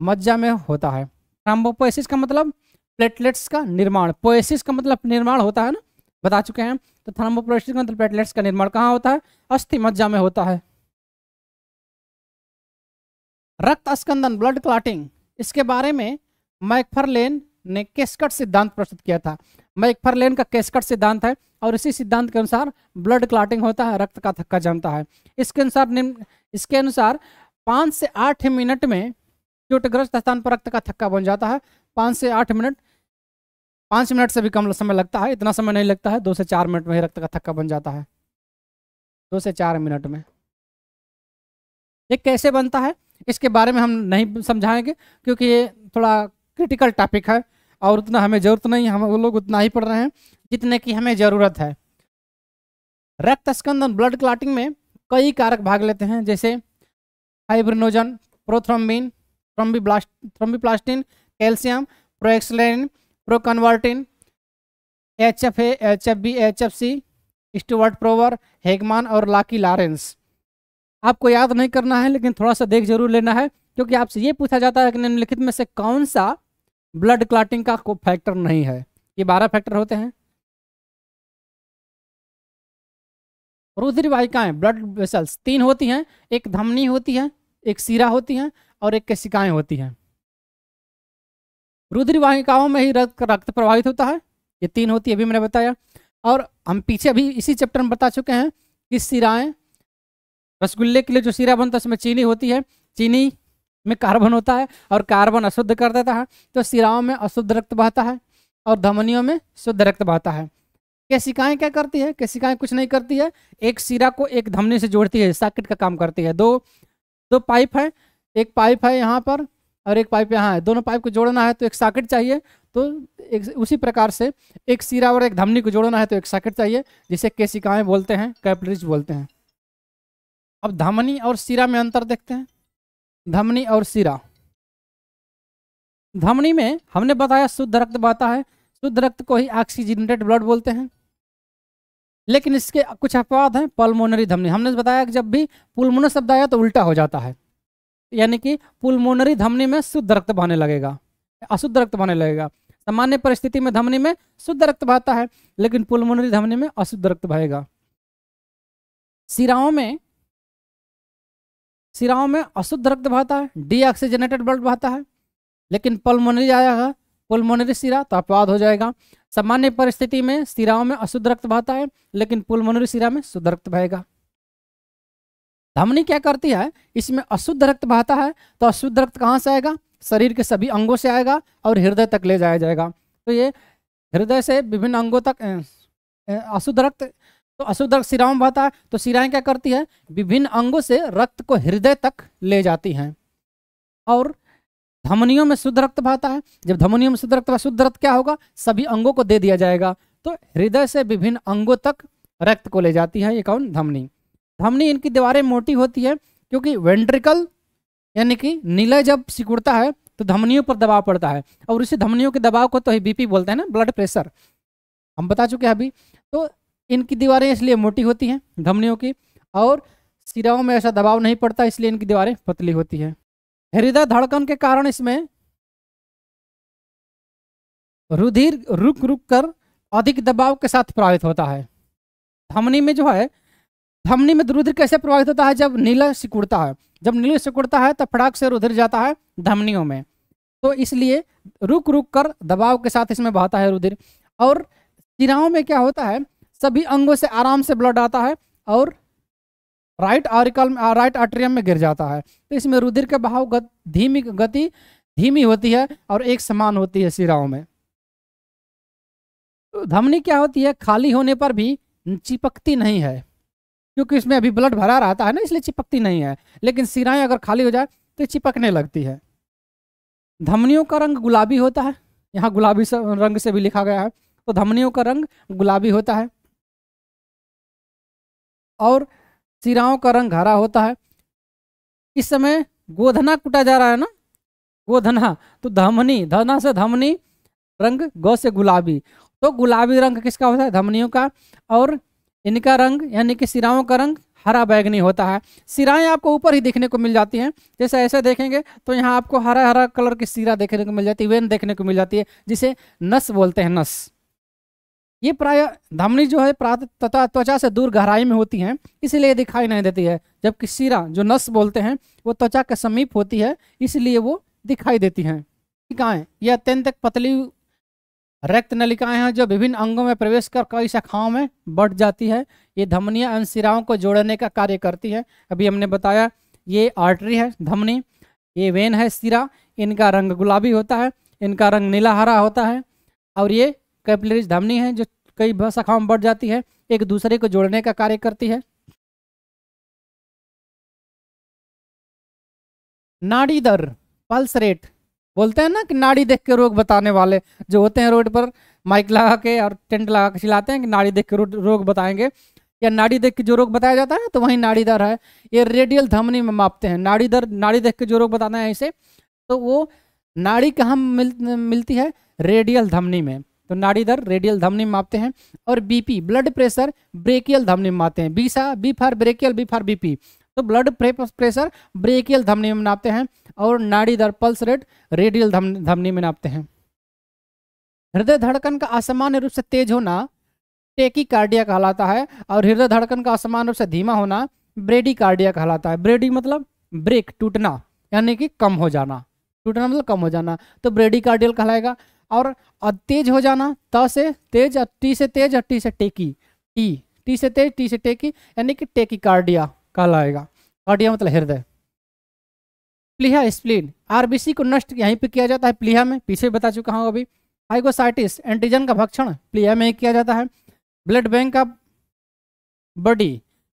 मज्जा में होता है थ्राम्बोपोसिस का मतलब प्लेटलेट्स का निर्माण पोएसिस का मतलब निर्माण होता है ना बता चुके हैं तो थ्राम्बोपोसिस का मतलब प्लेटलेट्स का निर्माण कहाँ होता है अस्थि मज्जा में होता है रक्त स्कंदन ब्लड क्लाटिंग इसके बारे में मैकफरलेन ने केसकट सिद्धांत प्रस्तुत किया था मैकफरलेन का केसकट सिद्धांत है और इसी सिद्धांत के अनुसार ब्लड क्लाटिंग होता है रक्त का थक्का जमता है इसके अनुसार इसके अनुसार पाँच से आठ मिनट में चोटग्रस्त स्थान पर रक्त का थक्का बन जाता है पाँच से आठ मिनट पाँच मिनट से भी कम समय लगता है इतना समय नहीं लगता है दो से चार मिनट में ही रक्त का थक्का बन जाता है दो से चार मिनट में ये कैसे बनता है इसके बारे में हम नहीं समझाएंगे क्योंकि ये थोड़ा क्रिटिकल टॉपिक है और उतना हमें ज़रूरत नहीं हम वो लोग उतना ही पढ़ रहे हैं जितने की हमें ज़रूरत है रक्त स्कंदन ब्लड क्लाटिंग में कई कारक भाग लेते हैं जैसे fibrinogen prothrombin thromboblast thromboplastin calcium proaccelerin proconvertin H F A H F B H F C Stuart Prower Hageman और लाकी लारेंस आपको याद नहीं करना है लेकिन थोड़ा सा देख जरूर लेना है क्योंकि आपसे
ये पूछा जाता है कि निम्नलिखित में से कौन सा ब्लड क्लाटिंग का कोई फैक्टर नहीं है ये बारह फैक्टर होते हैं रुधिर वाहिकाएं ब्लड वेसल्स तीन होती हैं एक धमनी होती है एक सिरा होती हैं और एक
केशिकाएं होती हैं रुद्रवाहिकाओं में ही रक्त रक्त प्रभावित होता है ये तीन होती है अभी मैंने बताया और हम पीछे अभी इसी चैप्टर में बता चुके हैं कि सिराएँ रसगुल्ले के लिए जो सिरा बनता है उसमें चीनी होती है चीनी में कार्बन होता है और कार्बन अशुद्ध कर देता है तो सिराओं में अशुद्ध रक्त बहता है और धमनियों में शुद्ध रक्त बहता है केशिकाएं क्या करती है केशिकाएं कुछ नहीं करती है एक सिरा को एक धमनी से जोड़ती है साकेट का काम करती है दो दो पाइप है एक पाइप है यहाँ पर और एक पाइप यहाँ है दोनों पाइप को जोड़ना है तो एक साकेट चाहिए तो एक उसी प्रकार से एक सिरा और एक धमनी को जोड़ना है तो एक साकेट चाहिए जिसे केसिकाएँ बोलते हैं कैपलरीज बोलते हैं अब धमनी और सिरा में अंतर देखते हैं धमनी और सिरा धमनी में हमने बताया शुद्ध रक्त बहता है शुद्ध रक्त को ही ऑक्सीजनेटेड ब्लड बोलते हैं लेकिन इसके कुछ अपवाद हैं पल्मोनरी धमनी हमने तो बताया कि जब भी पुलमोनर शब्द आया तो उल्टा हो जाता है यानी कि पुलमोनरी धमनी में शुद्ध रक्त बहने लगेगा अशुद्ध रक्त बहने लगेगा सामान्य परिस्थिति में धमनी में शुद्ध रक्त बहता है लेकिन पुलमोनरी धमनी में अशुद्ध रक्त बहेगा सिराओं में सिराओं में अशुद्ध रक्त बहता है डी ब्लड बहता है लेकिन पल्मोनरी आएगा पुलमोनरी सिरा तो अपवाद हो जाएगा सामान्य परिस्थिति में सिराओं में अशुद्ध रक्त बहता है लेकिन पुलमोनरी सिरा में शुद्ध रक्त बहेगा धमनी क्या करती है इसमें अशुद्ध रक्त बहता है तो अशुद्ध रक्त कहाँ से आएगा शरीर के सभी अंगों से आएगा और हृदय तक ले जाया जाएगा तो ये हृदय से विभिन्न अंगों तक अशुद्ध रक्त तो अशुद्ध रक्त सिराओं में बहता है तो सिराएं क्या करती है विभिन्न अंगों से रक्त को हृदय तक ले जाती हैं और धमनियों में शुद्ध रक्त भाता है जब धमनियों में शुद्ध रक्त शुद्ध रक्त क्या होगा सभी अंगों को दे दिया जाएगा तो हृदय से विभिन्न अंगों तक रक्त को ले जाती है ये कौन धमनी धमनी इनकी दीवारें मोटी होती है क्योंकि वेंट्रिकल यानी कि नीलय जब सिकुड़ता है तो धमनियों पर दबाव पड़ता है और उसी धमनियों के दबाव को तो ही बीपी बोलते हैं ना ब्लड प्रेशर हम बता चुके हैं अभी तो इनकी दीवारें इसलिए मोटी होती हैं धमनियों की और सिराओं में ऐसा दबाव नहीं पड़ता इसलिए इनकी दीवारें पतली होती हैं हृदय धड़कन
के कारण इसमें रुधिर रुक रुक कर अधिक दबाव के साथ प्रभावित होता है धमनी में जो है
धमनी में रुधिर कैसे प्रभावित होता है जब नीला सिकुड़ता है जब नीला सिकुड़ता है तो फटाक से रुधिर जाता है धमनियों में तो इसलिए रुक रुक कर दबाव के साथ इसमें बहता है रुधिर और सिराओं में क्या होता है सभी अंगों से आराम से ब्लड आता है और राइट आरिकल राइट आट्रियम में गिर जाता है तो इसमें रुधिर के बहाव गत, धीमी गति धीमी होती है और एक समान होती है सिराओं में तो धमनी क्या होती है खाली होने पर भी चिपकती नहीं है क्योंकि इसमें अभी ब्लड भरा रहता है ना इसलिए चिपकती नहीं है लेकिन सिराएं अगर खाली हो जाए तो चिपकने लगती है धमनियों का रंग गुलाबी होता है यहाँ गुलाबी रंग से भी लिखा गया है
तो धमनियों का रंग गुलाबी होता है और सिराओं का रंग हरा होता है इस समय गोधना कुटा जा रहा है ना
गोधना तो धमनी धना से धमनी रंग गौ से गुलाबी तो गुलाबी रंग किसका होता है धमनियों का और इनका रंग यानी कि सिराओं का रंग हरा बैगनी होता है सिराएं आपको ऊपर ही देखने को मिल जाती हैं जैसे ऐसे देखेंगे तो यहाँ आपको हरा हरा कलर की सिरा देखने को मिल जाती है वेन देखने को मिल जाती है जिसे नस बोलते हैं नस ये प्राय धमनी जो है प्रात तथा त्वचा से दूर गहराई में होती हैं इसलिए दिखाई नहीं देती है जबकि सिरा जो नस बोलते हैं वो त्वचा के समीप होती है इसलिए वो दिखाई देती हैं नलिकाएँ ये अत्यंत पतली रक्त नलिकाएं हैं जो विभिन्न अंगों में प्रवेश कर कई शाखाओं में बढ़ जाती है ये धमनियाँ एवं सिराओं को जोड़ने का कार्य करती है अभी हमने बताया ये आर्टरी है धमनी ये वेन है सिरा इनका रंग गुलाबी होता है इनका रंग नीला हरा होता है और ये
कैपिलरीज धमनी है जो कई शाखाओं में बढ़ जाती है एक दूसरे को जोड़ने का कार्य करती है नाड़ी दर पल्स रेट बोलते हैं ना कि नाड़ी देख के रोग बताने वाले जो होते हैं रोड पर माइक
लगा के और टेंट लगा के चिल्लाते हैं कि नाड़ी देख के रोग बताएंगे या नाड़ी देख के जो रोग बताया जाता है तो वही नाड़ी दर है ये रेडियल धमनी में मापते हैं नाड़ी दर नाड़ी देख के जो रोग बताना है इसे तो वो नाड़ी कहाँ मिल, मिलती है रेडियल धमनी में तो नाड़ी दर रेडियल धमनी मापते हैं और बीपी ब्लड प्रेशर ब्रेकियल धमनी मापते हैं बीसा B for brachial B for BP तो ब्लड प्रेशर ब्रेकियल धमनी में नापते हैं और नाड़ी दर पल्स रेट रेडियल धमनी में नापते हैं हृदय धड़कन का असामान्य रूप से तेज होना टेकी कार्डिया कहलाता है और हृदय धड़कन का असामान्य रूप से धीमा होना ब्रेडी कार्डिया कहलाता है ब्रेडी मतलब ब्रेक टूटना यानी कि कम हो जाना टूटना मतलब कम हो जाना तो ब्रेडी कार्डियल कहलाएगा और तेज हो जाना त से तेज टी से तेज और टी से टेकी टी टी से तेज टी से टेकी यानी कि टेकी कार्डिया कहलाएगा कार्डिया मतलब हृदय प्लीहा स्प्लीन आरबीसी को नष्ट यहीं पे किया जाता है प्लीहा में पीछे बता चुका हूँ अभी हाइगोसाइटिस एंटीजन का भक्षण प्लीहा में ही किया जाता है ब्लड बैंक का बॉडी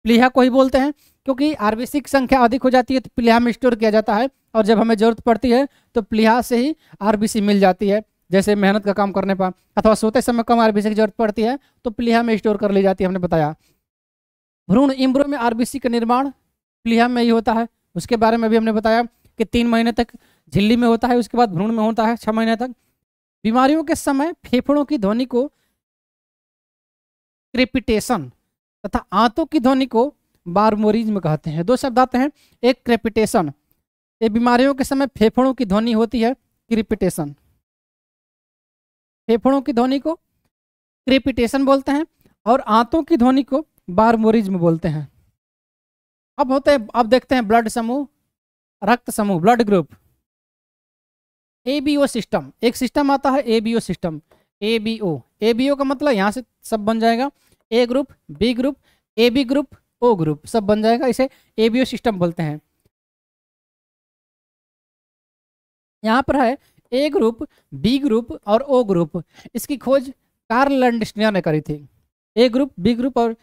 प्लीहा को ही बोलते हैं क्योंकि आरबीसी की संख्या अधिक हो जाती है तो प्लीहा में स्टोर किया जाता है और जब हमें जरूरत पड़ती है तो प्लीहा से ही आरबीसी मिल जाती है जैसे मेहनत का काम करने पर अथवा सोते समय कम आरबीसी की जरूरत पड़ती है तो प्लीहा में स्टोर कर ली जाती है हमने बताया भ्रूण इम्ब्रो में आरबीसी का निर्माण प्लीहा में ही होता है उसके बारे में भी हमने बताया कि तीन महीने तक झिल्ली में होता है उसके बाद भ्रूण में होता है छः महीने तक बीमारियों के समय फेफड़ों की ध्वनि को क्रेपिटेशन तथा आंतों की ध्वनि को में कहते हैं दो शब्द आते हैं एक क्रेपिटेशन ये बीमारियों के समय फेफड़ों की ध्वनि होती है क्रिपिटेशन फेफड़ों की ध्वनि को क्रेपिटेशन बोलते हैं और आंतों की ध्वनि को बारमोरिज्म बोलते हैं अब होते हैं अब देखते हैं ब्लड समूह रक्त समूह ब्लड ग्रुप ए सिस्टम एक सिस्टम आता है A system A B O A B O का मतलब यहाँ से सब बन जाएगा A group B group A B group O group
सब बन जाएगा इसे ए बी ओ सिस्टम बोलते हैं यहाँ पर है ए ग्रुप बी ग्रुप और ओ ग्रुप इसकी खोज
कार्ल लैंडस्टिनर ने करी थी ए ग्रुप बी ग्रुप और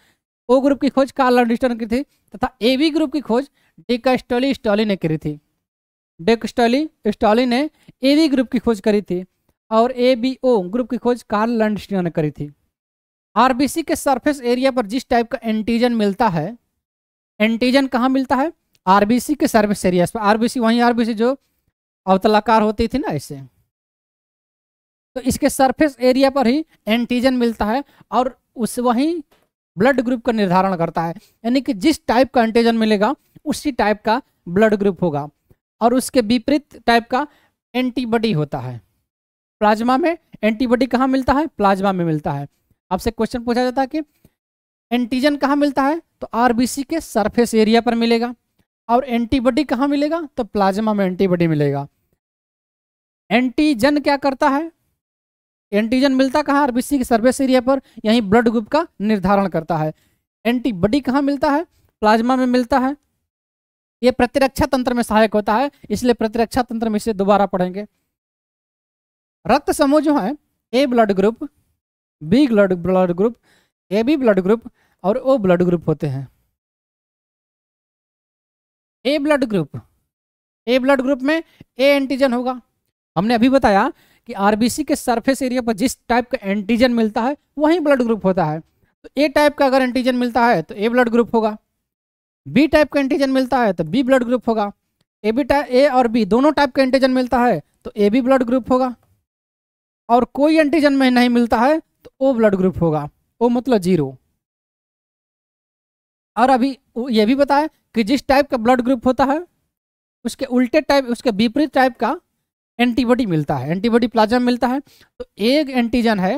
ओ ग्रुप की खोज कार्ल लैंडस्टिनर ने करी थी तथा ए बी ग्रुप की खोज डेकास्टोली स्टॉली ने करी थी डेकास्टोली स्टॉली ने ए बी ग्रुप की खोज करी थी और ए बी ओ ग्रुप की खोज कार्ल लैंडस्टिनर ने करी थी आरबीसी के सरफेस एरिया पर जिस टाइप का एंटीजन मिलता है एंटीजन कहाँ मिलता है आरबीसी के सर्विस एरिया पर आरबीसी वहीं आरबीसी जो अवतलाकार होती थी ना इससे तो इसके सरफेस एरिया पर ही एंटीजन मिलता है और उस वही ब्लड ग्रुप का निर्धारण करता है यानी कि जिस टाइप का एंटीजन मिलेगा उसी टाइप का ब्लड ग्रुप होगा और उसके विपरीत टाइप का एंटीबॉडी होता है प्लाज्मा में एंटीबॉडी कहाँ मिलता है प्लाज्मा में मिलता है आपसे क्वेश्चन पूछा जाता है कि एंटीजन कहाँ मिलता है तो आरबीसी के सरफेस एरिया पर मिलेगा और एंटीबॉडी कहाँ मिलेगा तो प्लाज्मा में एंटीबॉडी मिलेगा एंटीजन क्या करता है एंटीजन मिलता कहाँ आरबीसी के सर्वेस एरिया पर यहीं ब्लड ग्रुप का निर्धारण करता है एंटीबॉडी कहाँ मिलता है प्लाज्मा में मिलता है ये प्रतिरक्षा तंत्र में सहायक होता है इसलिए प्रतिरक्षा तंत्र में इसे दोबारा पढ़ेंगे रक्त समूह जो है A blood group
B blood blood group A B blood group और ओ ब्लड ग्रुप होते हैं A blood group A blood group में ए
एंटीजन होगा हमने अभी बताया कि आरबीसी के सरफेस एरिया पर जिस टाइप का एंटीजन मिलता है वही ब्लड ग्रुप होता है तो ए टाइप का अगर एंटीजन मिलता है तो ए ब्लड ग्रुप होगा बी टाइप का एंटीजन मिलता है तो बी ब्लड ग्रुप होगा ए बी टाइप ए और बी दोनों टाइप का एंटीजन
मिलता है तो ए बी ब्लड ग्रुप होगा और कोई एंटीजन में नहीं मिलता है तो ओ ब्लड ग्रुप होगा ओ मतलब जीरो और अभी
यह भी बताया कि जिस टाइप का ब्लड ग्रुप होता है उसके उल्टे टाइप उसके विपरीत टाइप का एंटीबॉडी मिलता है एंटीबॉडी प्लाज्मा मिलता है तो एक एंटीजन है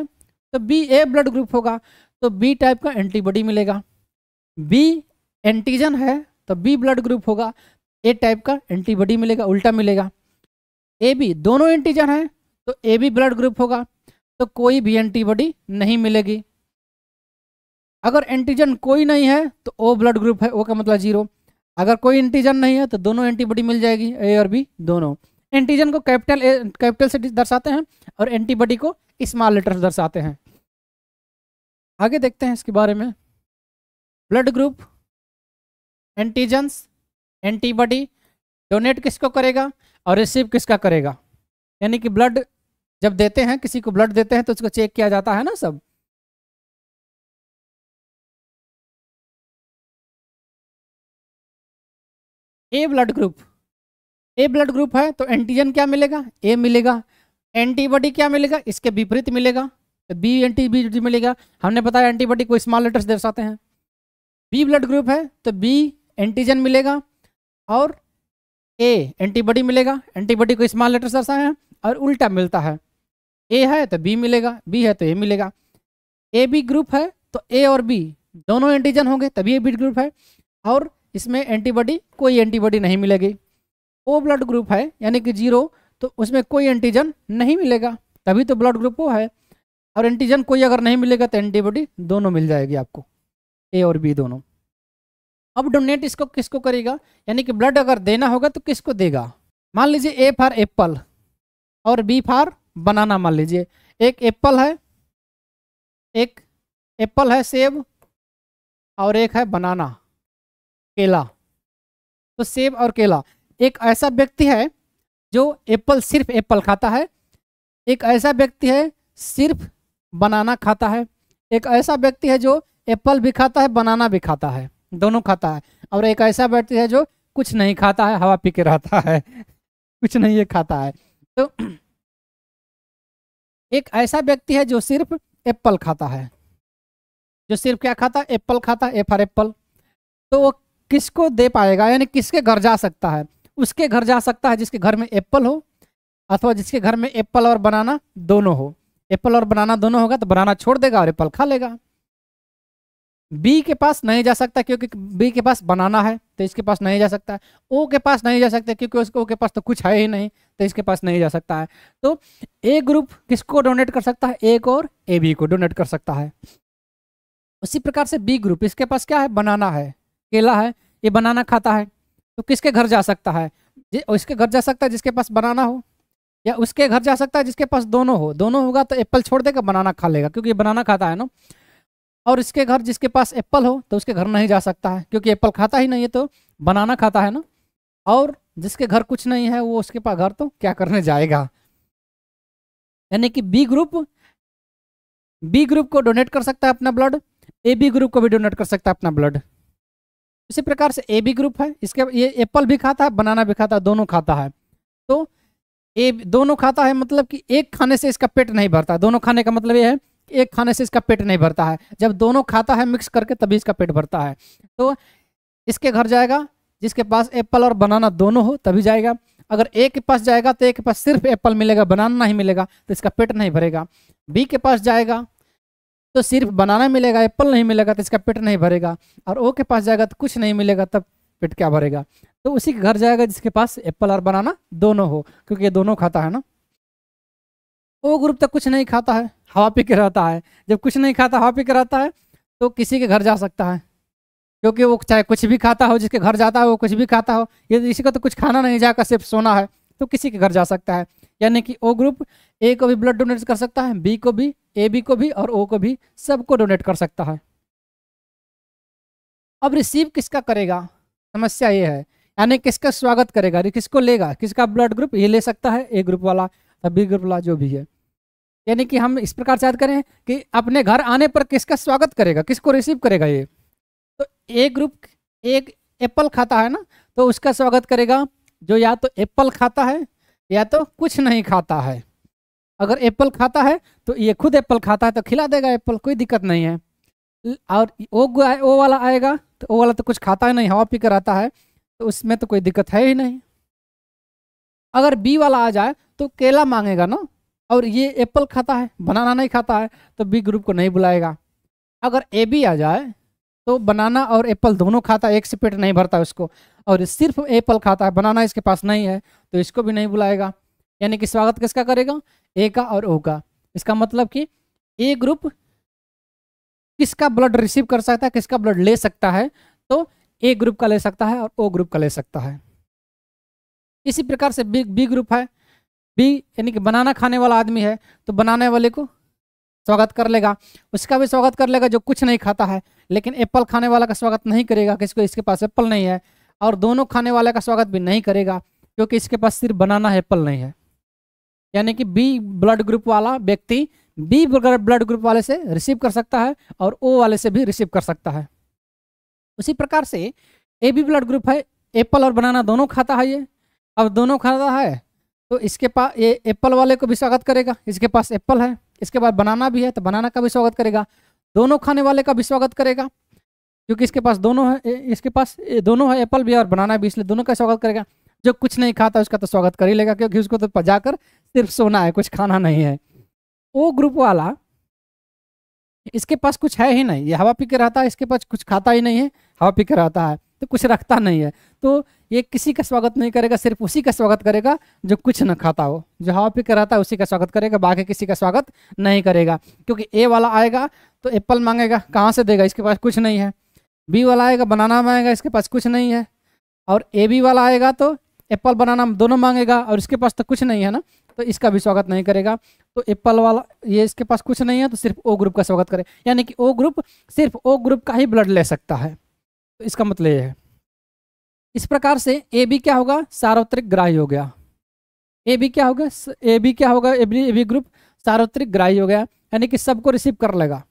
तो बी ए ब्लड ग्रुप होगा तो बी टाइप का एंटीबॉडी मिलेगा बी एंटीजन है तो बी ब्लड ग्रुप होगा ए टाइप का एंटीबॉडी मिलेगा उल्टा मिलेगा ए बी दोनों एंटीजन है तो ए बी ब्लड ग्रुप होगा तो कोई भी एंटीबॉडी नहीं मिलेगी अगर एंटीजन कोई नहीं है तो ओ ब्लड ग्रुप है ओ का मतलब जीरो अगर कोई एंटीजन नहीं है तो दोनों एंटीबॉडी मिल जाएगी ए और बी दोनों एंटीजन को कैपिटल कैपिटल से दर्शाते हैं और एंटीबॉडी को स्मॉल लेटर दर्शाते हैं
आगे देखते हैं इसके बारे में blood group antigens antibody donate किसको करेगा और रिसीव किसका करेगा यानी कि ब्लड जब देते हैं किसी को ब्लड देते हैं तो उसको चेक किया जाता है ना सब A blood group A blood group है तो एंटीजन क्या मिलेगा ए मिलेगा एंटीबॉडी क्या मिलेगा इसके विपरीत मिलेगा तो बी एंटी
बी मिलेगा हमने बताया एंटीबॉडी को स्मॉल लेटर्स दर्शाते हैं बी ब्लड ग्रुप है तो बी एंटीजन मिलेगा और ए एंटीबॉडी मिलेगा एंटीबॉडी को स्मॉल लेटर्स दर्शाए हैं और उल्टा मिलता है ए है तो बी मिलेगा बी है तो ए मिलेगा ए बी ग्रुप है तो ए और बी दोनों एंटीजन होंगे तभी ए बी ग्रुप है और इसमें एंटीबॉडी कोई एंटीबॉडी नहीं मिलेगी ओ ब्लड ग्रुप है यानी कि जीरो तो उसमें कोई एंटीजन नहीं मिलेगा तभी तो ब्लड ग्रुप वो है और एंटीजन कोई अगर नहीं मिलेगा तो एंटीबॉडी दोनों मिल जाएगी आपको ए और बी दोनों अब डोनेट इसको किसको करेगा यानी कि ब्लड अगर देना होगा तो किसको देगा मान लीजिए ए फॉर एप्पल और बी फॉर बनाना मान लीजिए एक एप्पल है
एक एप्पल है सेब और एक है बनाना केला तो सेब और केला एक ऐसा व्यक्ति है जो
एप्पल सिर्फ एप्पल खाता है एक ऐसा व्यक्ति है सिर्फ बनाना खाता है एक ऐसा व्यक्ति है जो एप्पल भी खाता है बनाना भी खाता है दोनों खाता है और एक ऐसा व्यक्ति है जो कुछ नहीं खाता है हवा पी के रहता है कुछ नहीं ये खाता
है तो एक ऐसा व्यक्ति है जो सिर्फ एप्पल खाता है जो सिर्फ क्या खाता है एप्पल खाता है एफ आर एप्पल तो वो
किसको दे पाएगा यानी किसके घर जा सकता है उसके घर जा सकता है जिसके घर में एप्पल हो अथवा जिसके घर में एप्पल और बनाना दोनों हो एप्पल और बनाना दोनों होगा तो बनाना छोड़ देगा और एप्पल खा लेगा बी के पास नहीं जा सकता क्योंकि बी के पास बनाना है तो इसके पास नहीं जा सकता है ओ के पास नहीं जा सकता क्योंकि उसको ओ के पास तो कुछ है ही नहीं तो इसके पास नहीं जा सकता है तो ए ग्रुप किसको डोनेट कर सकता है ए को और ए बी को डोनेट कर सकता है उसी प्रकार से बी ग्रुप इसके पास क्या है बनाना है केला है ये बनाना खाता है तो किसके घर जा सकता है उसके घर जा सकता है जिसके पास बनाना हो या उसके घर जा सकता है जिसके पास दोनों हो दोनों होगा तो एप्पल छोड़ देगा बनाना खा लेगा क्योंकि बनाना खाता है ना और इसके घर जिसके पास एप्पल हो तो उसके घर नहीं जा सकता है क्योंकि एप्पल खाता ही नहीं है तो बनाना खाता है ना और जिसके घर कुछ नहीं है वो उसके पास घर तो क्या करने जाएगा यानी कि बी ग्रुप बी ग्रुप को डोनेट कर सकता है अपना ब्लड ए बी ग्रुप को भी डोनेट कर सकता है अपना ब्लड इसी प्रकार से ए बी ग्रुप है इसके ये एप्पल भी खाता है बनाना भी खाता है दोनों खाता है तो ए दोनों खाता है मतलब कि एक खाने से इसका पेट नहीं भरता दोनों खाने का मतलब ये है कि एक खाने से इसका पेट नहीं भरता है जब दोनों खाता है मिक्स करके तभी इसका पेट भरता है तो इसके घर जाएगा जिसके पास एप्पल और बनाना दोनों हो तभी जाएगा अगर ए के पास जाएगा तो ए के पास सिर्फ एप्पल मिलेगा बनाना नहीं मिलेगा तो इसका पेट नहीं भरेगा बी के पास जाएगा तो सिर्फ बनाना मिलेगा एप्पल नहीं मिलेगा तो इसका पेट नहीं भरेगा और ओ के पास जाएगा तो कुछ नहीं मिलेगा तब पेट क्या भरेगा तो उसी के घर जाएगा जिसके पास एप्पल और बनाना दोनों हो क्योंकि ये दोनों खाता है ना ओ ग्रुप तो कुछ नहीं खाता है हवा पी के रहता है जब कुछ नहीं खाता हवा पी के रहता है तो किसी के घर जा सकता है क्योंकि वो चाहे कुछ भी खाता हो जिसके घर जाता है वो कुछ भी खाता हो ये इसी का तो कुछ खाना नहीं जाएगा सिर्फ सोना है तो किसी के घर जा सकता है यानी कि ओ ग्रुप ए को भी ब्लड डोनेट कर सकता है बी को भी ए बी को भी और ओ को भी सबको डोनेट कर सकता है अब रिसीव किसका करेगा समस्या ये है यानी किसका स्वागत करेगा किसको लेगा किसका ब्लड ग्रुप ये ले सकता है ए ग्रुप वाला या बी ग्रुप वाला जो भी है यानी कि हम इस प्रकार से याद करें कि अपने घर आने पर किसका स्वागत करेगा किसको रिसीव करेगा ये तो ए ग्रुप एक एप्पल खाता है ना तो उसका स्वागत करेगा जो या तो एप्पल खाता है या तो कुछ नहीं खाता है अगर एप्पल खाता है तो ये खुद एप्पल खाता है तो खिला देगा एप्पल कोई दिक्कत नहीं है और वो वो वाला आएगा तो वो वाला तो कुछ खाता ही नहीं हवा पी कर आता है तो उसमें तो कोई दिक्कत है ही नहीं अगर बी वाला आ जाए तो केला मांगेगा ना और ये एप्पल खाता है बनाना नहीं खाता है तो बी ग्रुप को नहीं बुलाएगा अगर ए बी आ जाए तो बनाना और एप्पल दोनों खाता एक से पेट नहीं भरता उसको और सिर्फ एप्पल खाता है बनाना इसके पास नहीं है तो इसको भी नहीं बुलाएगा यानी कि स्वागत किसका करेगा ए का और ओ का इसका मतलब कि ए ग्रुप किसका ब्लड रिसीव कर सकता है किसका ब्लड ले सकता है तो ए ग्रुप का ले सकता है और ओ ग्रुप का ले सकता है इसी प्रकार से बी बी ग्रुप है बी यानी कि बनाना खाने वाला आदमी है तो बनाने वाले को स्वागत कर लेगा उसका भी स्वागत कर लेगा जो कुछ नहीं खाता है लेकिन एप्पल खाने वाला का स्वागत नहीं करेगा किसको इसके पास एप्पल नहीं है और दोनों खाने वाले का स्वागत भी नहीं करेगा क्योंकि इसके पास सिर्फ बनाना एप्पल नहीं है यानी कि बी ब्लड ग्रुप वाला व्यक्ति बी ब्लड ग्रुप वाले से रिसीव कर सकता है और ओ वाले से भी रिसीव कर सकता है उसी प्रकार से ए बी ब्लड ग्रुप है एप्पल और बनाना दोनों खाता है ये अब दोनों खाता है तो इसके पास ये एप्पल वाले को भी स्वागत करेगा इसके पास एप्पल है इसके बाद बनाना भी है तो बनाना का भी स्वागत करेगा दोनों खाने वाले का भी स्वागत करेगा क्योंकि इसके पास दोनों है इसके पास दोनों है एप्पल भी और बनाना भी इसलिए दोनों का स्वागत करेगा जो कुछ नहीं खाता उसका तो स्वागत कर ही लेगा क्योंकि उसको तो जाकर सिर्फ सोना है कुछ खाना नहीं है वो ग्रुप वाला इसके पास कुछ है ही नहीं ये हवा पी के रहता है इसके पास कुछ खाता ही नहीं है हवा पी के रहता है तो कुछ रखता नहीं है तो ये किसी का स्वागत नहीं करेगा सिर्फ उसी का स्वागत करेगा जो कुछ न खाता हो जो हवा पी के रहता है उसी का स्वागत करेगा बाकी किसी का स्वागत नहीं करेगा क्योंकि ए वाला आएगा तो एप्पल मांगेगा कहाँ से देगा इसके पास कुछ नहीं है बी वाला आएगा बनाना मांगेगा इसके पास कुछ नहीं है और ए बी वाला आएगा तो एप्पल बनाना दोनों मांगेगा और इसके पास तो कुछ नहीं है ना तो इसका भी स्वागत नहीं करेगा तो एप्पल वाला ये इसके पास कुछ नहीं है तो सिर्फ ओ ग्रुप का स्वागत करे यानी कि ओ ग्रुप सिर्फ ओ ग्रुप का ही ब्लड ले सकता है तो इसका मतलब ये है इस प्रकार से ए बी क्या होगा सार्वत्रिक ग्राही हो गया ए बी क्या होगा ए बी क्या होगा A B A B group सार्वत्रिक ग्राही हो गया यानी कि सबको रिसीव कर
लेगा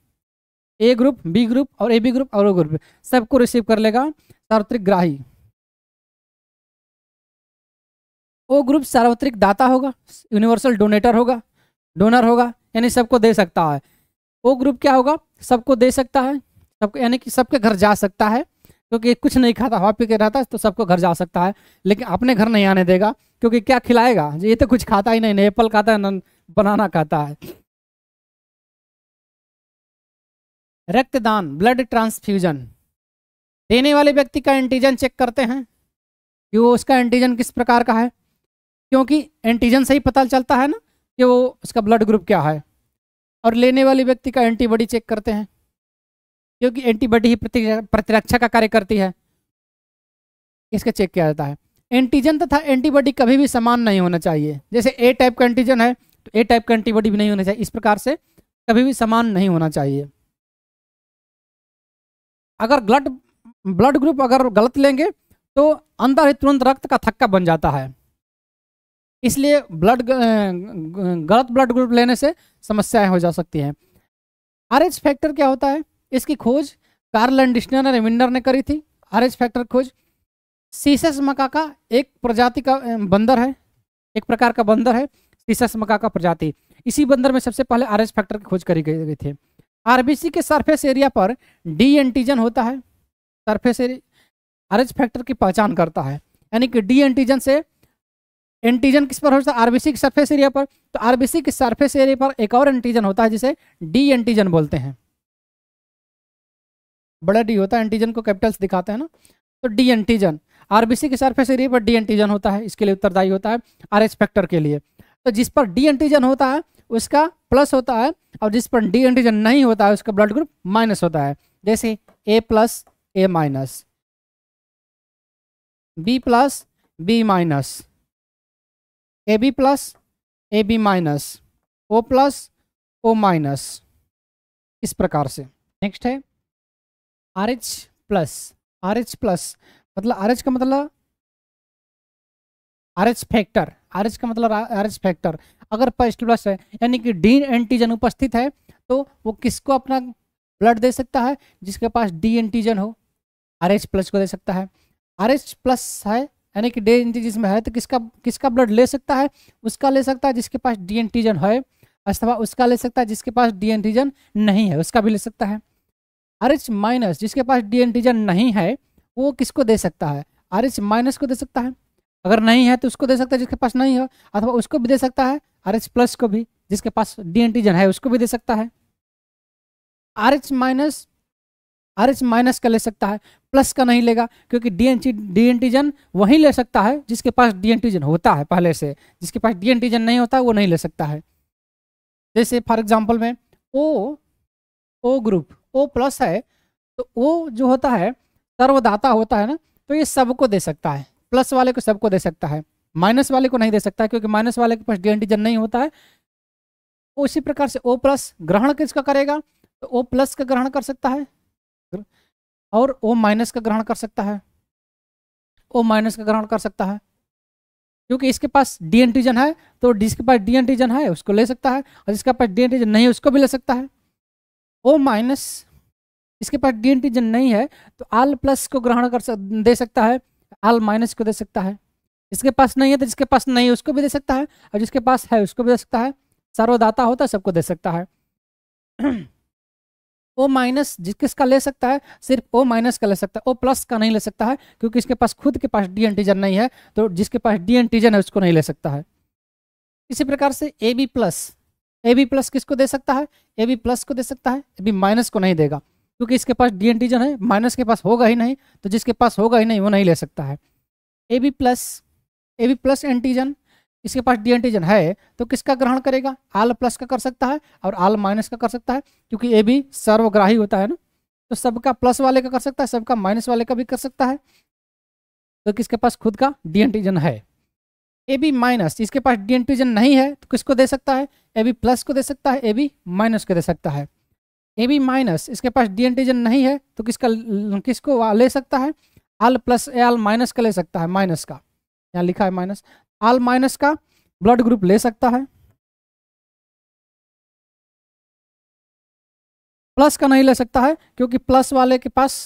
ए ग्रुप बी ग्रुप और ए बी ग्रुप और ओ ग्रुप सबको रिसीव कर लेगा सार्वत्रिक ग्राही ओ ग्रुप सार्वत्रिक दाता होगा यूनिवर्सल डोनेटर होगा डोनर होगा यानी सबको दे सकता है ओ
ग्रुप क्या होगा सबको दे सकता है सबको यानी कि सबके घर जा सकता है क्योंकि कुछ नहीं खाता हवा पी के रहता है तो सबको घर जा सकता है लेकिन अपने घर नहीं आने देगा क्योंकि क्या खिलाएगा ये तो
कुछ खाता ही नहीं एप्पल खाता है न बनाना खाता है रक्तदान ब्लड ट्रांसफ्यूजन देने वाले व्यक्ति का
एंटीजन चेक करते हैं कि वो उसका एंटीजन किस प्रकार का है क्योंकि एंटीजन से ही पता चलता है ना कि वो उसका ब्लड ग्रुप क्या है और लेने वाले व्यक्ति का एंटीबॉडी चेक करते हैं क्योंकि एंटीबॉडी ही प्रतिरक्षा का कार्य करती है इसका चेक किया जाता है एंटीजन तथा एंटीबॉडी कभी भी समान नहीं होना चाहिए जैसे ए टाइप का एंटीजन है तो ए टाइप का एंटीबॉडी भी नहीं होना चाहिए इस प्रकार से कभी भी समान नहीं होना
चाहिए अगर ब्लड ब्लड ग्रुप अगर गलत लेंगे तो अंदर ही तुरंत रक्त का थक्का बन जाता है इसलिए
ब्लड गलत ब्लड ग्रुप लेने से समस्याएं हो जा सकती हैं आर एच फैक्टर क्या होता है इसकी खोज कार्ल एंडिशनर और ने करी थी आर एच फैक्टर खोज सीसस मका का एक प्रजाति का बंदर है एक प्रकार का बंदर है सीसस मका का प्रजाति इसी बंदर में सबसे पहले आर एच फैक्टर की खोज करी गई थी आरबीसी के सरफेस एरिया पर डी एंटीजन होता है सरफेस एरिया आर फैक्टर की पहचान करता है यानी कि डी एंटीजन से एंटीजन किस पर होता है आरबीसी के सरफेस एरिया पर तो आरबीसी के सरफेस एरिया पर एक और एंटीजन होता है जिसे डी एंटीजन बोलते हैं बड़ा डी होता है एंटीजन को कैपिटल्स दिखाते हैं ना तो डी एंटीजन आरबीसी के सरफेस एरिया पर डी एंटीजन होता है इसके लिए उत्तरदायी होता है आर एच फैक्टर के लिए तो जिस पर डी एंटीजन होता है उसका प्लस होता है और जिस पर डी एंटीजन नहीं
होता है उसका ब्लड ग्रुप माइनस होता है जैसे A plus A minus B plus B minus A B plus A B minus O plus O minus इस प्रकार से नेक्स्ट है R H plus R H plus मतलब आर एच का मतलब आर एच फैक्टर आर का मतलब
R factor अगर प्लस प्लस है यानी कि डी एंटीजन उपस्थित है तो वो किसको अपना ब्लड दे सकता है जिसके पास डी एंटीजन हो आर प्लस को दे सकता है आर प्लस है यानी कि डी एंटीजन में है तो किसका किसका ब्लड ले सकता है उसका ले सकता है जिसके पास डी एंटीजन है अथवा उसका ले सकता है जिसके पास डी एंटीजन नहीं है उसका भी ले सकता है आर माइनस जिसके पास डी एंटीजन नहीं है वो किसको दे सकता है आर माइनस को दे सकता है अगर नहीं है तो उसको दे सकता है जिसके पास नहीं हो अथवा उसको भी दे सकता है आर एच प्लस को भी जिसके पास डी एंटीजन है उसको भी दे सकता है R H minus R H minus का ले सकता है प्लस का नहीं लेगा क्योंकि डी एन डी एंटीजन वही ले सकता है जिसके पास डी एंटीजन होता है पहले से जिसके पास डी एंटीजन नहीं होता वो नहीं ले सकता है जैसे फॉर एग्जाम्पल में ओ ओ ग्रुप ओ प्लस है तो ओ जो होता है सर्वदाता होता है ना तो ये सबको दे सकता है प्लस वाले को सबको दे सकता है माइनस वाले को नहीं दे सकता क्योंकि माइनस वाले के पास डी एंटीजन नहीं होता है उसी प्रकार से ओ प्लस ग्रहण किसका करेगा तो ओ प्लस का ग्रहण कर सकता है और ओ माइनस का ग्रहण कर सकता है ओ माइनस का ग्रहण कर सकता है क्योंकि इसके पास डी एंटीजन है तो जिसके पास डी एंटीजन है उसको ले सकता है और जिसके पास डी एंटीजन नहीं है उसको भी ले सकता है ओ माइनस इसके पास डी एंटीजन नहीं है तो आल प्लस को ग्रहण कर सक, दे सकता है अल माइनस को दे सकता है जिसके पास नहीं है तो जिसके पास नहीं है उसको भी दे सकता है और जिसके पास है उसको भी दे सकता है सर्वदाता होता है सबको दे सकता है ओ माइनस जिस किसका ले सकता है सिर्फ ओ माइनस का ले सकता है ओ प्लस का नहीं ले सकता है क्योंकि इसके पास खुद के पास डी एंटीजन नहीं है तो जिसके पास डी एंटीजन है उसको नहीं ले सकता है इसी प्रकार से A B plus A B plus किसको दे सकता है ए बी प्लस को दे सकता है ए बी माइनस को नहीं देगा क्योंकि इसके पास डी एंटीजन है माइनस के पास होगा ही नहीं तो जिसके पास होगा ही नहीं वो नहीं ले सकता है A B plus A B plus antigen इसके पास डी एंटीजन है तो किसका ग्रहण करेगा आल प्लस का कर सकता है और आल माइनस का कर सकता है क्योंकि ए बी सर्वग्राही होता है ना तो सबका प्लस वाले का कर सकता है सबका माइनस वाले का भी कर सकता है तो किसके पास खुद का डी एंटीजन है ए बी माइनस इसके पास डी एंटीजन नहीं है तो किसको दे सकता है ए बी प्लस को दे सकता है ए बी माइनस को दे सकता है ए बी माइनस इसके पास डी एंटीजन नहीं है तो किसका किसको ले सकता है आल
प्लस ए आल माइनस का ले सकता है माइनस का यहाँ लिखा है माइनस आल माइनस का ब्लड ग्रुप ले सकता है प्लस का नहीं ले सकता है क्योंकि प्लस वाले के पास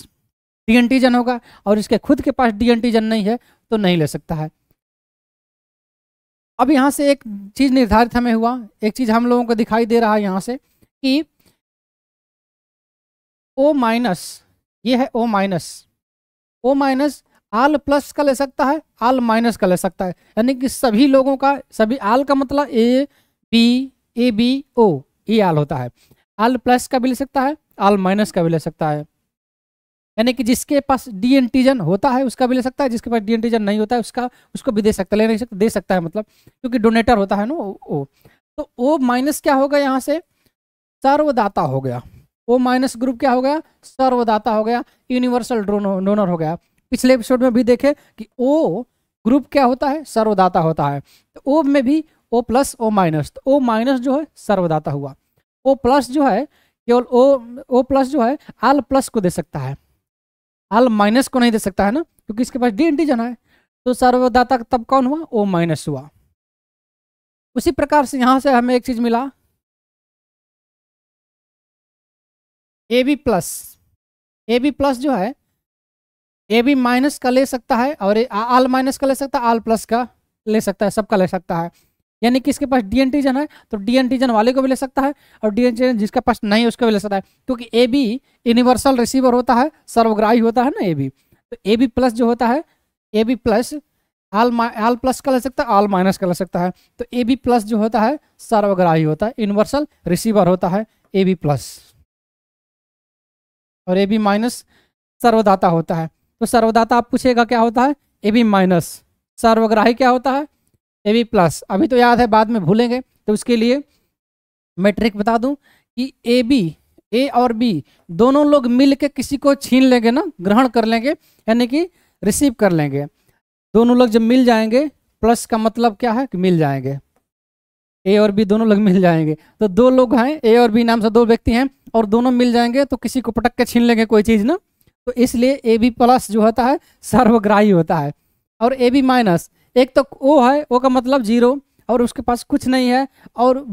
डी एंटीजन होगा और इसके खुद
के पास डी एंटीजन नहीं है तो नहीं ले सकता है अब यहाँ से एक चीज़ निर्धारित हमें हुआ एक चीज़ हम लोगों को दिखाई दे रहा है यहाँ से कि ओ माइनस ये है O minus O minus all plus का ले सकता है आल माइनस का ले सकता है यानी कि सभी लोगों का सभी आल का मतलब ए बी ए बी ओ ये आल होता है आल प्लस का भी ले सकता है आल माइनस का भी ले सकता है यानी कि जिसके पास डी एंटीजन होता है उसका भी ले सकता है जिसके पास डी एंटीजन नहीं होता है उसका उसको भी दे सकता है ले नहीं सकता दे सकता है मतलब क्योंकि डोनेटर होता है ना ओ तो ओ माइनस क्या होगा यहाँ से सर्वदाता हो गया ओ माइनस ग्रुप क्या हो गया सर्वदाता हो गया यूनिवर्सल डोनर हो गया पिछले एपिसोड में भी देखे कि ओ ग्रुप क्या होता है सर्वदाता होता है तो ओ में भी ओ प्लस ओ माइनस तो ओ माइनस जो है सर्वदाता हुआ ओ प्लस जो है केवल ओ ओ प्लस जो है आल प्लस को दे सकता है आल माइनस को नहीं दे सकता है ना क्योंकि
इसके पास डी एंटीजन है तो सर्वदाता तब कौन हुआ ओ माइनस हुआ उसी प्रकार से यहाँ से हमें एक चीज़ मिला A B plus A B plus जो है ए बी माइनस
का ले सकता है और आल माइनस का ले सकता है आल प्लस का ले सकता है सबका ले सकता है यानी कि इसके पास डी एंटीजन है तो डी एंटीजन वाले को भी ले सकता है और डी एंटीजन जिसके पास नहीं है उसको भी ले सकता है क्योंकि ए बी यूनिवर्सल रिसीवर होता है सर्वग्राही होता है ना ए बी तो ए बी प्लस जो होता है A B plus all all plus का ले सकता है आल माइनस का ले सकता है तो ए बी प्लस जो होता है सर्वग्राही होता है यूनिवर्सल रिसीवर होता है ए बी प्लस और ए बी माइनस सर्वदाता होता है तो सर्वदाता आप पूछेगा क्या होता है ए बी माइनस सर्वग्राही क्या होता है ए बी प्लस अभी तो याद है बाद में भूलेंगे तो उसके लिए मैं ट्रिक बता दूं कि ए बी ए और बी दोनों लोग मिल के किसी को छीन लेंगे ना ग्रहण कर लेंगे यानी कि रिसीव कर लेंगे दोनों लोग जब मिल जाएंगे प्लस का मतलब क्या है कि मिल जाएंगे ए और बी दोनों लोग मिल जाएंगे तो दो लोग हैं ए और बी नाम से दो व्यक्ति हैं और दोनों मिल जाएंगे तो किसी को पटक के छीन लेंगे कोई चीज़ ना तो इसलिए ए बी प्लस जो होता है सर्वग्राही होता है और ए बी माइनस एक तो ओ है ओ का मतलब जीरो और उसके पास कुछ नहीं है और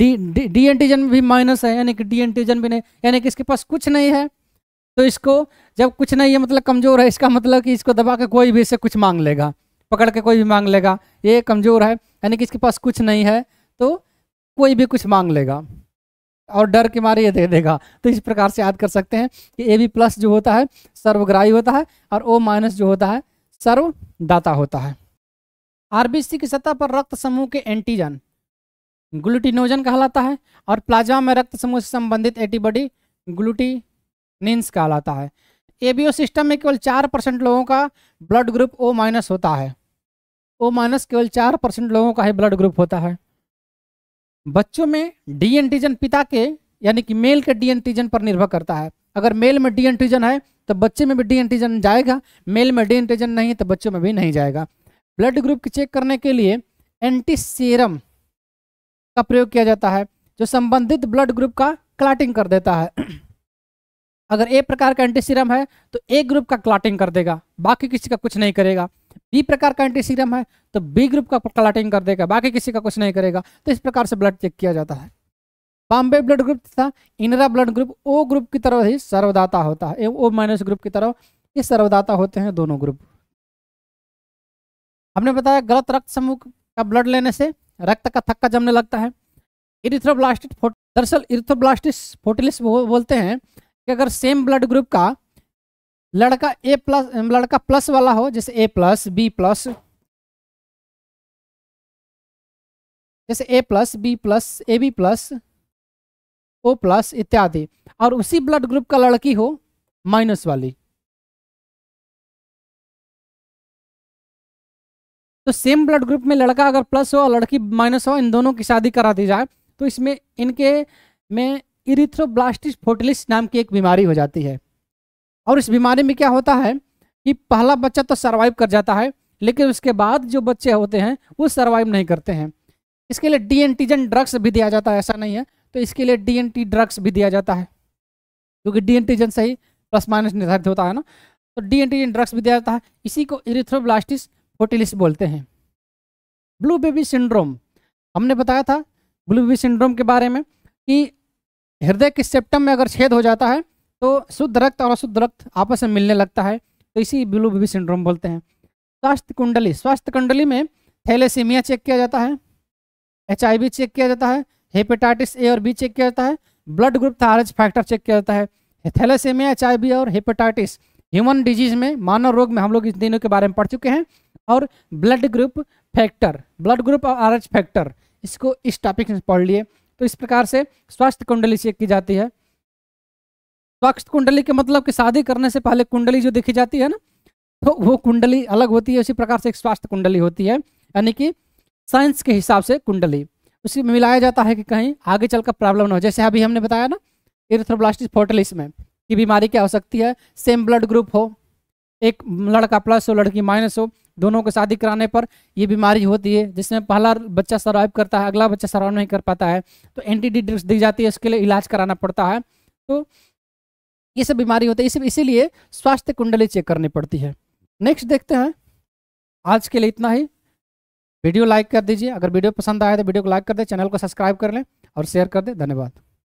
डी डी एंटीजन भी माइनस है यानी कि डी एंटीजन भी नहीं यानी कि इसके पास कुछ नहीं है तो इसको जब कुछ नहीं है मतलब कमज़ोर है इसका मतलब कि इसको दबा के कोई भी इससे कुछ मांग लेगा पकड़ के कोई भी मांग लेगा ये कमज़ोर है यानी कि इसके पास कुछ नहीं है तो कोई भी कुछ मांग लेगा और डर के मारे ये दे देगा तो इस प्रकार से याद कर सकते हैं कि ए बी प्लस जो होता है सर्वग्राही होता है और ओ माइनस जो होता है सर्वदाता होता है आरबीसी की सतह पर रक्त समूह के एंटीजन ग्लूटिनोजन कहलाता है और प्लाज्मा में रक्त समूह से संबंधित एंटीबॉडी ग्लूटिनिन्स कहलाता है एबीओ सिस्टम में केवल चार परसेंट लोगों का ब्लड ग्रुप ओ माइनस होता है ओ माइनस केवल चार परसेंट लोगों का ही ब्लड ग्रुप होता है बच्चों में डी एंटीजन पिता के यानी कि मेल के डी एंटीजन पर निर्भर करता है अगर मेल में डी एंटीजन है तो बच्चे में भी डी एंटीजन जाएगा मेल में डी एंटीजन नहीं तो बच्चों में भी नहीं जाएगा ब्लड ग्रुप की चेक करने के लिए सीरम का प्रयोग किया जाता है जो संबंधित ब्लड ग्रुप का क्लाटिंग कर देता है अगर ए प्रकार का एंटीसीरम है तो ए ग्रुप का क्लाटिंग कर देगा बाकी किसी का कुछ नहीं करेगा बी प्रकार का एंटी सीरम है तो बी ग्रुप का क्लाटिंग कर देगा बाकी किसी का कुछ नहीं करेगा तो इस प्रकार से ब्लड चेक किया जाता है बॉम्बे ब्लड ग्रुप तथा इनरा ब्लड ग्रुप ओ ग्रुप की तरफ ही सर्वदाता होता है ओ माइनस ग्रुप की तरफ ये सर्वदाता होते हैं दोनों ग्रुप हमने बताया गलत रक्त समूह का ब्लड लेने से रक्त का थक्का जमने लगता है इरिथ्रोब्लास्टिस दरअसल इरिथ्रोब्लास्टिस फोटिलिस बोलते
हैं कि अगर सेम ब्लड ग्रुप का लड़का ए प्लस लड़का प्लस वाला हो जैसे ए प्लस बी प्लस जैसे A plus B plus A B plus O plus इत्यादि और उसी ब्लड ग्रुप का लड़की हो माइनस वाली तो सेम ब्लड ग्रुप में लड़का अगर प्लस हो और लड़की माइनस
हो इन दोनों की शादी करा दी जाए तो इसमें इनके में इरिथ्रोब्लास्टिस फोटलिस नाम की एक बीमारी हो जाती है और इस बीमारी में क्या होता है कि पहला बच्चा तो सर्वाइव कर जाता है लेकिन उसके बाद जो बच्चे होते हैं वो सर्वाइव नहीं करते हैं इसके लिए डी एंटीजन ड्रग्स भी दिया जाता है ऐसा नहीं है तो इसके लिए डी टी ड्रग्स भी दिया जाता है क्योंकि डी एंटीजन से ही प्लस माइनस निर्धारित होता है ना तो डी टीजन ड्रग्स भी दिया जाता है इसी को इरिथ्रोब्लास्टिस फोटिलिस बोलते हैं ब्लू बेबी सिंड्रोम हमने बताया था ब्लू बेबी सिंड्रोम के बारे में कि हृदय के सेप्टम में अगर छेद हो जाता है तो शुद्ध रक्त और अशुद्ध रक्त आपस में मिलने लगता है तो इसी ब्लू बेबी सिंड्रोम बोलते हैं स्वास्थ्य कुंडली स्वास्थ्य कुंडली में थैलेसीमिया चेक किया जाता है एच चेक किया जाता है हेपेटाइटिस ए और बी चेक किया जाता है ब्लड ग्रुप थारज फैक्टर चेक किया जाता है थैलेसेमिया एच और हेपेटाइटिस ह्यूमन डिजीज में मानव रोग में हम लोग इस दिनों के बारे में पढ़ चुके हैं और blood group factor blood group और आर फैक्टर इसको इस टॉपिक में पढ़ लिए तो इस प्रकार से स्वास्थ्य कुंडली चेक की जाती है पक्ष कुंडली के मतलब कि शादी करने से पहले कुंडली जो देखी जाती है ना तो वो कुंडली अलग होती है उसी प्रकार से एक स्वास्थ्य कुंडली होती है यानी कि साइंस के हिसाब से कुंडली उसी में मिलाया जाता है कि कहीं आगे चलकर प्रॉब्लम ना हो जैसे अभी हमने बताया ना इरेथ्रोब्लास्टिस फोर्टलिस में कि बीमारी क्या हो सकती है सेम ब्लड ग्रुप हो एक लड़का प्लस हो लड़की माइनस हो दोनों को शादी कराने पर ये बीमारी होती है जिसमें पहला बच्चा सर्वाइव करता है अगला बच्चा सर्वाइव नहीं कर पाता है तो एंटीडी डी ड्रग्स दी जाती है उसके लिए इलाज कराना पड़ता है तो ये सब बीमारी होती है इसीलिए स्वास्थ्य कुंडली चेक करनी पड़ती है नेक्स्ट देखते हैं आज के लिए इतना ही वीडियो लाइक कर दीजिए अगर वीडियो पसंद आया तो वीडियो को लाइक कर दे चैनल को सब्सक्राइब कर लें और शेयर कर दे धन्यवाद